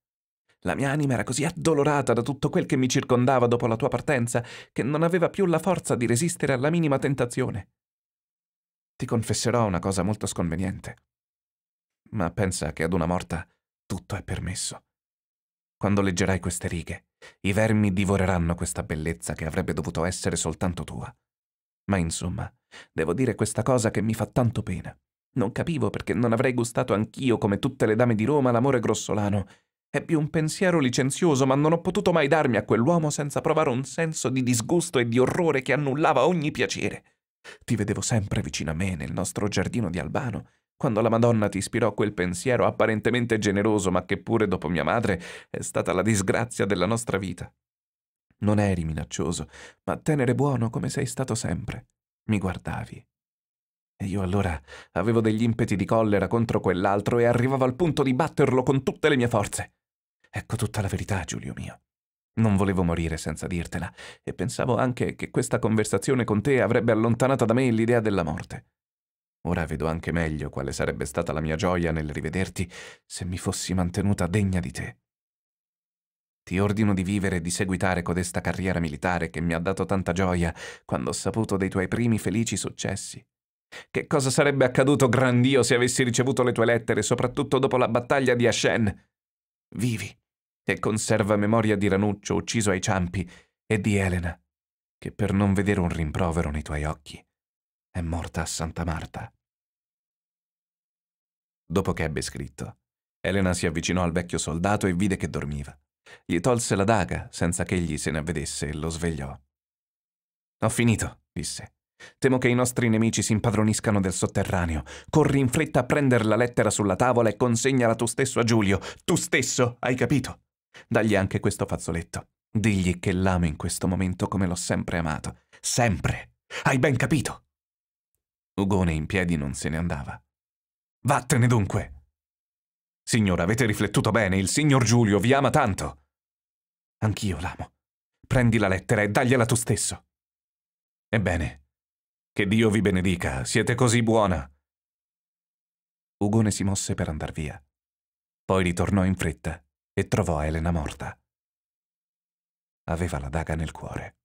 La mia anima era così addolorata da tutto quel che mi circondava dopo la tua partenza che non aveva più la forza di resistere alla minima tentazione. Ti confesserò una cosa molto sconveniente ma pensa che ad una morta tutto è permesso. Quando leggerai queste righe, i vermi divoreranno questa bellezza che avrebbe dovuto essere soltanto tua. Ma insomma, devo dire questa cosa che mi fa tanto pena. Non capivo perché non avrei gustato anch'io, come tutte le dame di Roma, l'amore grossolano. Ebbi un pensiero licenzioso, ma non ho potuto mai darmi a quell'uomo senza provare un senso di disgusto e di orrore che annullava ogni piacere. Ti vedevo sempre vicino a me nel nostro giardino di Albano quando la Madonna ti ispirò quel pensiero apparentemente generoso, ma che pure dopo mia madre è stata la disgrazia della nostra vita. Non eri minaccioso, ma tenere buono come sei stato sempre. Mi guardavi. E io allora avevo degli impeti di collera contro quell'altro e arrivavo al punto di batterlo con tutte le mie forze. Ecco tutta la verità, Giulio mio. Non volevo morire senza dirtela, e pensavo anche che questa conversazione con te avrebbe allontanata da me l'idea della morte. Ora vedo anche meglio quale sarebbe stata la mia gioia nel rivederti se mi fossi mantenuta degna di te. Ti ordino di vivere e di seguitare codesta carriera militare che mi ha dato tanta gioia quando ho saputo dei tuoi primi felici successi. Che cosa sarebbe accaduto, gran Dio, se avessi ricevuto le tue lettere, soprattutto dopo la battaglia di Ashen? Vivi e conserva memoria di Ranuccio ucciso ai ciampi e di Elena, che per non vedere un rimprovero nei tuoi occhi è morta a Santa Marta. Dopo che ebbe scritto, Elena si avvicinò al vecchio soldato e vide che dormiva. Gli tolse la daga senza che egli se ne avvedesse e lo svegliò. Ho finito, disse. Temo che i nostri nemici si impadroniscano del sotterraneo. Corri in fretta a prendere la lettera sulla tavola e consegnala tu stesso a Giulio. Tu stesso, hai capito? Dagli anche questo fazzoletto. Digli che l'amo in questo momento come l'ho sempre amato. Sempre. Hai ben capito? Ugone in piedi non se ne andava. Vattene dunque. Signora, avete riflettuto bene, il signor Giulio vi ama tanto. Anch'io l'amo. Prendi la lettera e dagliela tu stesso. Ebbene, che Dio vi benedica, siete così buona. Ugone si mosse per andar via. Poi ritornò in fretta e trovò Elena morta. Aveva la daga nel cuore.